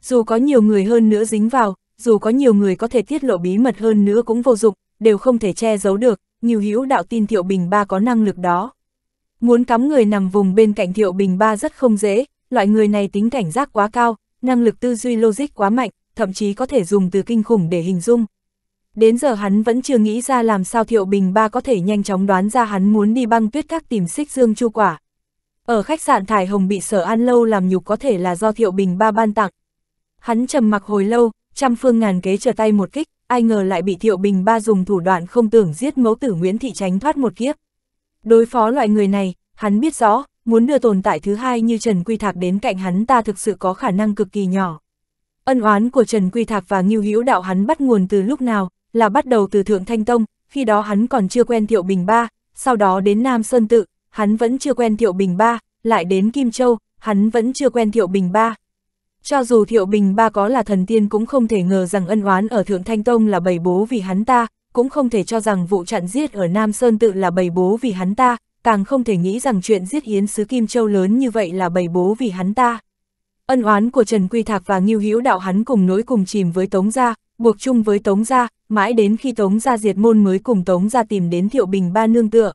Dù có nhiều người hơn nữa dính vào, dù có nhiều người có thể tiết lộ bí mật hơn nữa cũng vô dụng, đều không thể che giấu được, nhiều hữu đạo tin Thiệu Bình Ba có năng lực đó. Muốn cắm người nằm vùng bên cạnh Thiệu Bình Ba rất không dễ, loại người này tính cảnh giác quá cao, năng lực tư duy logic quá mạnh, thậm chí có thể dùng từ kinh khủng để hình dung. Đến giờ hắn vẫn chưa nghĩ ra làm sao Thiệu Bình Ba có thể nhanh chóng đoán ra hắn muốn đi băng tuyết các tìm xích dương chu quả. Ở khách sạn Thải Hồng bị sở an lâu làm nhục có thể là do Thiệu Bình Ba ban tặng. Hắn trầm mặc hồi lâu, trăm phương ngàn kế trở tay một kích, ai ngờ lại bị Thiệu Bình Ba dùng thủ đoạn không tưởng giết mẫu tử Nguyễn Thị tránh thoát một kiếp. Đối phó loại người này, hắn biết rõ, muốn đưa tồn tại thứ hai như Trần Quy Thạc đến cạnh hắn ta thực sự có khả năng cực kỳ nhỏ. Ân oán của Trần Quy Thạc và Ngưu Hữu Đạo hắn bắt nguồn từ lúc nào, là bắt đầu từ Thượng Thanh Tông, khi đó hắn còn chưa quen Thiệu Bình Ba, sau đó đến Nam Sơn Tự, hắn vẫn chưa quen Thiệu Bình Ba, lại đến Kim Châu, hắn vẫn chưa quen Thiệu Bình Ba, cho dù Thiệu Bình Ba có là thần tiên cũng không thể ngờ rằng ân oán ở Thượng Thanh Tông là bầy bố vì hắn ta, cũng không thể cho rằng vụ chặn giết ở Nam Sơn tự là bầy bố vì hắn ta, càng không thể nghĩ rằng chuyện giết hiến sứ Kim Châu lớn như vậy là bầy bố vì hắn ta. Ân oán của Trần Quy Thạc và Ngưu Hữu Đạo hắn cùng nối cùng chìm với Tống Gia, buộc chung với Tống Gia, mãi đến khi Tống Gia diệt môn mới cùng Tống Gia tìm đến Thiệu Bình Ba nương tựa.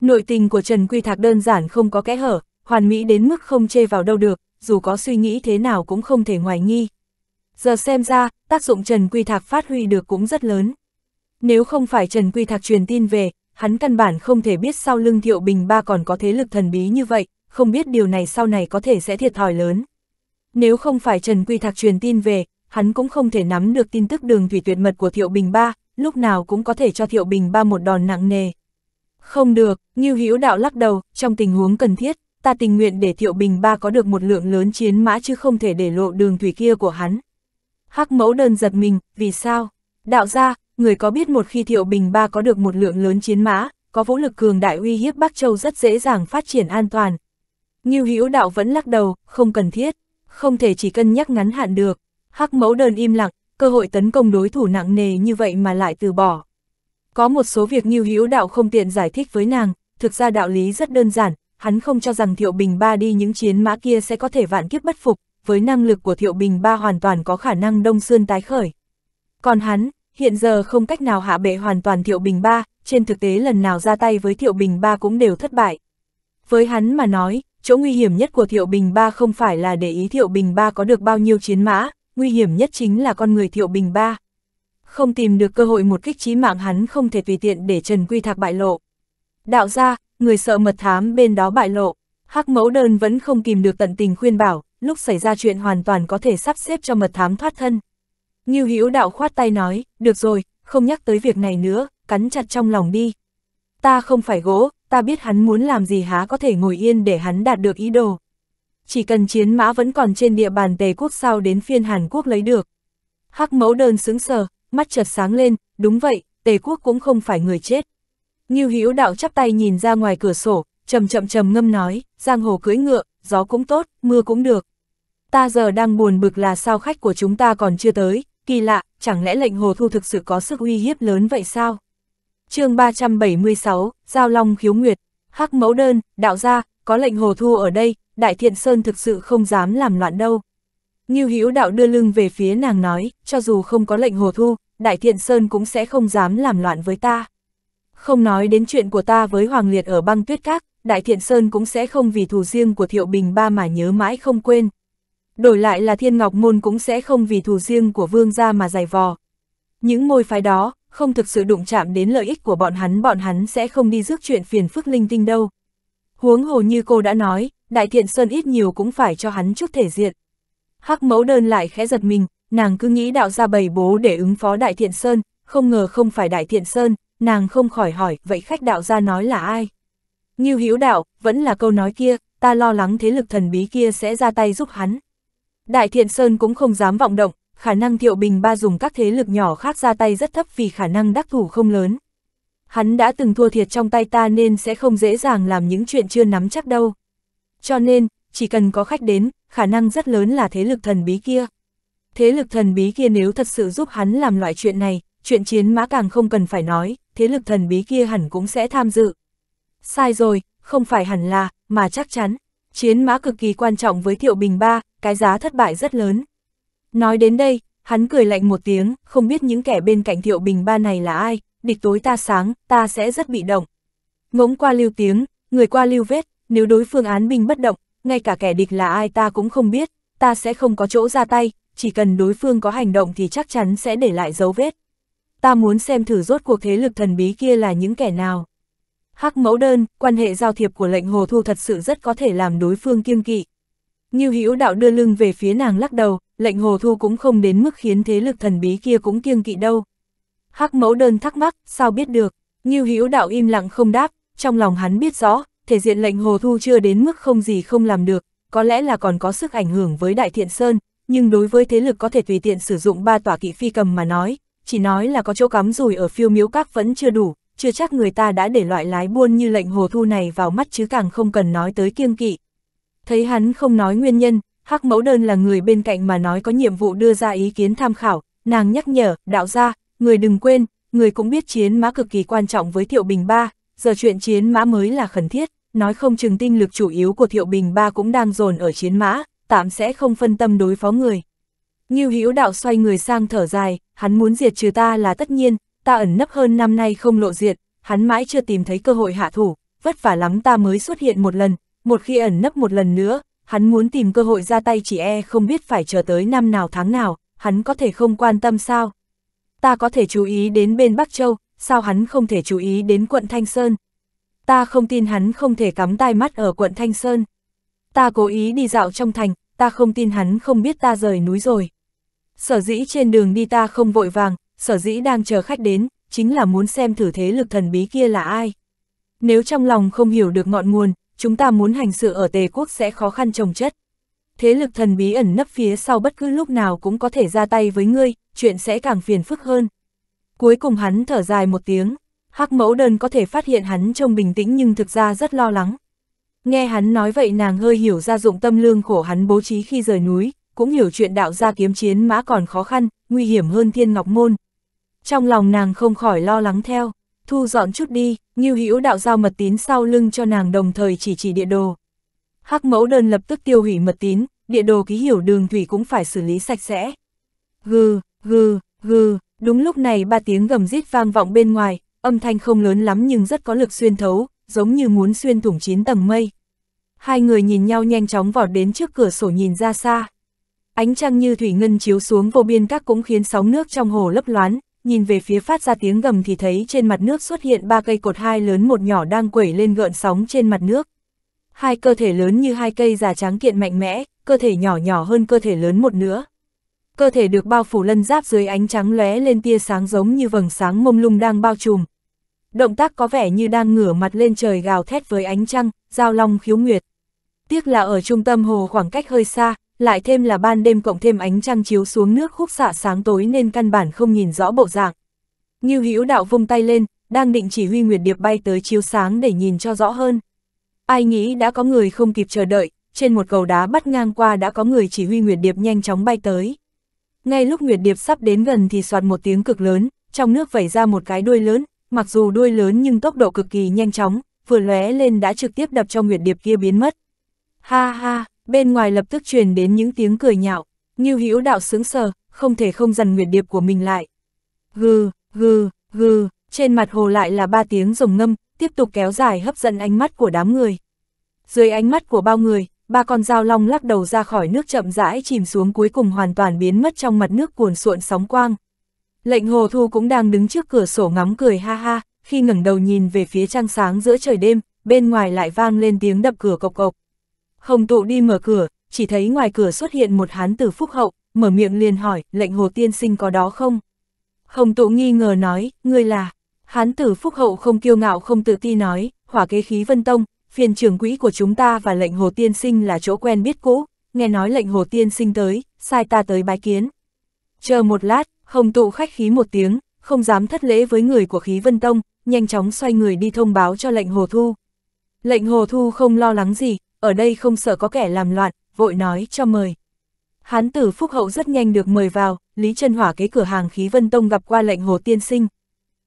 Nội tình của Trần Quy Thạc đơn giản không có kẽ hở, hoàn mỹ đến mức không chê vào đâu được, dù có suy nghĩ thế nào cũng không thể hoài nghi. Giờ xem ra, tác dụng Trần Quy Thạc phát huy được cũng rất lớn. Nếu không phải Trần Quy Thạc truyền tin về, hắn căn bản không thể biết sau lưng Thiệu Bình Ba còn có thế lực thần bí như vậy, không biết điều này sau này có thể sẽ thiệt thòi lớn. Nếu không phải Trần Quy Thạc truyền tin về, hắn cũng không thể nắm được tin tức đường thủy tuyệt mật của Thiệu Bình Ba, lúc nào cũng có thể cho Thiệu Bình Ba một đòn nặng nề. Không được, như Hữu Đạo lắc đầu, trong tình huống cần thiết, ta tình nguyện để Thiệu Bình Ba có được một lượng lớn chiến mã chứ không thể để lộ đường thủy kia của hắn. Hắc mẫu đơn giật mình, vì sao? Đạo gia, người có biết một khi Thiệu Bình Ba có được một lượng lớn chiến mã, có vũ lực cường đại uy hiếp Bắc Châu rất dễ dàng phát triển an toàn. Nghiêu hữu đạo vẫn lắc đầu, không cần thiết, không thể chỉ cân nhắc ngắn hạn được. Hắc mẫu đơn im lặng, cơ hội tấn công đối thủ nặng nề như vậy mà lại từ bỏ. Có một số việc Nghiêu hữu đạo không tiện giải thích với nàng, thực ra đạo lý rất đơn giản, hắn không cho rằng Thiệu Bình Ba đi những chiến mã kia sẽ có thể vạn kiếp bất phục, với năng lực của Thiệu Bình Ba hoàn toàn có khả năng đông xương tái khởi. Còn hắn, hiện giờ không cách nào hạ bệ hoàn toàn Thiệu Bình Ba, trên thực tế lần nào ra tay với Thiệu Bình Ba cũng đều thất bại. Với hắn mà nói, chỗ nguy hiểm nhất của Thiệu Bình Ba không phải là để ý Thiệu Bình Ba có được bao nhiêu chiến mã, nguy hiểm nhất chính là con người Thiệu Bình Ba. Không tìm được cơ hội một kích trí mạng hắn không thể tùy tiện để Trần Quy Thạc bại lộ. Đạo gia người sợ mật thám bên đó bại lộ, hắc mẫu đơn vẫn không kìm được tận tình khuyên bảo, lúc xảy ra chuyện hoàn toàn có thể sắp xếp cho mật thám thoát thân. Như Hữu Đạo khoát tay nói, được rồi, không nhắc tới việc này nữa, cắn chặt trong lòng đi. Ta không phải gỗ, ta biết hắn muốn làm gì há có thể ngồi yên để hắn đạt được ý đồ. Chỉ cần chiến mã vẫn còn trên địa bàn Tề quốc sau đến phiên Hàn Quốc lấy được. Hắc mẫu đơn sững sờ, mắt chợt sáng lên, đúng vậy, Tề quốc cũng không phải người chết. Ngưu Hữu Đạo chắp tay nhìn ra ngoài cửa sổ, chậm chậm trầm ngâm nói, giang hồ cưỡi ngựa, gió cũng tốt, mưa cũng được. Ta giờ đang buồn bực là sao khách của chúng ta còn chưa tới, kỳ lạ, chẳng lẽ lệnh hồ thu thực sự có sức uy hiếp lớn vậy sao? chương 376, Giao Long khiếu nguyệt, hắc mẫu đơn, đạo gia, có lệnh hồ thu ở đây, Đại Thiện Sơn thực sự không dám làm loạn đâu. Ngưu Hữu Đạo đưa lưng về phía nàng nói, cho dù không có lệnh hồ thu, Đại Thiện Sơn cũng sẽ không dám làm loạn với ta. Không nói đến chuyện của ta với Hoàng Liệt ở băng tuyết các, Đại Thiện Sơn cũng sẽ không vì thù riêng của Thiệu Bình Ba mà nhớ mãi không quên. Đổi lại là Thiên Ngọc Môn cũng sẽ không vì thù riêng của Vương gia mà giày vò. Những môi phái đó, không thực sự đụng chạm đến lợi ích của bọn hắn, bọn hắn sẽ không đi rước chuyện phiền phức linh tinh đâu. Huống hồ như cô đã nói, Đại Thiện Sơn ít nhiều cũng phải cho hắn chút thể diện. Hắc mẫu đơn lại khẽ giật mình, nàng cứ nghĩ đạo ra bầy bố để ứng phó Đại Thiện Sơn, không ngờ không phải Đại Thiện Sơn, nàng không khỏi hỏi, vậy khách đạo gia nói là ai? như Hữu đạo, vẫn là câu nói kia, ta lo lắng thế lực thần bí kia sẽ ra tay giúp hắn. Đại Thiện Sơn cũng không dám vọng động, khả năng Thiệu Bình Ba dùng các thế lực nhỏ khác ra tay rất thấp vì khả năng đắc thủ không lớn. Hắn đã từng thua thiệt trong tay ta nên sẽ không dễ dàng làm những chuyện chưa nắm chắc đâu. Cho nên, chỉ cần có khách đến, khả năng rất lớn là thế lực thần bí kia. Thế lực thần bí kia nếu thật sự giúp hắn làm loại chuyện này, chuyện chiến mã càng không cần phải nói, thế lực thần bí kia hẳn cũng sẽ tham dự. Sai rồi, không phải hẳn là, mà chắc chắn. Chiến mã cực kỳ quan trọng với Thiệu Bình Ba, cái giá thất bại rất lớn. Nói đến đây, hắn cười lạnh một tiếng, không biết những kẻ bên cạnh Thiệu Bình Ba này là ai, địch tối ta sáng, ta sẽ rất bị động. Ngỗng qua lưu tiếng, người qua lưu vết, nếu đối phương án binh bất động, ngay cả kẻ địch là ai ta cũng không biết, ta sẽ không có chỗ ra tay, chỉ cần đối phương có hành động thì chắc chắn sẽ để lại dấu vết ta muốn xem thử rốt cuộc thế lực thần bí kia là những kẻ nào. Hắc mẫu đơn, quan hệ giao thiệp của lệnh hồ thu thật sự rất có thể làm đối phương kiêng kỵ. Như hữu đạo đưa lưng về phía nàng lắc đầu, lệnh hồ thu cũng không đến mức khiến thế lực thần bí kia cũng kiêng kỵ đâu. Hắc mẫu đơn thắc mắc, sao biết được, như hữu đạo im lặng không đáp, trong lòng hắn biết rõ, thể diện lệnh hồ thu chưa đến mức không gì không làm được, có lẽ là còn có sức ảnh hưởng với đại thiện sơn, nhưng đối với thế lực có thể tùy tiện sử dụng ba tòa kỵ phi cầm mà nói, chỉ nói là có chỗ cắm rùi ở phiêu miếu các vẫn chưa đủ, chưa chắc người ta đã để loại lái buôn như lệnh hồ thu này vào mắt chứ càng không cần nói tới kiêng kỵ. Thấy hắn không nói nguyên nhân, Hắc Mẫu Đơn là người bên cạnh mà nói có nhiệm vụ đưa ra ý kiến tham khảo, nàng nhắc nhở, đạo gia người đừng quên, người cũng biết chiến mã cực kỳ quan trọng với Thiệu Bình Ba, giờ chuyện chiến mã mới là khẩn thiết, nói không chừng tinh lực chủ yếu của Thiệu Bình Ba cũng đang dồn ở chiến mã, tạm sẽ không phân tâm đối phó người. Ngưu Hữu Đạo xoay người sang thở dài, hắn muốn diệt trừ ta là tất nhiên, ta ẩn nấp hơn năm nay không lộ diện, hắn mãi chưa tìm thấy cơ hội hạ thủ, vất vả lắm ta mới xuất hiện một lần, một khi ẩn nấp một lần nữa, hắn muốn tìm cơ hội ra tay chỉ e không biết phải chờ tới năm nào tháng nào, hắn có thể không quan tâm sao. Ta có thể chú ý đến bên Bắc Châu, sao hắn không thể chú ý đến quận Thanh Sơn. Ta không tin hắn không thể cắm tai mắt ở quận Thanh Sơn. Ta cố ý đi dạo trong thành, ta không tin hắn không biết ta rời núi rồi. Sở dĩ trên đường đi ta không vội vàng, sở dĩ đang chờ khách đến, chính là muốn xem thử thế lực thần bí kia là ai. Nếu trong lòng không hiểu được ngọn nguồn, chúng ta muốn hành sự ở tề quốc sẽ khó khăn trồng chất. Thế lực thần bí ẩn nấp phía sau bất cứ lúc nào cũng có thể ra tay với ngươi, chuyện sẽ càng phiền phức hơn. Cuối cùng hắn thở dài một tiếng, hắc mẫu đơn có thể phát hiện hắn trông bình tĩnh nhưng thực ra rất lo lắng. Nghe hắn nói vậy nàng hơi hiểu ra dụng tâm lương khổ hắn bố trí khi rời núi, cũng hiểu chuyện đạo gia kiếm chiến mã còn khó khăn, nguy hiểm hơn thiên ngọc môn. Trong lòng nàng không khỏi lo lắng theo, thu dọn chút đi, như Hữu đạo giao mật tín sau lưng cho nàng đồng thời chỉ chỉ địa đồ. Hắc mẫu đơn lập tức tiêu hủy mật tín, địa đồ ký hiểu đường thủy cũng phải xử lý sạch sẽ. Gừ, gừ, gừ, đúng lúc này ba tiếng gầm rít vang vọng bên ngoài, âm thanh không lớn lắm nhưng rất có lực xuyên thấu, giống như muốn xuyên thủng chín tầng mây. Hai người nhìn nhau nhanh chóng vọt đến trước cửa sổ nhìn ra xa. Ánh trăng như thủy ngân chiếu xuống vô biên các cũng khiến sóng nước trong hồ lấp loán, nhìn về phía phát ra tiếng gầm thì thấy trên mặt nước xuất hiện ba cây cột hai lớn một nhỏ đang quẩy lên gợn sóng trên mặt nước. Hai cơ thể lớn như hai cây già trắng kiện mạnh mẽ, cơ thể nhỏ nhỏ hơn cơ thể lớn một nữa. Cơ thể được bao phủ lân giáp dưới ánh trắng lóe lên tia sáng giống như vầng sáng mông lung đang bao trùm. Động tác có vẻ như đang ngửa mặt lên trời gào thét với ánh trăng, giao long khiếu nguyệt. Tiếc là ở trung tâm hồ khoảng cách hơi xa, lại thêm là ban đêm cộng thêm ánh trăng chiếu xuống nước khúc xạ sáng tối nên căn bản không nhìn rõ bộ dạng. Như hữu đạo vung tay lên, đang định chỉ huy Nguyệt Điệp bay tới chiếu sáng để nhìn cho rõ hơn. Ai nghĩ đã có người không kịp chờ đợi, trên một cầu đá bắt ngang qua đã có người chỉ huy Nguyệt Điệp nhanh chóng bay tới. Ngay lúc Nguyệt Điệp sắp đến gần thì soạt một tiếng cực lớn, trong nước vẩy ra một cái đuôi lớn, mặc dù đuôi lớn nhưng tốc độ cực kỳ nhanh chóng, vừa lóe lên đã trực tiếp đập cho Nguyệt Điệp kia biến mất. Ha ha, bên ngoài lập tức truyền đến những tiếng cười nhạo, Ngưu Hữu Đạo sướng sờ, không thể không dằn nguyệt điệp của mình lại. Gừ, gừ, gừ, trên mặt hồ lại là ba tiếng rồng ngâm, tiếp tục kéo dài hấp dẫn ánh mắt của đám người. Dưới ánh mắt của bao người, ba con dao long lắc đầu ra khỏi nước chậm rãi chìm xuống cuối cùng hoàn toàn biến mất trong mặt nước cuồn cuộn sóng quang. Lệnh Hồ Thu cũng đang đứng trước cửa sổ ngắm cười ha ha, khi ngẩng đầu nhìn về phía trăng sáng giữa trời đêm, bên ngoài lại vang lên tiếng đập cửa cộc cộc. Hồng tụ đi mở cửa, chỉ thấy ngoài cửa xuất hiện một hán tử phúc hậu, mở miệng liền hỏi, lệnh hồ tiên sinh có đó không? Hồng tụ nghi ngờ nói, ngươi là, hán tử phúc hậu không kiêu ngạo không tự ti nói, hỏa kế khí vân tông, phiền trưởng quỹ của chúng ta và lệnh hồ tiên sinh là chỗ quen biết cũ, nghe nói lệnh hồ tiên sinh tới, sai ta tới bái kiến. Chờ một lát, hồng tụ khách khí một tiếng, không dám thất lễ với người của khí vân tông, nhanh chóng xoay người đi thông báo cho lệnh hồ thu. Lệnh hồ thu không lo lắng gì, ở đây không sợ có kẻ làm loạn, vội nói cho mời. Hán tử Phúc Hậu rất nhanh được mời vào, Lý Trân hỏa kế cửa hàng khí Vân Tông gặp qua lệnh hồ tiên sinh.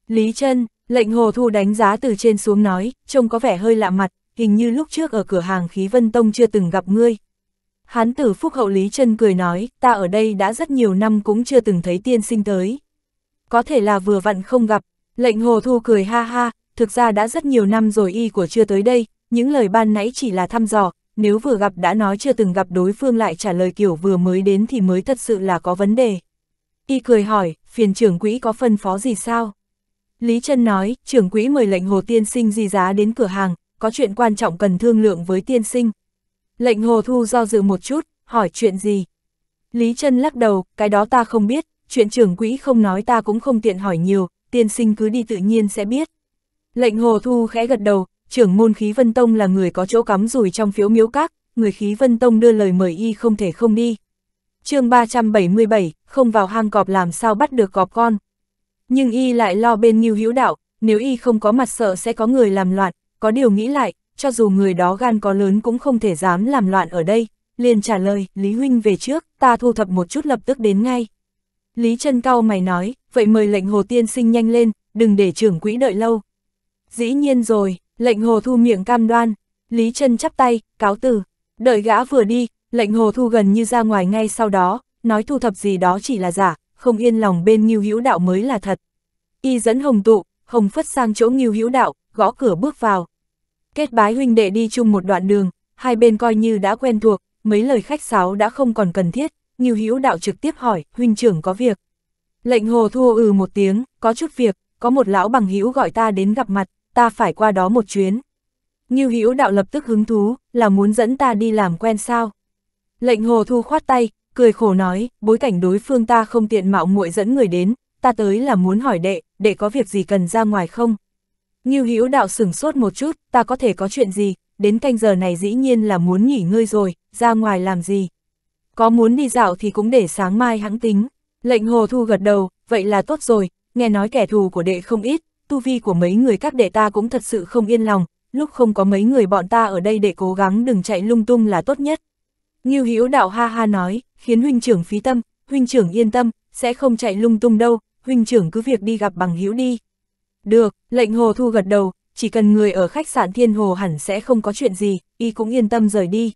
Lý Trân, lệnh hồ thu đánh giá từ trên xuống nói, trông có vẻ hơi lạ mặt, hình như lúc trước ở cửa hàng khí Vân Tông chưa từng gặp ngươi. Hán tử Phúc Hậu Lý Trân cười nói, ta ở đây đã rất nhiều năm cũng chưa từng thấy tiên sinh tới. Có thể là vừa vặn không gặp, lệnh hồ thu cười ha ha, thực ra đã rất nhiều năm rồi y của chưa tới đây, những lời ban nãy chỉ là thăm dò, nếu vừa gặp đã nói chưa từng gặp đối phương lại trả lời kiểu vừa mới đến thì mới thật sự là có vấn đề. Y cười hỏi, phiền trưởng quỹ có phân phó gì sao? Lý Trân nói, trưởng quỹ mời lệnh hồ tiên sinh di giá đến cửa hàng, có chuyện quan trọng cần thương lượng với tiên sinh. Lệnh hồ thu do dự một chút, hỏi chuyện gì? Lý Trân lắc đầu, cái đó ta không biết, chuyện trưởng quỹ không nói ta cũng không tiện hỏi nhiều, tiên sinh cứ đi tự nhiên sẽ biết. Lệnh hồ thu khẽ gật đầu, trưởng môn khí vân tông là người có chỗ cắm rùi trong phiếu miếu các, người khí vân tông đưa lời mời y không thể không đi. chương 377, không vào hang cọp làm sao bắt được cọp con. Nhưng y lại lo bên nghiêu hữu đạo, nếu y không có mặt sợ sẽ có người làm loạn, có điều nghĩ lại, cho dù người đó gan có lớn cũng không thể dám làm loạn ở đây. Liền trả lời, Lý Huynh về trước, ta thu thập một chút lập tức đến ngay. Lý chân cao mày nói, vậy mời lệnh Hồ Tiên sinh nhanh lên, đừng để trưởng quỹ đợi lâu. Dĩ nhiên rồi, Lệnh hồ thu miệng cam đoan, Lý chân chắp tay, cáo từ. Đợi gã vừa đi, lệnh hồ thu gần như ra ngoài ngay sau đó, nói thu thập gì đó chỉ là giả, không yên lòng bên Ngưu Hữu Đạo mới là thật. Y dẫn Hồng tụ, Hồng phất sang chỗ Ngưu Hữu Đạo, gõ cửa bước vào. Kết bái huynh đệ đi chung một đoạn đường, hai bên coi như đã quen thuộc, mấy lời khách sáo đã không còn cần thiết, Ngưu Hữu Đạo trực tiếp hỏi, huynh trưởng có việc. Lệnh hồ thu ừ một tiếng, có chút việc, có một lão bằng hữu gọi ta đến gặp mặt, ta phải qua đó một chuyến. Như Hữu đạo lập tức hứng thú, là muốn dẫn ta đi làm quen sao? Lệnh Hồ Thu khoát tay, cười khổ nói, bối cảnh đối phương ta không tiện mạo muội dẫn người đến, ta tới là muốn hỏi đệ, đệ có việc gì cần ra ngoài không? Như Hữu đạo sửng sốt một chút, ta có thể có chuyện gì, đến canh giờ này dĩ nhiên là muốn nghỉ ngơi rồi, ra ngoài làm gì? Có muốn đi dạo thì cũng để sáng mai hãng tính. Lệnh Hồ Thu gật đầu, vậy là tốt rồi, nghe nói kẻ thù của đệ không ít, tu vi của mấy người các đệ ta cũng thật sự không yên lòng, lúc không có mấy người bọn ta ở đây để cố gắng đừng chạy lung tung là tốt nhất. Ngưu Hữu Đạo ha ha nói, khiến huynh trưởng phí tâm, huynh trưởng yên tâm, sẽ không chạy lung tung đâu, huynh trưởng cứ việc đi gặp bằng hữu đi. Được, lệnh hồ thu gật đầu, chỉ cần người ở khách sạn Thiên Hồ hẳn sẽ không có chuyện gì, y cũng yên tâm rời đi.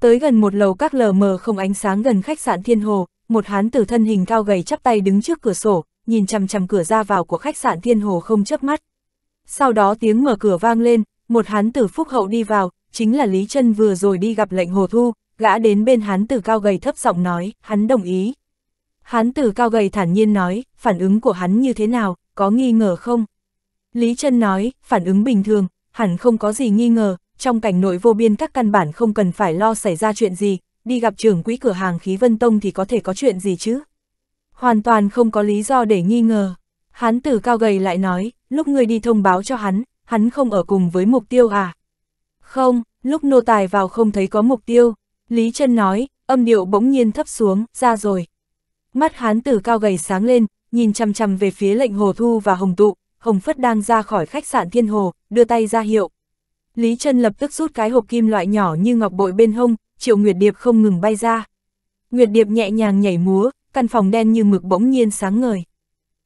Tới gần một lầu các lờ mờ không ánh sáng gần khách sạn Thiên Hồ, một hán tử thân hình cao gầy chắp tay đứng trước cửa sổ, nhìn chằm chằm cửa ra vào của khách sạn Thiên Hồ không chớp mắt. Sau đó tiếng mở cửa vang lên, một hán tử phúc hậu đi vào, chính là Lý Trân vừa rồi đi gặp lệnh Hồ Thu, gã đến bên hán tử cao gầy thấp giọng nói, hắn đồng ý. Hán tử cao gầy thản nhiên nói, phản ứng của hắn như thế nào, có nghi ngờ không? Lý Trân nói, phản ứng bình thường, hẳn không có gì nghi ngờ, trong cảnh nội vô biên các căn bản không cần phải lo xảy ra chuyện gì, đi gặp trưởng quỹ cửa hàng khí Vân Tông thì có thể có chuyện gì chứ? hoàn toàn không có lý do để nghi ngờ. Hán tử cao gầy lại nói, lúc ngươi đi thông báo cho hắn, hắn không ở cùng với mục tiêu à? Không, lúc nô tài vào không thấy có mục tiêu. Lý chân nói, âm điệu bỗng nhiên thấp xuống, ra rồi. Mắt hán tử cao gầy sáng lên, nhìn chăm chăm về phía lệnh hồ thu và hồng tụ, hồng phất đang ra khỏi khách sạn thiên hồ, đưa tay ra hiệu. Lý chân lập tức rút cái hộp kim loại nhỏ như ngọc bội bên hông, triệu Nguyệt Điệp không ngừng bay ra. Nguyệt Điệp nhẹ nhàng nhảy múa, căn phòng đen như mực bỗng nhiên sáng ngời.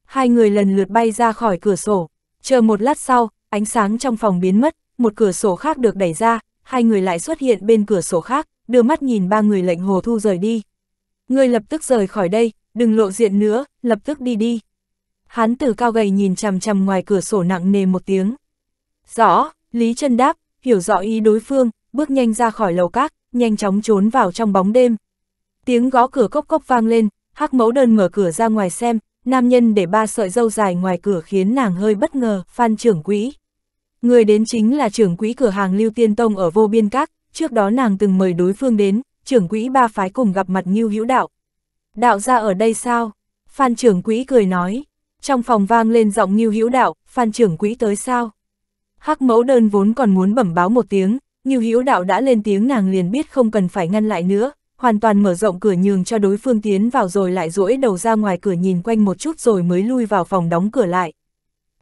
Hai người lần lượt bay ra khỏi cửa sổ, chờ một lát sau, ánh sáng trong phòng biến mất, một cửa sổ khác được đẩy ra, hai người lại xuất hiện bên cửa sổ khác, đưa mắt nhìn ba người lệnh hồ thu rời đi. Ngươi lập tức rời khỏi đây, đừng lộ diện nữa, lập tức đi đi. Hán tử cao gầy nhìn chằm chằm ngoài cửa sổ nặng nề một tiếng. Rõ, Lý chân đáp, hiểu rõ ý đối phương, bước nhanh ra khỏi lầu các, nhanh chóng trốn vào trong bóng đêm. Tiếng gõ cửa cốc cốc vang lên, Hắc mẫu đơn mở cửa ra ngoài xem, nam nhân để ba sợi dâu dài ngoài cửa khiến nàng hơi bất ngờ, phan trưởng quỹ. Người đến chính là trưởng quỹ cửa hàng Lưu Tiên Tông ở vô biên các, trước đó nàng từng mời đối phương đến, trưởng quỹ ba phái cùng gặp mặt Ngưu Hữu Đạo. Đạo ra ở đây sao? Phan trưởng quỹ cười nói. Trong phòng vang lên giọng Ngưu Hữu Đạo, Phan trưởng quỹ tới sao? Hắc mẫu đơn vốn còn muốn bẩm báo một tiếng, Ngưu Hữu Đạo đã lên tiếng nàng liền biết không cần phải ngăn lại nữa, hoàn toàn mở rộng cửa nhường cho đối phương tiến vào rồi lại duỗi đầu ra ngoài cửa nhìn quanh một chút rồi mới lui vào phòng đóng cửa lại.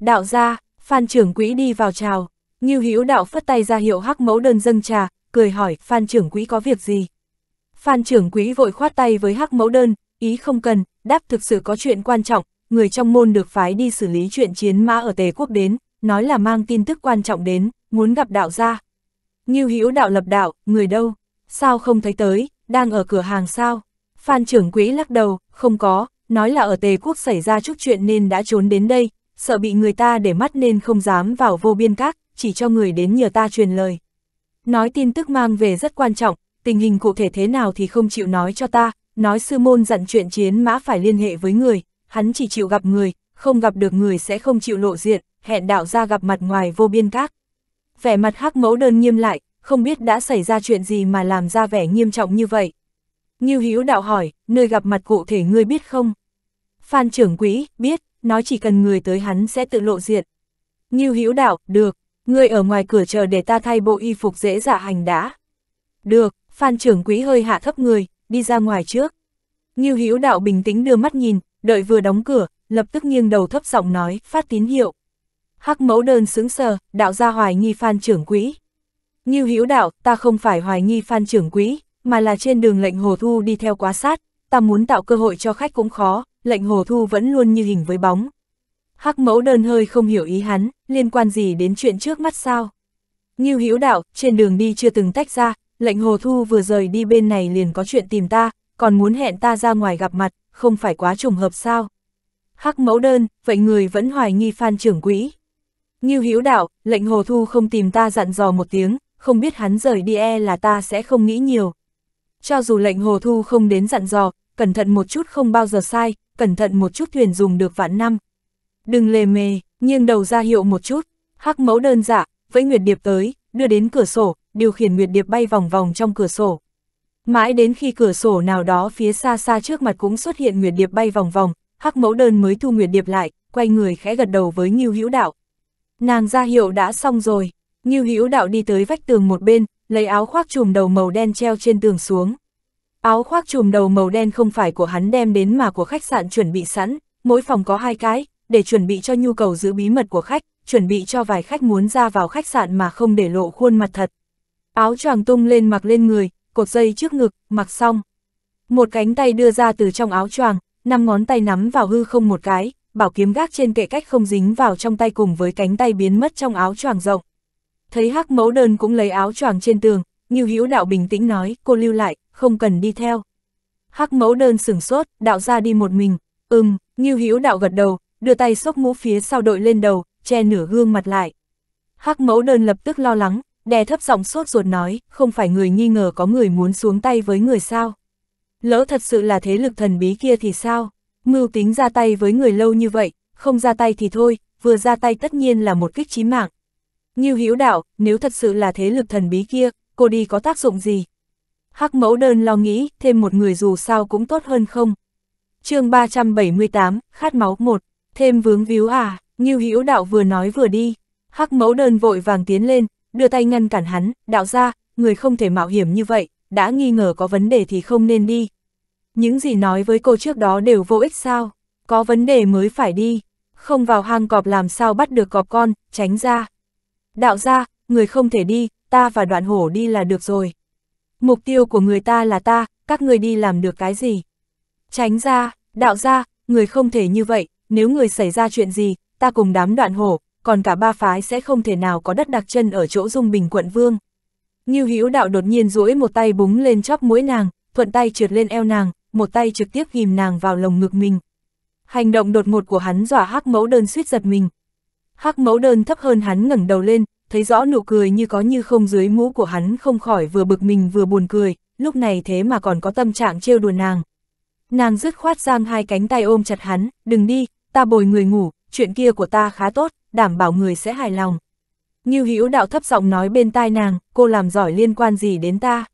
Đạo ra, Phan trưởng quỹ đi vào chào, Ngưu Hữu đạo phất tay ra hiệu hắc mẫu đơn dâng trà, cười hỏi Phan trưởng quỹ có việc gì. Phan trưởng quỹ vội khoát tay với hắc mẫu đơn, ý không cần, đáp thực sự có chuyện quan trọng, người trong môn được phái đi xử lý chuyện chiến mã ở Tề quốc đến, nói là mang tin tức quan trọng đến, muốn gặp đạo gia. Ngưu Hữu đạo lập đạo, người đâu, sao không thấy tới, đang ở cửa hàng sao? Phan trưởng quỹ lắc đầu, không có, nói là ở Tề Quốc xảy ra chút chuyện nên đã trốn đến đây, sợ bị người ta để mắt nên không dám vào vô biên các, chỉ cho người đến nhờ ta truyền lời. Nói tin tức mang về rất quan trọng, tình hình cụ thể thế nào thì không chịu nói cho ta, nói sư môn dặn chuyện chiến mã phải liên hệ với người, hắn chỉ chịu gặp người, không gặp được người sẽ không chịu lộ diện, hẹn đạo ra gặp mặt ngoài vô biên các. Vẻ mặt hắc mẫu đơn nghiêm lại, không biết đã xảy ra chuyện gì mà làm ra vẻ nghiêm trọng như vậy. Ngưu Hữu đạo hỏi, nơi gặp mặt cụ thể ngươi biết không? Phan trưởng quỹ, biết, nói chỉ cần người tới hắn sẽ tự lộ diện. Ngưu Hữu đạo, được, ngươi ở ngoài cửa chờ để ta thay bộ y phục dễ giả dạ hành đã. Được, Phan trưởng quỹ hơi hạ thấp người, đi ra ngoài trước. Ngưu Hữu đạo bình tĩnh đưa mắt nhìn, đợi vừa đóng cửa, lập tức nghiêng đầu thấp giọng nói, phát tín hiệu. Hắc mẫu đơn sững sờ, đạo ra hoài nghi Phan trưởng quỹ. Như Hữu đạo, ta không phải hoài nghi Phan trưởng quỹ, mà là trên đường lệnh Hồ Thu đi theo quá sát, ta muốn tạo cơ hội cho khách cũng khó, lệnh Hồ Thu vẫn luôn như hình với bóng. Hắc mẫu đơn hơi không hiểu ý hắn, liên quan gì đến chuyện trước mắt sao? Như Hữu đạo, trên đường đi chưa từng tách ra, lệnh Hồ Thu vừa rời đi bên này liền có chuyện tìm ta, còn muốn hẹn ta ra ngoài gặp mặt, không phải quá trùng hợp sao? Hắc mẫu đơn, vậy người vẫn hoài nghi Phan trưởng quỹ. Như Hữu đạo, lệnh Hồ Thu không tìm ta dặn dò một tiếng, không biết hắn rời đi e là ta sẽ không nghĩ nhiều. Cho dù lệnh hồ thu không đến dặn dò, cẩn thận một chút không bao giờ sai, cẩn thận một chút thuyền dùng được vạn năm. Đừng lề mề, nghiêng đầu ra hiệu một chút, hắc mẫu đơn dạ, với Nguyệt Điệp tới, đưa đến cửa sổ, điều khiển Nguyệt Điệp bay vòng vòng trong cửa sổ. Mãi đến khi cửa sổ nào đó phía xa xa trước mặt cũng xuất hiện Nguyệt Điệp bay vòng vòng, hắc mẫu đơn mới thu Nguyệt Điệp lại, quay người khẽ gật đầu với Ngưu Hữu Đạo. Nàng ra hiệu đã xong rồi. Ngưu Hữu Đạo đi tới vách tường một bên, lấy áo khoác trùm đầu màu đen treo trên tường xuống. Áo khoác trùm đầu màu đen không phải của hắn đem đến mà của khách sạn chuẩn bị sẵn, mỗi phòng có hai cái, để chuẩn bị cho nhu cầu giữ bí mật của khách, chuẩn bị cho vài khách muốn ra vào khách sạn mà không để lộ khuôn mặt thật. Áo choàng tung lên mặc lên người, cột dây trước ngực, mặc xong. Một cánh tay đưa ra từ trong áo choàng, năm ngón tay nắm vào hư không một cái, bảo kiếm gác trên kệ cách không dính vào trong tay cùng với cánh tay biến mất trong áo choàng rộng thấy hắc mẫu đơn cũng lấy áo choàng trên tường, Ngưu Hữu đạo bình tĩnh nói, cô lưu lại, không cần đi theo. Hắc mẫu đơn sửng sốt, đạo ra đi một mình, ừm, Ngưu Hữu đạo gật đầu, đưa tay xốc mũ phía sau đội lên đầu, che nửa gương mặt lại. Hắc mẫu đơn lập tức lo lắng, đè thấp giọng sốt ruột nói, không phải người nghi ngờ có người muốn xuống tay với người sao. Lỡ thật sự là thế lực thần bí kia thì sao? Mưu tính ra tay với người lâu như vậy, không ra tay thì thôi, vừa ra tay tất nhiên là một kích chí mạng, Ngưu Hiếu đạo, nếu thật sự là thế lực thần bí kia, cô đi có tác dụng gì? Hắc mẫu đơn lo nghĩ, thêm một người dù sao cũng tốt hơn không? chương 378, khát máu một thêm vướng víu à, Ngưu Hiếu đạo vừa nói vừa đi. Hắc mẫu đơn vội vàng tiến lên, đưa tay ngăn cản hắn, đạo ra, người không thể mạo hiểm như vậy, đã nghi ngờ có vấn đề thì không nên đi. Những gì nói với cô trước đó đều vô ích sao, có vấn đề mới phải đi, không vào hang cọp làm sao bắt được cọp con, tránh ra. Đạo gia, người không thể đi, ta và đoạn hổ đi là được rồi. Mục tiêu của người ta là ta, các người đi làm được cái gì? Tránh ra, đạo gia, người không thể như vậy, nếu người xảy ra chuyện gì, ta cùng đám đoạn hổ, còn cả ba phái sẽ không thể nào có đất đặc chân ở chỗ dung bình quận vương. Như hữu đạo đột nhiên duỗi một tay búng lên chóp mũi nàng, thuận tay trượt lên eo nàng, một tay trực tiếp ghim nàng vào lồng ngực mình. Hành động đột ngột của hắn dọa hắc mẫu đơn suýt giật mình, Hắc mẫu đơn thấp hơn hắn ngẩng đầu lên, thấy rõ nụ cười như có như không dưới mũ của hắn không khỏi vừa bực mình vừa buồn cười, lúc này thế mà còn có tâm trạng trêu đùa nàng. Nàng dứt khoát giang hai cánh tay ôm chặt hắn, đừng đi, ta bồi người ngủ, chuyện kia của ta khá tốt, đảm bảo người sẽ hài lòng. Nghiêu hữu đạo thấp giọng nói bên tai nàng, cô làm giỏi liên quan gì đến ta.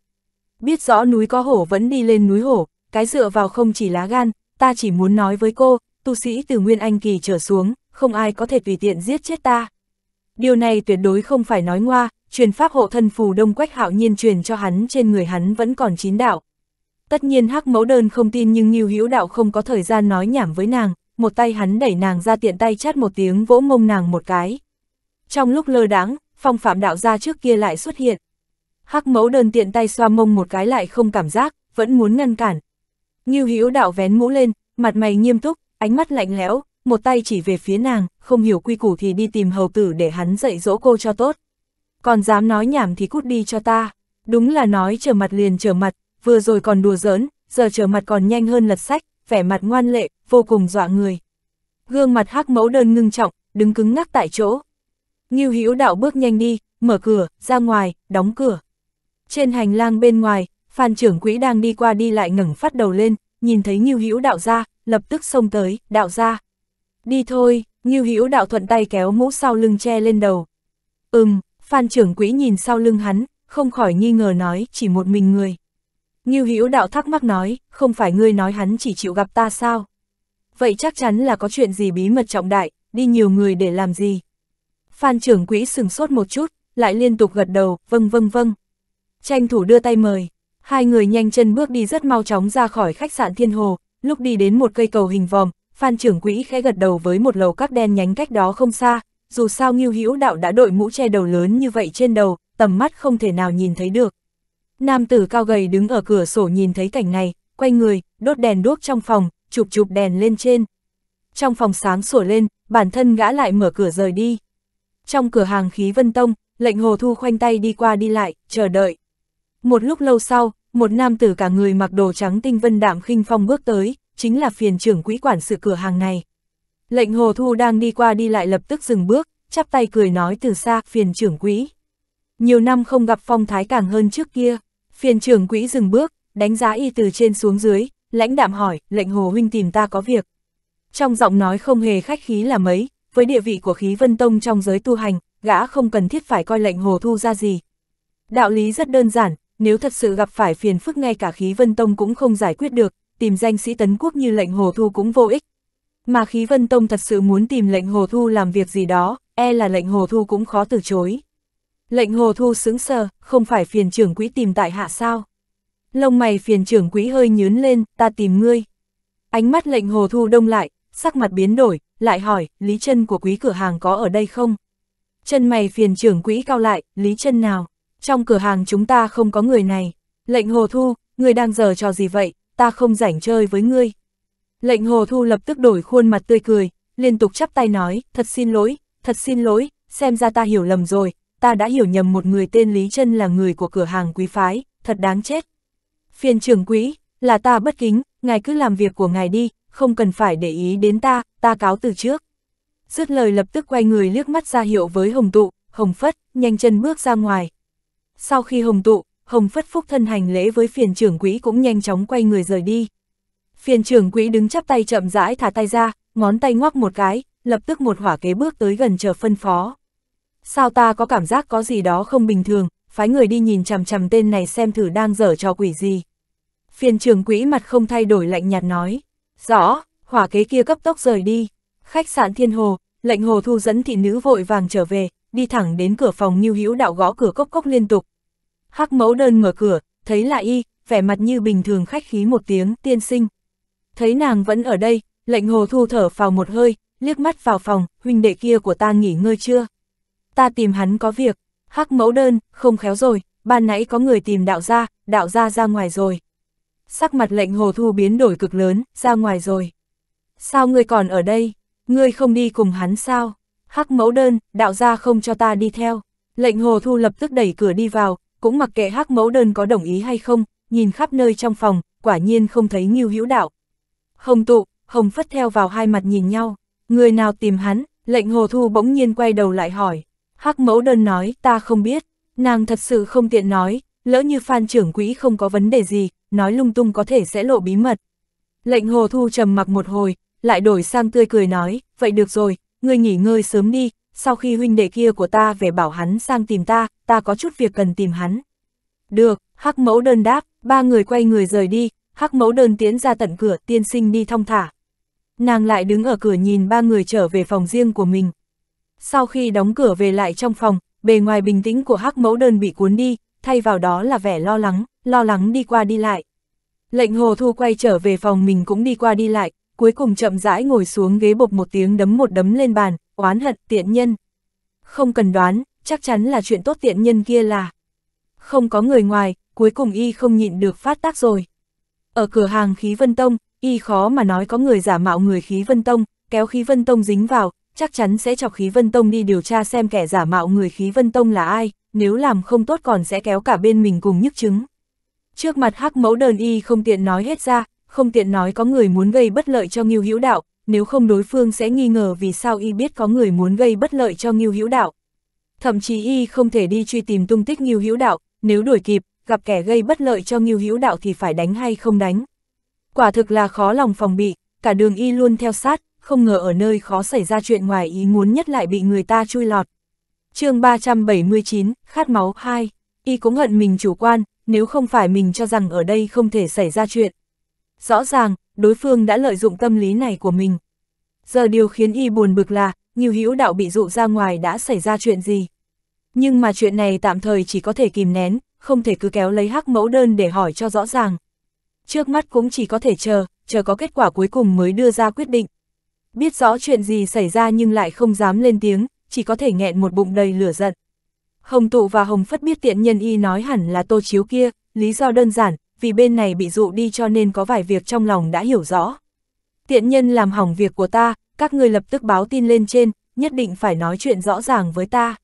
Biết rõ núi có hổ vẫn đi lên núi hổ, cái dựa vào không chỉ lá gan, ta chỉ muốn nói với cô, tu sĩ từ Nguyên Anh Kỳ trở xuống, không ai có thể tùy tiện giết chết ta. Điều này tuyệt đối không phải nói ngoa, truyền pháp hộ thân phù đông quách hạo nhiên truyền cho hắn trên người hắn vẫn còn chín đạo. Tất nhiên hắc mẫu đơn không tin nhưng Nghiêu Hữu đạo không có thời gian nói nhảm với nàng, một tay hắn đẩy nàng ra tiện tay chát một tiếng vỗ mông nàng một cái. Trong lúc lơ đáng, phong phạm đạo gia trước kia lại xuất hiện. Hắc mẫu đơn tiện tay xoa mông một cái lại không cảm giác, vẫn muốn ngăn cản. Nghiêu Hữu đạo vén mũ lên, mặt mày nghiêm túc, ánh mắt lạnh lẽo, một tay chỉ về phía nàng, không hiểu quy củ thì đi tìm hầu tử để hắn dạy dỗ cô cho tốt. Còn dám nói nhảm thì cút đi cho ta, đúng là nói trở mặt liền trở mặt, vừa rồi còn đùa giỡn, giờ trở mặt còn nhanh hơn lật sách, vẻ mặt ngoan lệ, vô cùng dọa người. Gương mặt hắc mẫu đơn ngưng trọng, đứng cứng ngắc tại chỗ. Nghiêu hữu đạo bước nhanh đi, mở cửa, ra ngoài, đóng cửa. Trên hành lang bên ngoài, Phan trưởng quỹ đang đi qua đi lại ngẩng phát đầu lên, nhìn thấy Nghiêu Hữu đạo ra, lập tức xông tới, đạo ra. Đi thôi, Ngưu Hữu đạo thuận tay kéo mũ sau lưng che lên đầu. Ừm, Phan trưởng quỹ nhìn sau lưng hắn, không khỏi nghi ngờ nói chỉ một mình người. Ngưu Hữu đạo thắc mắc nói, không phải ngươi nói hắn chỉ chịu gặp ta sao? Vậy chắc chắn là có chuyện gì bí mật trọng đại, đi nhiều người để làm gì? Phan trưởng quỹ sừng sốt một chút, lại liên tục gật đầu, vâng vâng vâng. Tranh thủ đưa tay mời, hai người nhanh chân bước đi rất mau chóng ra khỏi khách sạn Thiên Hồ, lúc đi đến một cây cầu hình vòm, Phan trưởng quỹ khẽ gật đầu với một lầu các đen nhánh cách đó không xa, dù sao Ngưu Hữu Đạo đã đội mũ che đầu lớn như vậy trên đầu, tầm mắt không thể nào nhìn thấy được. Nam tử cao gầy đứng ở cửa sổ nhìn thấy cảnh này, quay người, đốt đèn đuốc trong phòng, chụp chụp đèn lên trên. Trong phòng sáng sủa lên, bản thân gã lại mở cửa rời đi. Trong cửa hàng khí Vân Tông, lệnh Hồ Thu khoanh tay đi qua đi lại, chờ đợi. Một lúc lâu sau, một nam tử cả người mặc đồ trắng tinh vân đạm khinh phong bước tới, chính là phiền trưởng quỹ quản sự cửa hàng này. Lệnh Hồ Thu đang đi qua đi lại lập tức dừng bước, chắp tay cười nói từ xa, phiền trưởng quỹ. Nhiều năm không gặp phong thái càng hơn trước kia, phiền trưởng quỹ dừng bước, đánh giá y từ trên xuống dưới, lãnh đạm hỏi, lệnh Hồ Huynh tìm ta có việc. Trong giọng nói không hề khách khí là mấy, với địa vị của khí vân tông trong giới tu hành, gã không cần thiết phải coi lệnh Hồ Thu ra gì. Đạo lý rất đơn giản, nếu thật sự gặp phải phiền phức ngay cả khí vân tông cũng không giải quyết được, tìm danh sĩ Tấn Quốc như lệnh Hồ Thu cũng vô ích. Mà khí vân tông thật sự muốn tìm lệnh Hồ Thu làm việc gì đó, e là lệnh Hồ Thu cũng khó từ chối. Lệnh Hồ Thu sững sờ, không phải phiền trưởng quỹ tìm tại hạ sao? Lông mày phiền trưởng quỹ hơi nhướn lên, ta tìm ngươi. Ánh mắt lệnh Hồ Thu đông lại, sắc mặt biến đổi, lại hỏi, Lý chân của quý cửa hàng có ở đây không? Chân mày phiền trưởng quỹ cao lại, Lý chân nào? Trong cửa hàng chúng ta không có người này. Lệnh Hồ Thu, người đang giờ trò gì vậy? ta không rảnh chơi với ngươi. Lệnh hồ thu lập tức đổi khuôn mặt tươi cười, liên tục chắp tay nói, thật xin lỗi, thật xin lỗi, xem ra ta hiểu lầm rồi, ta đã hiểu nhầm một người tên Lý chân là người của cửa hàng quý phái, thật đáng chết. Phiên trưởng quý, là ta bất kính, ngài cứ làm việc của ngài đi, không cần phải để ý đến ta, ta cáo từ trước. Dứt lời lập tức quay người liếc mắt ra hiệu với Hồng Tụ, Hồng Phất, nhanh chân bước ra ngoài. Sau khi Hồng Tụ, Hồng Phất Phúc thân hành lễ với phiền trưởng quỹ cũng nhanh chóng quay người rời đi. Phiền trưởng quỹ đứng chắp tay chậm rãi thả tay ra, ngón tay ngoắc một cái, lập tức một hỏa kế bước tới gần chờ phân phó. Sao ta có cảm giác có gì đó không bình thường, phái người đi nhìn chằm chằm tên này xem thử đang dở cho quỷ gì. Phiền trưởng quỹ mặt không thay đổi lạnh nhạt nói. Rõ, hỏa kế kia cấp tốc rời đi. Khách sạn Thiên Hồ, lệnh hồ thu dẫn thị nữ vội vàng trở về, đi thẳng đến cửa phòng Nhiêu Hữu Đạo gõ cửa cốc cốc liên tục, Hắc mẫu đơn mở cửa, thấy là y, vẻ mặt như bình thường khách khí một tiếng tiên sinh. Thấy nàng vẫn ở đây, lệnh hồ thu thở vào một hơi, liếc mắt vào phòng, huynh đệ kia của ta nghỉ ngơi chưa? Ta tìm hắn có việc, hắc mẫu đơn, không khéo rồi, ban nãy có người tìm đạo gia, đạo gia ra ngoài rồi. Sắc mặt lệnh hồ thu biến đổi cực lớn, ra ngoài rồi. Sao ngươi còn ở đây? Ngươi không đi cùng hắn sao? Hắc mẫu đơn, đạo gia không cho ta đi theo. Lệnh hồ thu lập tức đẩy cửa đi vào, cũng mặc kệ hắc mẫu đơn có đồng ý hay không, nhìn khắp nơi trong phòng, quả nhiên không thấy Ngưu Hữu Đạo. Hồng tụ, Hồng phất theo vào hai mặt nhìn nhau, người nào tìm hắn, lệnh hồ thu bỗng nhiên quay đầu lại hỏi. Hắc mẫu đơn nói, ta không biết, nàng thật sự không tiện nói, lỡ như phan trưởng quỹ không có vấn đề gì, nói lung tung có thể sẽ lộ bí mật. Lệnh hồ thu trầm mặc một hồi, lại đổi sang tươi cười nói, vậy được rồi, ngươi nghỉ ngơi sớm đi, sau khi huynh đệ kia của ta về bảo hắn sang tìm ta, ta có chút việc cần tìm hắn. Được, hắc mẫu đơn đáp, ba người quay người rời đi, hắc mẫu đơn tiến ra tận cửa tiên sinh đi thong thả. Nàng lại đứng ở cửa nhìn ba người trở về phòng riêng của mình. Sau khi đóng cửa về lại trong phòng, bề ngoài bình tĩnh của hắc mẫu đơn bị cuốn đi, thay vào đó là vẻ lo lắng, lo lắng đi qua đi lại. Lệnh hồ thu quay trở về phòng mình cũng đi qua đi lại, cuối cùng chậm rãi ngồi xuống ghế bột một tiếng đấm một đấm lên bàn, oán hận tiện nhân. Không cần đoán, chắc chắn là chuyện tốt tiện nhân kia là. Không có người ngoài, cuối cùng y không nhịn được phát tác rồi. Ở cửa hàng khí vân tông, y khó mà nói có người giả mạo người khí vân tông, kéo khí vân tông dính vào, chắc chắn sẽ chọc khí vân tông đi điều tra xem kẻ giả mạo người khí vân tông là ai, nếu làm không tốt còn sẽ kéo cả bên mình cùng nhức chứng. Trước mặt hắc mẫu đơn y không tiện nói hết ra, không tiện nói có người muốn gây bất lợi cho nghiêu Hữu Đạo, nếu không đối phương sẽ nghi ngờ vì sao y biết có người muốn gây bất lợi cho Ngưu Hữu Đạo. Thậm chí y không thể đi truy tìm tung tích Ngưu Hữu Đạo, nếu đuổi kịp, gặp kẻ gây bất lợi cho Ngưu Hữu Đạo thì phải đánh hay không đánh. Quả thực là khó lòng phòng bị, cả đường y luôn theo sát, không ngờ ở nơi khó xảy ra chuyện ngoài ý muốn nhất lại bị người ta chui lọt. chương 379, Khát máu 2, y cũng hận mình chủ quan, nếu không phải mình cho rằng ở đây không thể xảy ra chuyện, Rõ ràng, đối phương đã lợi dụng tâm lý này của mình. Giờ điều khiến y buồn bực là, Nghiêu Hữu Đạo bị dụ ra ngoài đã xảy ra chuyện gì. Nhưng mà chuyện này tạm thời chỉ có thể kìm nén, không thể cứ kéo lấy hắc mẫu đơn để hỏi cho rõ ràng. Trước mắt cũng chỉ có thể chờ, chờ có kết quả cuối cùng mới đưa ra quyết định. Biết rõ chuyện gì xảy ra nhưng lại không dám lên tiếng, chỉ có thể nghẹn một bụng đầy lửa giận. Hồng Tụ và Hồng Phất biết tiện nhân y nói hẳn là tô chiếu kia, lý do đơn giản, vì bên này bị dụ đi cho nên có vài việc trong lòng đã hiểu rõ. Tiện nhân làm hỏng việc của ta, các người lập tức báo tin lên trên, nhất định phải nói chuyện rõ ràng với ta.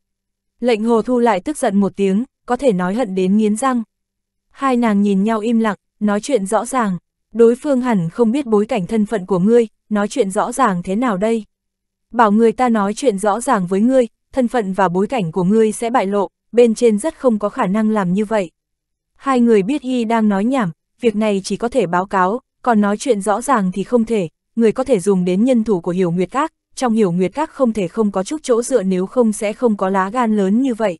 Lệnh hồ thu lại tức giận một tiếng, có thể nói hận đến nghiến răng. Hai nàng nhìn nhau im lặng, nói chuyện rõ ràng, đối phương hẳn không biết bối cảnh thân phận của ngươi, nói chuyện rõ ràng thế nào đây. Bảo người ta nói chuyện rõ ràng với ngươi, thân phận và bối cảnh của ngươi sẽ bại lộ, bên trên rất không có khả năng làm như vậy. Hai người biết y đang nói nhảm, việc này chỉ có thể báo cáo, còn nói chuyện rõ ràng thì không thể, người có thể dùng đến nhân thủ của Hiểu Nguyệt Các, trong Hiểu Nguyệt Các không thể không có chút chỗ dựa nếu không sẽ không có lá gan lớn như vậy.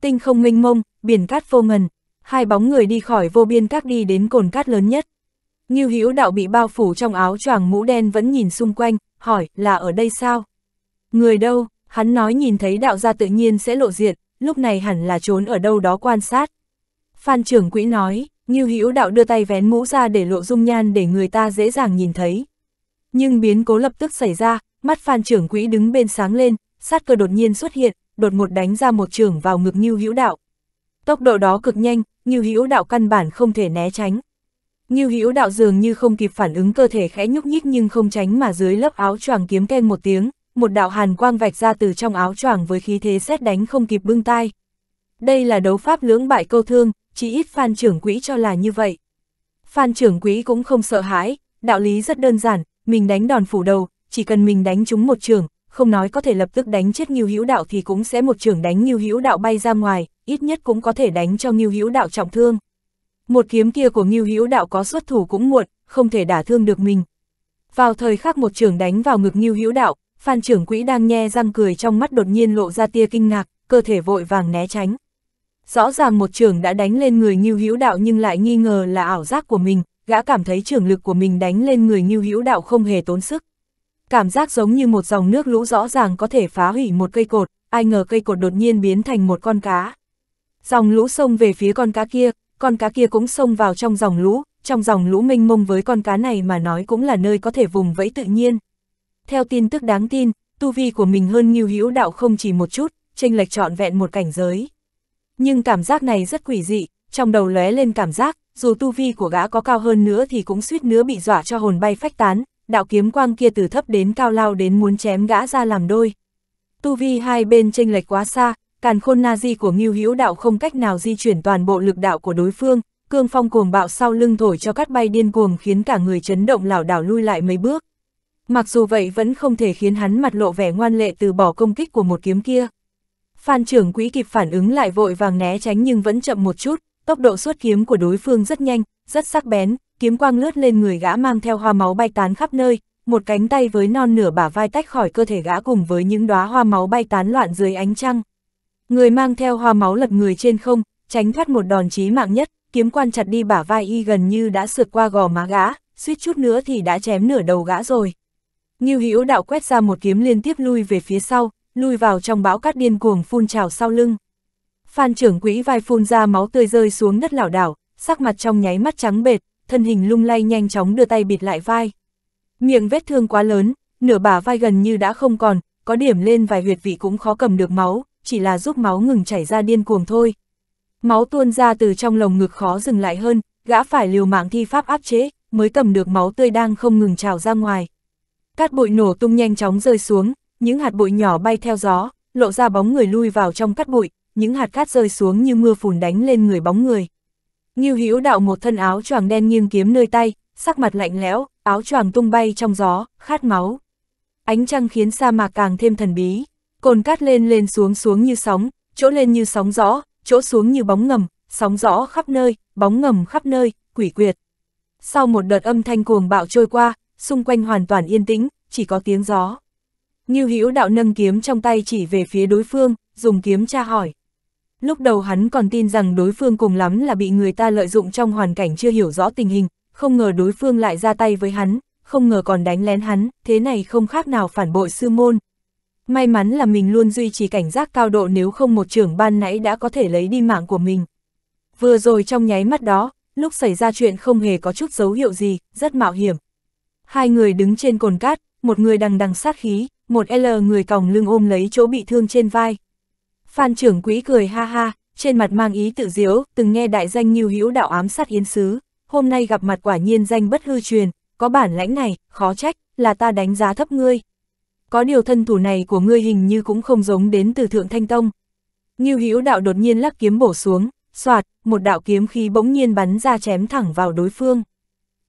Tinh không minh mông, biển cát vô ngần, hai bóng người đi khỏi vô biên các đi đến cồn cát lớn nhất. Ngưu Hữu Đạo bị bao phủ trong áo choàng mũ đen vẫn nhìn xung quanh, hỏi là ở đây sao? Người đâu? Hắn nói nhìn thấy đạo gia tự nhiên sẽ lộ diện, lúc này hẳn là trốn ở đâu đó quan sát. Phan trưởng quỹ nói, Như Hữu Đạo đưa tay vén mũ ra để lộ dung nhan để người ta dễ dàng nhìn thấy. Nhưng biến cố lập tức xảy ra, mắt Phan trưởng quỹ đứng bên sáng lên, sát cơ đột nhiên xuất hiện, đột ngột đánh ra một trường vào ngực Như Hữu Đạo. Tốc độ đó cực nhanh, Như Hữu Đạo căn bản không thể né tránh. Như Hữu Đạo dường như không kịp phản ứng cơ thể khẽ nhúc nhích nhưng không tránh mà dưới lớp áo choàng kiếm keng một tiếng, một đạo hàn quang vạch ra từ trong áo choàng với khí thế xét đánh không kịp bưng tai. Đây là đấu pháp lưỡng bại câu thương, chỉ ít Phan trưởng quỹ cho là như vậy. Phan trưởng quỹ cũng không sợ hãi, đạo lý rất đơn giản, mình đánh đòn phủ đầu, chỉ cần mình đánh trúng một trường, không nói có thể lập tức đánh chết Ngưu Hữu Đạo thì cũng sẽ một trường đánh Ngưu Hữu Đạo bay ra ngoài, ít nhất cũng có thể đánh cho Ngưu Hữu Đạo trọng thương. Một kiếm kia của Ngưu Hữu Đạo có xuất thủ cũng muộn, không thể đả thương được mình. Vào thời khắc một trường đánh vào ngực Ngưu Hữu Đạo, Phan trưởng quỹ đang nhe răng cười trong mắt đột nhiên lộ ra tia kinh ngạc, cơ thể vội vàng né tránh rõ ràng một trường đã đánh lên người Ngưu Hữu Đạo nhưng lại nghi ngờ là ảo giác của mình, gã cảm thấy trường lực của mình đánh lên người Ngưu Hữu Đạo không hề tốn sức. Cảm giác giống như một dòng nước lũ rõ ràng có thể phá hủy một cây cột, ai ngờ cây cột đột nhiên biến thành một con cá. Dòng lũ xông về phía con cá kia, con cá kia cũng xông vào trong dòng lũ, trong dòng lũ mênh mông với con cá này mà nói cũng là nơi có thể vùng vẫy tự nhiên. Theo tin tức đáng tin, tu vi của mình hơn Ngưu Hữu Đạo không chỉ một chút, chênh lệch trọn vẹn một cảnh giới nhưng cảm giác này rất quỷ dị, trong đầu lóe lên cảm giác, dù tu vi của gã có cao hơn nữa thì cũng suýt nữa bị dọa cho hồn bay phách tán, đạo kiếm quang kia từ thấp đến cao lao đến muốn chém gã ra làm đôi. Tu vi hai bên chênh lệch quá xa, càn khôn na di của Ngưu Hữu đạo không cách nào di chuyển toàn bộ lực đạo của đối phương, cương phong cuồng bạo sau lưng thổi cho cát bay điên cuồng khiến cả người chấn động lảo đảo lui lại mấy bước. Mặc dù vậy vẫn không thể khiến hắn mặt lộ vẻ ngoan lệ từ bỏ công kích của một kiếm kia. Phan trưởng quỹ kịp phản ứng lại vội vàng né tránh nhưng vẫn chậm một chút, tốc độ xuất kiếm của đối phương rất nhanh, rất sắc bén, kiếm quang lướt lên người gã mang theo hoa máu bay tán khắp nơi, một cánh tay với non nửa bả vai tách khỏi cơ thể gã cùng với những đóa hoa máu bay tán loạn dưới ánh trăng. Người mang theo hoa máu lật người trên không, tránh thoát một đòn chí mạng nhất, kiếm quan chặt đi bả vai y gần như đã sượt qua gò má gã, suýt chút nữa thì đã chém nửa đầu gã rồi. Ngưu Hữu đạo quét ra một kiếm liên tiếp lui về phía sau, lui vào trong bão cát điên cuồng phun trào sau lưng. Phan trưởng quỹ vai phun ra máu tươi rơi xuống đất lảo đảo, sắc mặt trong nháy mắt trắng bệt, thân hình lung lay nhanh chóng đưa tay bịt lại vai. Miệng vết thương quá lớn, nửa bả vai gần như đã không còn, có điểm lên vài huyệt vị cũng khó cầm được máu, chỉ là giúp máu ngừng chảy ra điên cuồng thôi. Máu tuôn ra từ trong lồng ngực khó dừng lại hơn, gã phải liều mạng thi pháp áp chế, mới cầm được máu tươi đang không ngừng trào ra ngoài. Cát bụi nổ tung nhanh chóng rơi xuống, những hạt bụi nhỏ bay theo gió, lộ ra bóng người lui vào trong cát bụi, những hạt cát rơi xuống như mưa phùn đánh lên người bóng người. Ngưu Hữu đạo một thân áo choàng đen nghiêng kiếm nơi tay, sắc mặt lạnh lẽo, áo choàng tung bay trong gió, khát máu. Ánh trăng khiến sa mạc càng thêm thần bí, cồn cát lên lên xuống xuống như sóng, chỗ lên như sóng gió, chỗ xuống như bóng ngầm, sóng gió khắp nơi, bóng ngầm khắp nơi, quỷ quyệt. Sau một đợt âm thanh cuồng bạo trôi qua, xung quanh hoàn toàn yên tĩnh, chỉ có tiếng gió. Như Hữu đạo nâng kiếm trong tay chỉ về phía đối phương, dùng kiếm tra hỏi. Lúc đầu hắn còn tin rằng đối phương cùng lắm là bị người ta lợi dụng trong hoàn cảnh chưa hiểu rõ tình hình, không ngờ đối phương lại ra tay với hắn, không ngờ còn đánh lén hắn, thế này không khác nào phản bội sư môn. May mắn là mình luôn duy trì cảnh giác cao độ nếu không một trưởng ban nãy đã có thể lấy đi mạng của mình. Vừa rồi trong nháy mắt đó, lúc xảy ra chuyện không hề có chút dấu hiệu gì, rất mạo hiểm. Hai người đứng trên cồn cát, một người đằng đằng sát khí, một L người còng lưng ôm lấy chỗ bị thương trên vai. Phan trưởng quý cười ha ha, trên mặt mang ý tự diếu, từng nghe đại danh Nhiêu Hữu đạo ám sát yến sứ, hôm nay gặp mặt quả nhiên danh bất hư truyền, có bản lãnh này, khó trách, là ta đánh giá thấp ngươi. Có điều thân thủ này của ngươi hình như cũng không giống đến từ Thượng Thanh Tông. Nhiêu Hữu đạo đột nhiên lắc kiếm bổ xuống, soạt, một đạo kiếm khí bỗng nhiên bắn ra chém thẳng vào đối phương.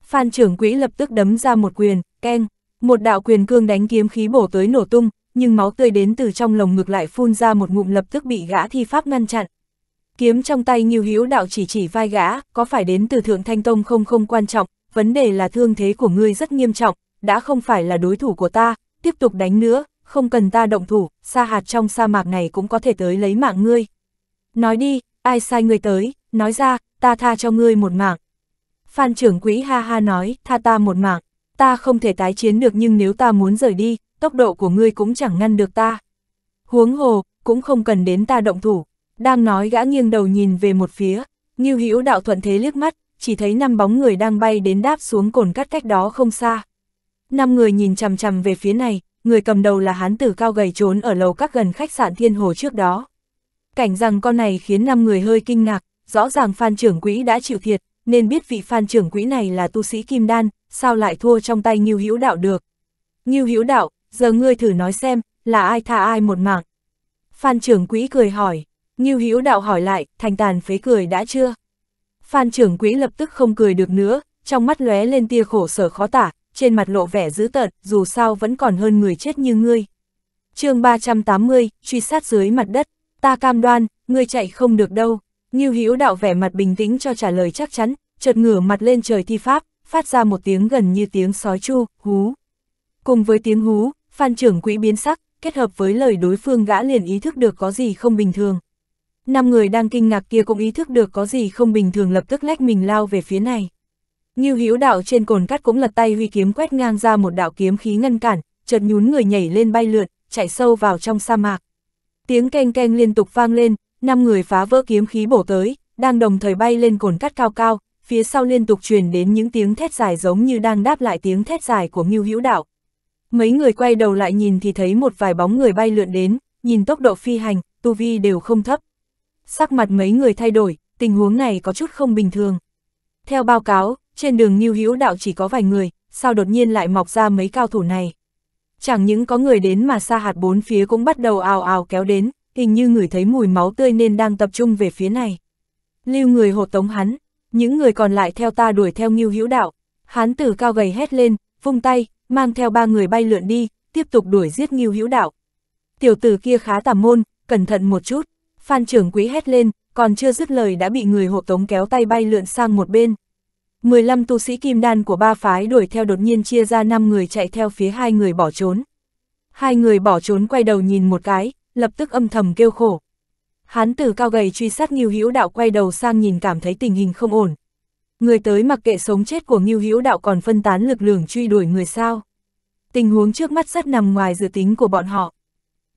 Phan trưởng quỹ lập tức đấm ra một quyền, keng, một đạo quyền cương đánh kiếm khí bổ tới nổ tung, nhưng máu tươi đến từ trong lồng ngực lại phun ra một ngụm lập tức bị gã thi pháp ngăn chặn. Kiếm trong tay Ngưu Hữu đạo chỉ chỉ vai gã, có phải đến từ Thượng Thanh Tông không không quan trọng, vấn đề là thương thế của ngươi rất nghiêm trọng, đã không phải là đối thủ của ta, tiếp tục đánh nữa, không cần ta động thủ, sa hạt trong sa mạc này cũng có thể tới lấy mạng ngươi. Nói đi, ai sai ngươi tới, nói ra, ta tha cho ngươi một mạng. Phan trưởng quỹ ha ha nói, tha ta một mạng ta không thể tái chiến được nhưng nếu ta muốn rời đi, tốc độ của ngươi cũng chẳng ngăn được ta. Huống hồ, cũng không cần đến ta động thủ. Đang nói gã nghiêng đầu nhìn về một phía, Ngưu Hữu Đạo thuận thế liếc mắt, chỉ thấy năm bóng người đang bay đến đáp xuống cồn cắt cách đó không xa. Năm người nhìn chằm chằm về phía này, người cầm đầu là hán tử cao gầy trốn ở lầu các gần khách sạn Thiên Hồ trước đó. Cảnh rằng con này khiến năm người hơi kinh ngạc, rõ ràng Phan trưởng quỹ đã chịu thiệt, nên biết vị phan trưởng quỹ này là tu sĩ kim đan, sao lại thua trong tay Ngưu Hữu Đạo được. Ngưu Hữu Đạo, giờ ngươi thử nói xem, là ai tha ai một mạng. Phan trưởng quỹ cười hỏi, Ngưu Hữu Đạo hỏi lại, thành tàn phế cười đã chưa? Phan trưởng quỹ lập tức không cười được nữa, trong mắt lóe lên tia khổ sở khó tả, trên mặt lộ vẻ dữ tợn, dù sao vẫn còn hơn người chết như ngươi. chương 380, truy sát dưới mặt đất, ta cam đoan, ngươi chạy không được đâu. Ngưu Hữu Đạo vẻ mặt bình tĩnh cho trả lời chắc chắn, chợt ngửa mặt lên trời thi pháp, phát ra một tiếng gần như tiếng sói chu, hú. Cùng với tiếng hú, Phan trưởng quỹ biến sắc, kết hợp với lời đối phương gã liền ý thức được có gì không bình thường. Năm người đang kinh ngạc kia cũng ý thức được có gì không bình thường lập tức lách mình lao về phía này. Ngưu Hữu Đạo trên cồn cắt cũng lật tay huy kiếm quét ngang ra một đạo kiếm khí ngăn cản, chợt nhún người nhảy lên bay lượn, chạy sâu vào trong sa mạc. Tiếng keng keng liên tục vang lên, năm người phá vỡ kiếm khí bổ tới, đang đồng thời bay lên cồn cắt cao cao, phía sau liên tục truyền đến những tiếng thét dài giống như đang đáp lại tiếng thét dài của Ngưu Hữu Đạo. Mấy người quay đầu lại nhìn thì thấy một vài bóng người bay lượn đến, nhìn tốc độ phi hành, tu vi đều không thấp. Sắc mặt mấy người thay đổi, tình huống này có chút không bình thường. Theo báo cáo, trên đường Ngưu Hữu Đạo chỉ có vài người, sao đột nhiên lại mọc ra mấy cao thủ này? Chẳng những có người đến mà xa hạt bốn phía cũng bắt đầu ào ào kéo đến, hình như người thấy mùi máu tươi nên đang tập trung về phía này. Lưu người hộ tống hắn, những người còn lại theo ta đuổi theo Ngưu Hữu Đạo. hắn từ cao gầy hét lên, vung tay, mang theo ba người bay lượn đi, tiếp tục đuổi giết Ngưu Hữu Đạo. Tiểu tử kia khá tà môn, cẩn thận một chút. Phan trưởng quý hét lên, còn chưa dứt lời đã bị người hộ tống kéo tay bay lượn sang một bên. 15 tu sĩ kim đan của ba phái đuổi theo đột nhiên chia ra 5 người chạy theo phía hai người bỏ trốn. Hai người bỏ trốn quay đầu nhìn một cái, lập tức âm thầm kêu khổ. Hán tử cao gầy truy sát Ngưu Hữu Đạo quay đầu sang nhìn cảm thấy tình hình không ổn. Người tới mặc kệ sống chết của Ngưu Hữu Đạo còn phân tán lực lượng truy đuổi người sao? Tình huống trước mắt rất nằm ngoài dự tính của bọn họ.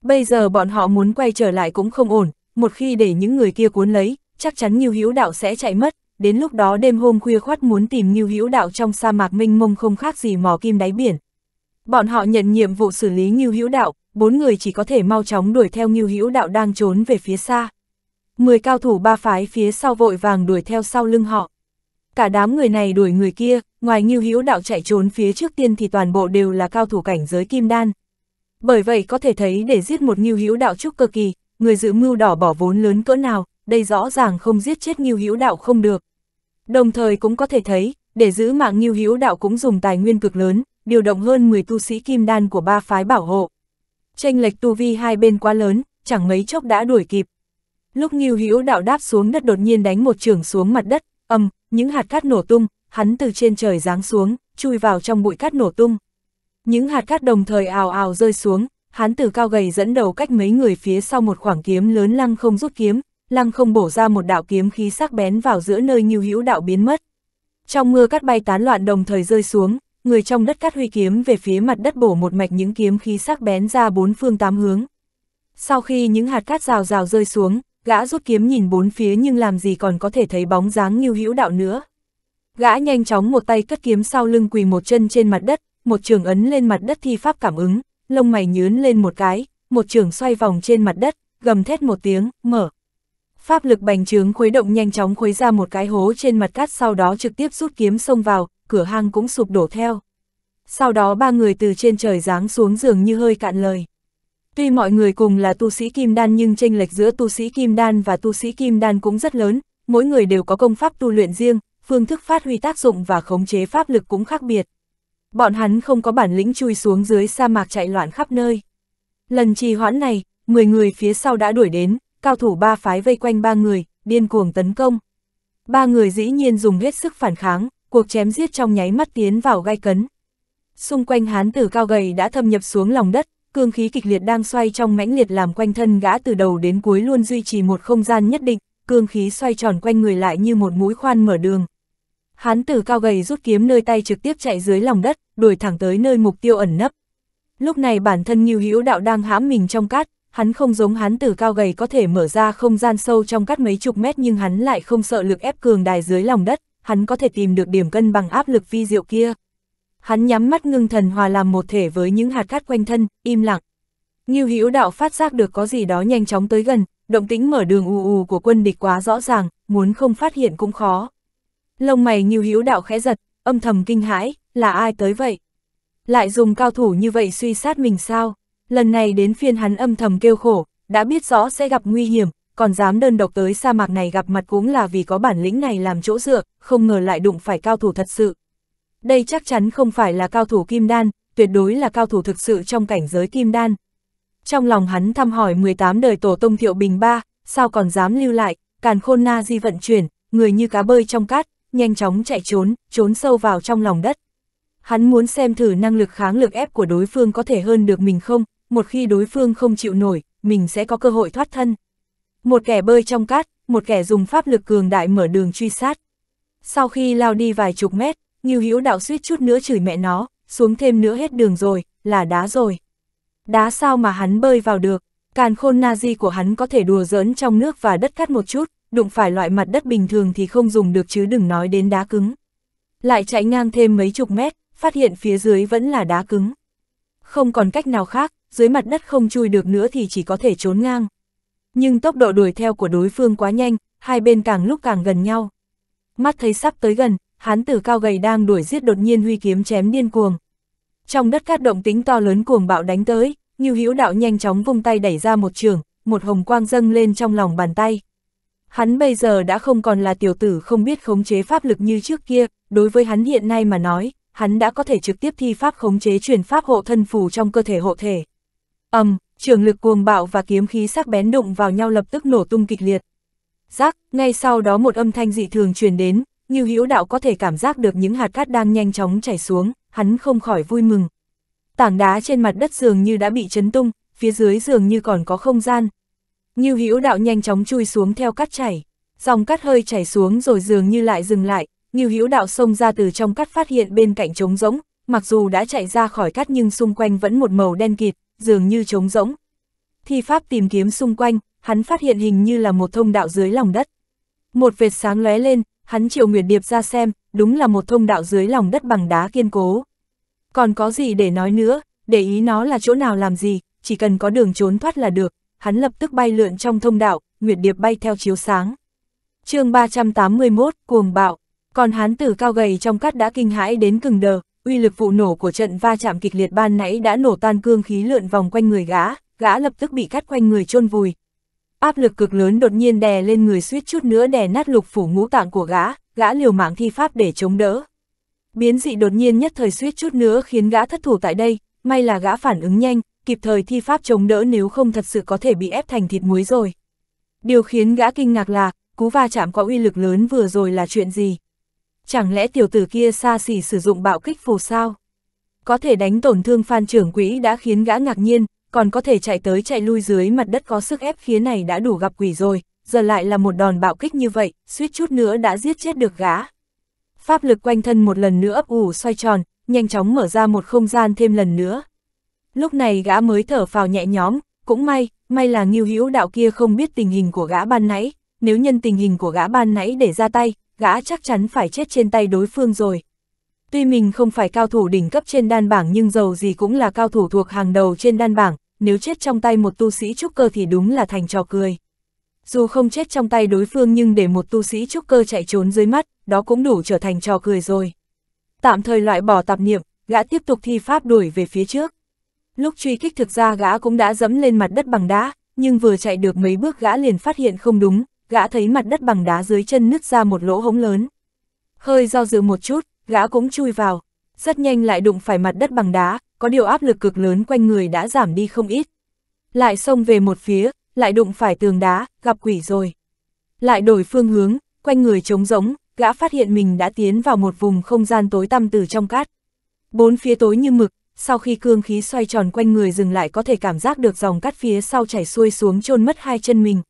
Bây giờ bọn họ muốn quay trở lại cũng không ổn, một khi để những người kia cuốn lấy, chắc chắn Ngưu Hữu Đạo sẽ chạy mất, đến lúc đó đêm hôm khuya khoát muốn tìm Ngưu Hữu Đạo trong sa mạc mênh mông không khác gì mò kim đáy biển. Bọn họ nhận nhiệm vụ xử lý Ngưu Hữu Đạo, bốn người chỉ có thể mau chóng đuổi theo Ngưu Hữu Đạo đang trốn về phía xa. Mười cao thủ ba phái phía sau vội vàng đuổi theo sau lưng họ. Cả đám người này đuổi người kia, ngoài Ngưu Hữu Đạo chạy trốn phía trước tiên thì toàn bộ đều là cao thủ cảnh giới kim đan. Bởi vậy có thể thấy để giết một Ngưu Hữu Đạo trúc cơ kỳ, người giữ mưu đỏ bỏ vốn lớn cỡ nào, đây rõ ràng không giết chết Ngưu Hữu Đạo không được. Đồng thời cũng có thể thấy, để giữ mạng Ngưu Hữu Đạo cũng dùng tài nguyên cực lớn, điều động hơn 10 tu sĩ kim đan của ba phái bảo hộ. Tranh lệch tu vi hai bên quá lớn, chẳng mấy chốc đã đuổi kịp. Lúc Ngưu Hữu đạo đáp xuống đất đột nhiên đánh một trường xuống mặt đất, ầm, những hạt cát nổ tung, hắn từ trên trời giáng xuống, chui vào trong bụi cát nổ tung. Những hạt cát đồng thời ào ào rơi xuống, hắn từ cao gầy dẫn đầu cách mấy người phía sau một khoảng kiếm lớn lăng không rút kiếm, lăng không bổ ra một đạo kiếm khí sắc bén vào giữa nơi Ngưu Hữu đạo biến mất. Trong mưa cát bay tán loạn đồng thời rơi xuống, người trong đất cát huy kiếm về phía mặt đất bổ một mạch những kiếm khí sắc bén ra bốn phương tám hướng. Sau khi những hạt cát rào rào rơi xuống, gã rút kiếm nhìn bốn phía nhưng làm gì còn có thể thấy bóng dáng như hữu đạo nữa. Gã nhanh chóng một tay cất kiếm sau lưng quỳ một chân trên mặt đất, một trường ấn lên mặt đất thi pháp cảm ứng, lông mày nhướn lên một cái, một trường xoay vòng trên mặt đất, gầm thét một tiếng, mở. Pháp lực bành trướng khuấy động nhanh chóng khuấy ra một cái hố trên mặt cát sau đó trực tiếp rút kiếm xông vào, cửa hang cũng sụp đổ theo. Sau đó ba người từ trên trời giáng xuống giường như hơi cạn lời. Tuy mọi người cùng là tu sĩ kim đan nhưng tranh lệch giữa tu sĩ kim đan và tu sĩ kim đan cũng rất lớn, mỗi người đều có công pháp tu luyện riêng, phương thức phát huy tác dụng và khống chế pháp lực cũng khác biệt. Bọn hắn không có bản lĩnh chui xuống dưới sa mạc chạy loạn khắp nơi. Lần trì hoãn này, 10 người phía sau đã đuổi đến, cao thủ ba phái vây quanh ba người, điên cuồng tấn công. Ba người dĩ nhiên dùng hết sức phản kháng, cuộc chém giết trong nháy mắt tiến vào gai cấn. Xung quanh hán tử cao gầy đã thâm nhập xuống lòng đất, cương khí kịch liệt đang xoay trong mãnh liệt làm quanh thân gã từ đầu đến cuối luôn duy trì một không gian nhất định, cương khí xoay tròn quanh người lại như một mũi khoan mở đường. Hán tử cao gầy rút kiếm nơi tay trực tiếp chạy dưới lòng đất, đuổi thẳng tới nơi mục tiêu ẩn nấp. Lúc này bản thân Ngưu Hữu Đạo đang hãm mình trong cát, hắn không giống hán tử cao gầy có thể mở ra không gian sâu trong cát mấy chục mét nhưng hắn lại không sợ lực ép cường đài dưới lòng đất, hắn có thể tìm được điểm cân bằng áp lực vi diệu kia. Hắn nhắm mắt ngưng thần hòa làm một thể với những hạt cát quanh thân, im lặng. Ngưu Hữu Đạo phát giác được có gì đó nhanh chóng tới gần, động tĩnh mở đường ù ù của quân địch quá rõ ràng, muốn không phát hiện cũng khó. Lông mày Ngưu Hữu Đạo khẽ giật, âm thầm kinh hãi, là ai tới vậy? Lại dùng cao thủ như vậy suy sát mình sao? Lần này đến phiên hắn âm thầm kêu khổ, đã biết rõ sẽ gặp nguy hiểm, còn dám đơn độc tới sa mạc này gặp mặt cũng là vì có bản lĩnh này làm chỗ dựa, không ngờ lại đụng phải cao thủ thật sự. Đây chắc chắn không phải là cao thủ kim đan, tuyệt đối là cao thủ thực sự trong cảnh giới kim đan. Trong lòng hắn thăm hỏi 18 đời tổ tông thiệu bình ba, sao còn dám lưu lại, càn khôn na di vận chuyển, người như cá bơi trong cát, nhanh chóng chạy trốn, trốn sâu vào trong lòng đất. Hắn muốn xem thử năng lực kháng lực ép của đối phương có thể hơn được mình không, một khi đối phương không chịu nổi, mình sẽ có cơ hội thoát thân. Một kẻ bơi trong cát, một kẻ dùng pháp lực cường đại mở đường truy sát. Sau khi lao đi vài chục mét, Ngưu Hữu đạo suýt chút nữa chửi mẹ nó, xuống thêm nữa hết đường rồi, là đá rồi. Đá sao mà hắn bơi vào được, càn khôn na của hắn có thể đùa giỡn trong nước và đất cắt một chút, đụng phải loại mặt đất bình thường thì không dùng được chứ đừng nói đến đá cứng. Lại chạy ngang thêm mấy chục mét, phát hiện phía dưới vẫn là đá cứng. Không còn cách nào khác, dưới mặt đất không chui được nữa thì chỉ có thể trốn ngang, nhưng tốc độ đuổi theo của đối phương quá nhanh, hai bên càng lúc càng gần nhau. Mắt thấy sắp tới gần, hán tử cao gầy đang đuổi giết đột nhiên huy kiếm chém điên cuồng. Trong đất cát động tính to lớn cuồng bạo đánh tới, như Hữu Đạo nhanh chóng vung tay đẩy ra một trường, một hồng quang dâng lên trong lòng bàn tay. Hắn bây giờ đã không còn là tiểu tử không biết khống chế pháp lực như trước kia, đối với hắn hiện nay mà nói, hắn đã có thể trực tiếp thi pháp khống chế truyền pháp hộ thân phù trong cơ thể hộ thể. Ầm, um, trường lực cuồng bạo và kiếm khí sắc bén đụng vào nhau lập tức nổ tung kịch liệt. Rác, ngay sau đó một âm thanh dị thường truyền đến, như hữu đạo có thể cảm giác được những hạt cát đang nhanh chóng chảy xuống, hắn không khỏi vui mừng. Tảng đá trên mặt đất dường như đã bị chấn tung, phía dưới dường như còn có không gian. Như hữu đạo nhanh chóng chui xuống theo cát chảy, dòng cát hơi chảy xuống rồi dường như lại dừng lại, như hữu đạo xông ra từ trong cát phát hiện bên cạnh trống rỗng, mặc dù đã chạy ra khỏi cát nhưng xung quanh vẫn một màu đen kịt, dường như trống rỗng. Thi pháp tìm kiếm xung quanh, hắn phát hiện hình như là một thông đạo dưới lòng đất. Một vệt sáng lóe lên, hắn triệu Nguyệt Điệp ra xem, đúng là một thông đạo dưới lòng đất bằng đá kiên cố. Còn có gì để nói nữa, để ý nó là chỗ nào làm gì, chỉ cần có đường trốn thoát là được, hắn lập tức bay lượn trong thông đạo, Nguyệt Điệp bay theo chiếu sáng. chương 381, cuồng bạo, còn hắn tử cao gầy trong cát đã kinh hãi đến cừng đờ, uy lực vụ nổ của trận va chạm kịch liệt ban nãy đã nổ tan cương khí lượn vòng quanh người gã, gã lập tức bị cắt quanh người chôn vùi. Áp lực cực lớn đột nhiên đè lên người suýt chút nữa đè nát lục phủ ngũ tạng của gã, gã liều mạng thi pháp để chống đỡ. Biến dị đột nhiên nhất thời suýt chút nữa khiến gã thất thủ tại đây, may là gã phản ứng nhanh, kịp thời thi pháp chống đỡ nếu không thật sự có thể bị ép thành thịt muối rồi. Điều khiến gã kinh ngạc là, cú va chạm có uy lực lớn vừa rồi là chuyện gì, chẳng lẽ tiểu tử kia xa xỉ sử dụng bạo kích phù sao? Có thể đánh tổn thương phan trưởng quỹ đã khiến gã ngạc nhiên, còn có thể chạy tới chạy lui dưới mặt đất có sức ép phía này đã đủ gặp quỷ rồi, giờ lại là một đòn bạo kích như vậy, suýt chút nữa đã giết chết được gã. Pháp lực quanh thân một lần nữa ấp ủ xoay tròn, nhanh chóng mở ra một không gian thêm lần nữa. Lúc này gã mới thở phào nhẹ nhõm, cũng may, may là nghiêu hữu đạo kia không biết tình hình của gã ban nãy, nếu nhân tình hình của gã ban nãy để ra tay, gã chắc chắn phải chết trên tay đối phương rồi. Tuy mình không phải cao thủ đỉnh cấp trên đan bảng nhưng dầu gì cũng là cao thủ thuộc hàng đầu trên đan bảng, nếu chết trong tay một tu sĩ trúc cơ thì đúng là thành trò cười. Dù không chết trong tay đối phương nhưng để một tu sĩ trúc cơ chạy trốn dưới mắt, đó cũng đủ trở thành trò cười rồi. Tạm thời loại bỏ tạp niệm, gã tiếp tục thi pháp đuổi về phía trước. Lúc truy kích thực ra gã cũng đã dẫm lên mặt đất bằng đá, nhưng vừa chạy được mấy bước gã liền phát hiện không đúng, gã thấy mặt đất bằng đá dưới chân nứt ra một lỗ hống lớn. Hơi do dự một chút, gã cũng chui vào, rất nhanh lại đụng phải mặt đất bằng đá, có điều áp lực cực lớn quanh người đã giảm đi không ít. Lại xông về một phía, lại đụng phải tường đá, gặp quỷ rồi. Lại đổi phương hướng, quanh người trống rỗng, gã phát hiện mình đã tiến vào một vùng không gian tối tăm từ trong cát. Bốn phía tối như mực, sau khi cương khí xoay tròn quanh người dừng lại có thể cảm giác được dòng cát phía sau chảy xuôi xuống chôn mất hai chân mình,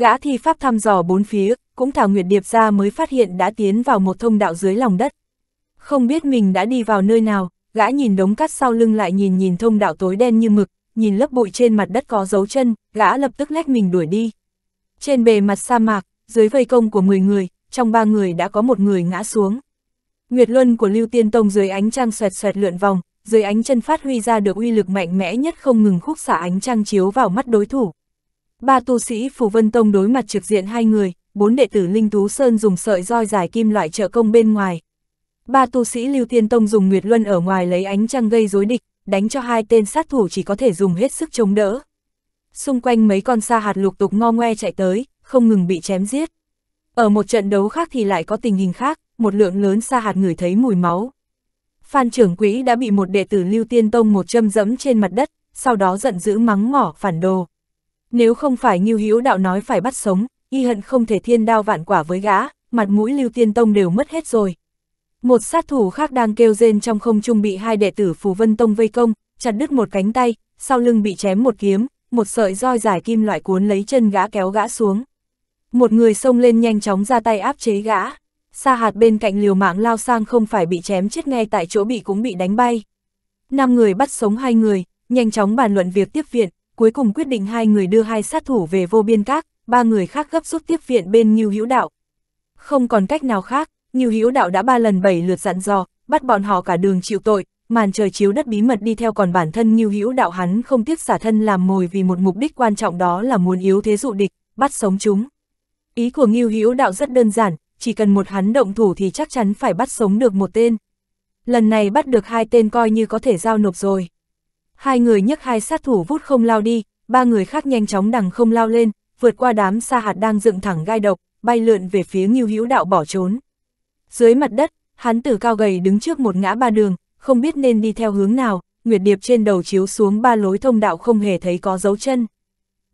Gã thi pháp thăm dò bốn phía, cũng thảo nguyệt điệp ra mới phát hiện đã tiến vào một thông đạo dưới lòng đất. Không biết mình đã đi vào nơi nào, gã nhìn đống cát sau lưng lại nhìn nhìn thông đạo tối đen như mực, nhìn lớp bụi trên mặt đất có dấu chân, gã lập tức lách mình đuổi đi. Trên bề mặt sa mạc, dưới vây công của 10 người, trong ba người đã có một người ngã xuống. Nguyệt Luân của Lưu Tiên Tông dưới ánh trăng xoẹt xoẹt lượn vòng, dưới ánh chân phát huy ra được uy lực mạnh mẽ nhất không ngừng khúc xả ánh trăng chiếu vào mắt đối thủ. Ba tu sĩ Phù Vân Tông đối mặt trực diện hai người, bốn đệ tử Linh Tú Sơn dùng sợi roi dài kim loại trợ công bên ngoài. Ba tu sĩ Lưu Tiên Tông dùng Nguyệt Luân ở ngoài lấy ánh trăng gây rối địch, đánh cho hai tên sát thủ chỉ có thể dùng hết sức chống đỡ. Xung quanh mấy con sa hạt lục tục ngo ngoe chạy tới, không ngừng bị chém giết. Ở một trận đấu khác thì lại có tình hình khác, một lượng lớn sa hạt ngửi thấy mùi máu. Phan trưởng quỹ đã bị một đệ tử Lưu Tiên Tông một châm dẫm trên mặt đất, sau đó giận dữ mắng mỏ phản đồ. Nếu không phải Ngưu Hữu Đạo nói phải bắt sống, y hận không thể thiên đao vạn quả với gã, mặt mũi Lưu Tiên Tông đều mất hết rồi. Một sát thủ khác đang kêu rên trong không trung bị hai đệ tử Phù Vân Tông vây công, chặt đứt một cánh tay, sau lưng bị chém một kiếm, một sợi roi dài kim loại cuốn lấy chân gã kéo gã xuống. Một người xông lên nhanh chóng ra tay áp chế gã. xa hạt bên cạnh liều mạng lao sang không phải bị chém chết ngay tại chỗ bị cũng bị đánh bay. Năm người bắt sống hai người, nhanh chóng bàn luận việc tiếp viện, cuối cùng quyết định hai người đưa hai sát thủ về vô biên các, ba người khác gấp rút tiếp viện bên Ngưu Hữu Đạo. Không còn cách nào khác, Ngưu Hữu Đạo đã ba lần bảy lượt dặn dò, bắt bọn họ cả đường chịu tội, màn trời chiếu đất bí mật đi theo còn bản thân Ngưu Hữu Đạo hắn không tiếc xả thân làm mồi vì một mục đích quan trọng đó là muốn yếu thế dụ địch, bắt sống chúng. Ý của Ngưu Hữu Đạo rất đơn giản, chỉ cần một hắn động thủ thì chắc chắn phải bắt sống được một tên. Lần này bắt được hai tên coi như có thể giao nộp rồi hai người nhấc hai sát thủ vút không lao đi, ba người khác nhanh chóng đằng không lao lên, vượt qua đám sa hạt đang dựng thẳng gai độc, bay lượn về phía Ngưu Hữu Đạo bỏ trốn. Dưới mặt đất, hắn tử cao gầy đứng trước một ngã ba đường, không biết nên đi theo hướng nào, nguyệt điệp trên đầu chiếu xuống ba lối thông đạo không hề thấy có dấu chân.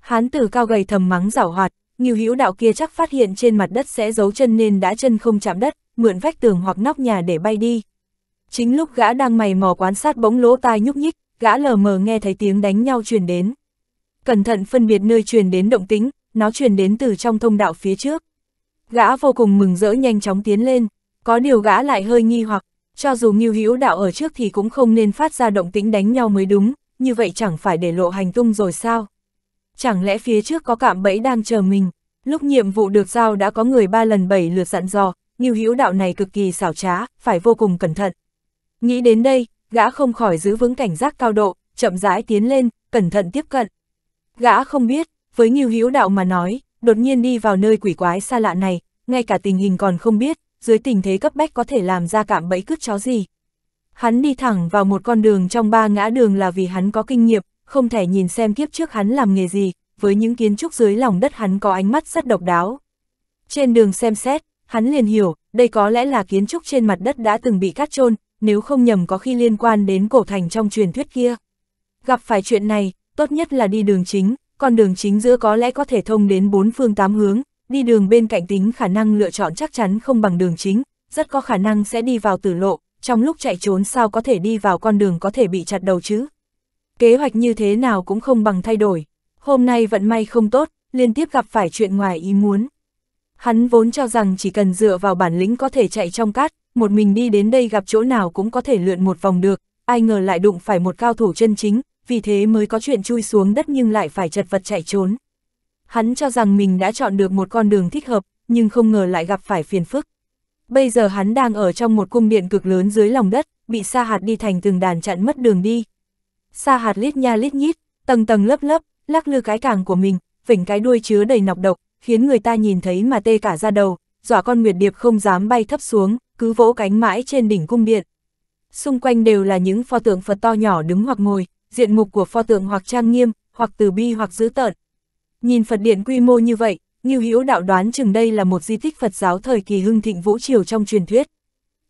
hắn tử cao gầy thầm mắng giảo hoạt, Ngưu Hữu Đạo kia chắc phát hiện trên mặt đất sẽ dấu chân nên đã chân không chạm đất, mượn vách tường hoặc nóc nhà để bay đi. Chính lúc gã đang mày mò quan sát bóng lỗ tai nhúc nhích, gã lờ mờ nghe thấy tiếng đánh nhau truyền đến. Cẩn thận phân biệt nơi truyền đến động tính, nó truyền đến từ trong thông đạo phía trước. Gã vô cùng mừng rỡ nhanh chóng tiến lên, có điều gã lại hơi nghi hoặc, cho dù nghiêu hữu đạo ở trước thì cũng không nên phát ra động tĩnh đánh nhau mới đúng, như vậy chẳng phải để lộ hành tung rồi sao? Chẳng lẽ phía trước có cạm bẫy đang chờ mình? Lúc nhiệm vụ được giao đã có người ba lần bảy lượt dặn dò, nghiêu hữu đạo này cực kỳ xảo trá, phải vô cùng cẩn thận. Nghĩ đến đây, gã không khỏi giữ vững cảnh giác cao độ, chậm rãi tiến lên, cẩn thận tiếp cận. Gã không biết, với Ngưu Hữu Đạo mà nói, đột nhiên đi vào nơi quỷ quái xa lạ này, ngay cả tình hình còn không biết, dưới tình thế cấp bách có thể làm ra cạm bẫy cướp chó gì. Hắn đi thẳng vào một con đường trong ba ngã đường là vì hắn có kinh nghiệm, không thể nhìn xem kiếp trước hắn làm nghề gì, với những kiến trúc dưới lòng đất hắn có ánh mắt rất độc đáo. Trên đường xem xét, hắn liền hiểu, đây có lẽ là kiến trúc trên mặt đất đã từng bị cắt chôn nếu không nhầm có khi liên quan đến cổ thành trong truyền thuyết kia. Gặp phải chuyện này, tốt nhất là đi đường chính, con đường chính giữa có lẽ có thể thông đến bốn phương tám hướng, đi đường bên cạnh tính khả năng lựa chọn chắc chắn không bằng đường chính, rất có khả năng sẽ đi vào tử lộ, trong lúc chạy trốn sao có thể đi vào con đường có thể bị chặt đầu chứ. Kế hoạch như thế nào cũng không bằng thay đổi, hôm nay vận may không tốt, liên tiếp gặp phải chuyện ngoài ý muốn. Hắn vốn cho rằng chỉ cần dựa vào bản lĩnh có thể chạy trong cát, một mình đi đến đây gặp chỗ nào cũng có thể lượn một vòng được, ai ngờ lại đụng phải một cao thủ chân chính, vì thế mới có chuyện chui xuống đất nhưng lại phải chật vật chạy trốn. Hắn cho rằng mình đã chọn được một con đường thích hợp, nhưng không ngờ lại gặp phải phiền phức. Bây giờ hắn đang ở trong một cung điện cực lớn dưới lòng đất, bị sa hạt đi thành từng đàn chặn mất đường đi. Sa hạt lít nha lít nhít, tầng tầng lớp lớp, lắc lư cái càng của mình, vỉnh cái đuôi chứa đầy nọc độc, khiến người ta nhìn thấy mà tê cả ra đầu, dọa con Nguyệt Điệp không dám bay thấp xuống, cứ vỗ cánh mãi trên đỉnh cung điện. Xung quanh đều là những pho tượng Phật to nhỏ đứng hoặc ngồi, diện mục của pho tượng hoặc trang nghiêm, hoặc từ bi hoặc dữ tợn. Nhìn Phật điện quy mô như vậy, Ngưu Hữu đạo đoán chừng đây là một di tích Phật giáo thời kỳ hưng thịnh vũ triều trong truyền thuyết.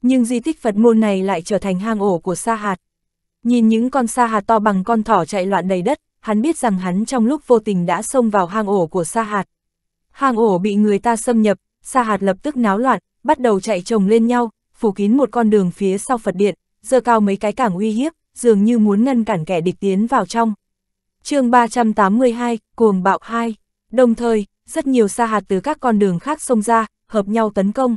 Nhưng di tích Phật môn này lại trở thành hang ổ của sa hạt. Nhìn những con sa hạt to bằng con thỏ chạy loạn đầy đất, hắn biết rằng hắn trong lúc vô tình đã xông vào hang ổ của sa hạt. Hang ổ bị người ta xâm nhập, sa hạt lập tức náo loạn, bắt đầu chạy chồng lên nhau, phủ kín một con đường phía sau Phật Điện, dơ cao mấy cái cảng uy hiếp, dường như muốn ngăn cản kẻ địch tiến vào trong. chương 382, Cuồng Bạo 2, đồng thời, rất nhiều sa hạt từ các con đường khác xông ra, hợp nhau tấn công.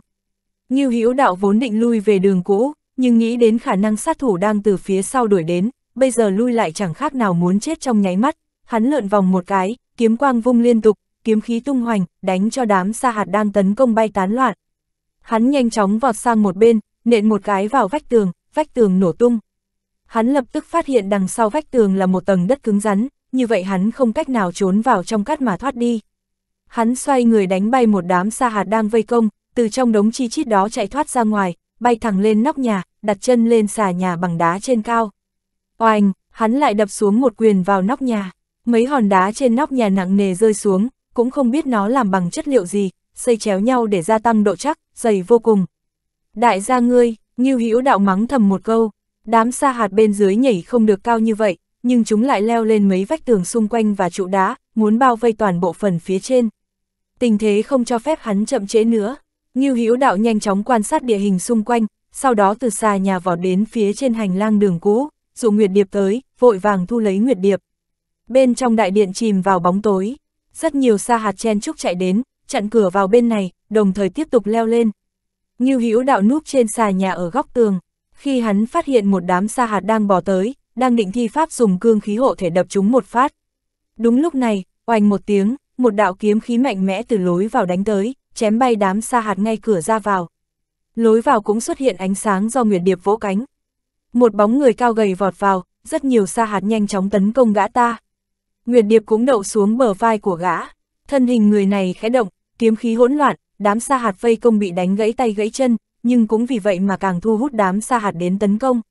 Như Hữu đạo vốn định lui về đường cũ, nhưng nghĩ đến khả năng sát thủ đang từ phía sau đuổi đến, bây giờ lui lại chẳng khác nào muốn chết trong nháy mắt, hắn lượn vòng một cái, kiếm quang vung liên tục, kiếm khí tung hoành, đánh cho đám sa hạt đang tấn công bay tán loạn. Hắn nhanh chóng vọt sang một bên, nện một cái vào vách tường, vách tường nổ tung. Hắn lập tức phát hiện đằng sau vách tường là một tầng đất cứng rắn, như vậy hắn không cách nào trốn vào trong cát mà thoát đi. Hắn xoay người đánh bay một đám sa hạt đang vây công, từ trong đống chi chít đó chạy thoát ra ngoài, bay thẳng lên nóc nhà, đặt chân lên xà nhà bằng đá trên cao. Oanh, hắn lại đập xuống một quyền vào nóc nhà. Mấy hòn đá trên nóc nhà nặng nề rơi xuống, cũng không biết nó làm bằng chất liệu gì, xây chéo nhau để gia tăng độ chắc, dày vô cùng. Đại gia ngươi, như Hữu đạo mắng thầm một câu, đám sa hạt bên dưới nhảy không được cao như vậy, nhưng chúng lại leo lên mấy vách tường xung quanh và trụ đá, muốn bao vây toàn bộ phần phía trên. Tình thế không cho phép hắn chậm trễ nữa, như Hữu đạo nhanh chóng quan sát địa hình xung quanh, sau đó từ xà nhà vỏ đến phía trên hành lang đường cũ, dụ Nguyệt Điệp tới, vội vàng thu lấy Nguyệt Điệp. Bên trong đại điện chìm vào bóng tối, rất nhiều sa hạt chen chúc chạy đến, chặn cửa vào bên này, đồng thời tiếp tục leo lên. Như hữu đạo núp trên xà nhà ở góc tường, khi hắn phát hiện một đám sa hạt đang bò tới, đang định thi pháp dùng cương khí hộ thể đập chúng một phát. Đúng lúc này, oành một tiếng, một đạo kiếm khí mạnh mẽ từ lối vào đánh tới, chém bay đám sa hạt ngay cửa ra vào. Lối vào cũng xuất hiện ánh sáng do Nguyệt Điệp vỗ cánh. Một bóng người cao gầy vọt vào, rất nhiều sa hạt nhanh chóng tấn công gã ta. Nguyệt Điệp cũng đậu xuống bờ vai của gã, thân hình người này khẽ động, kiếm khí hỗn loạn, đám sa hạt vây công bị đánh gãy tay gãy chân, nhưng cũng vì vậy mà càng thu hút đám sa hạt đến tấn công.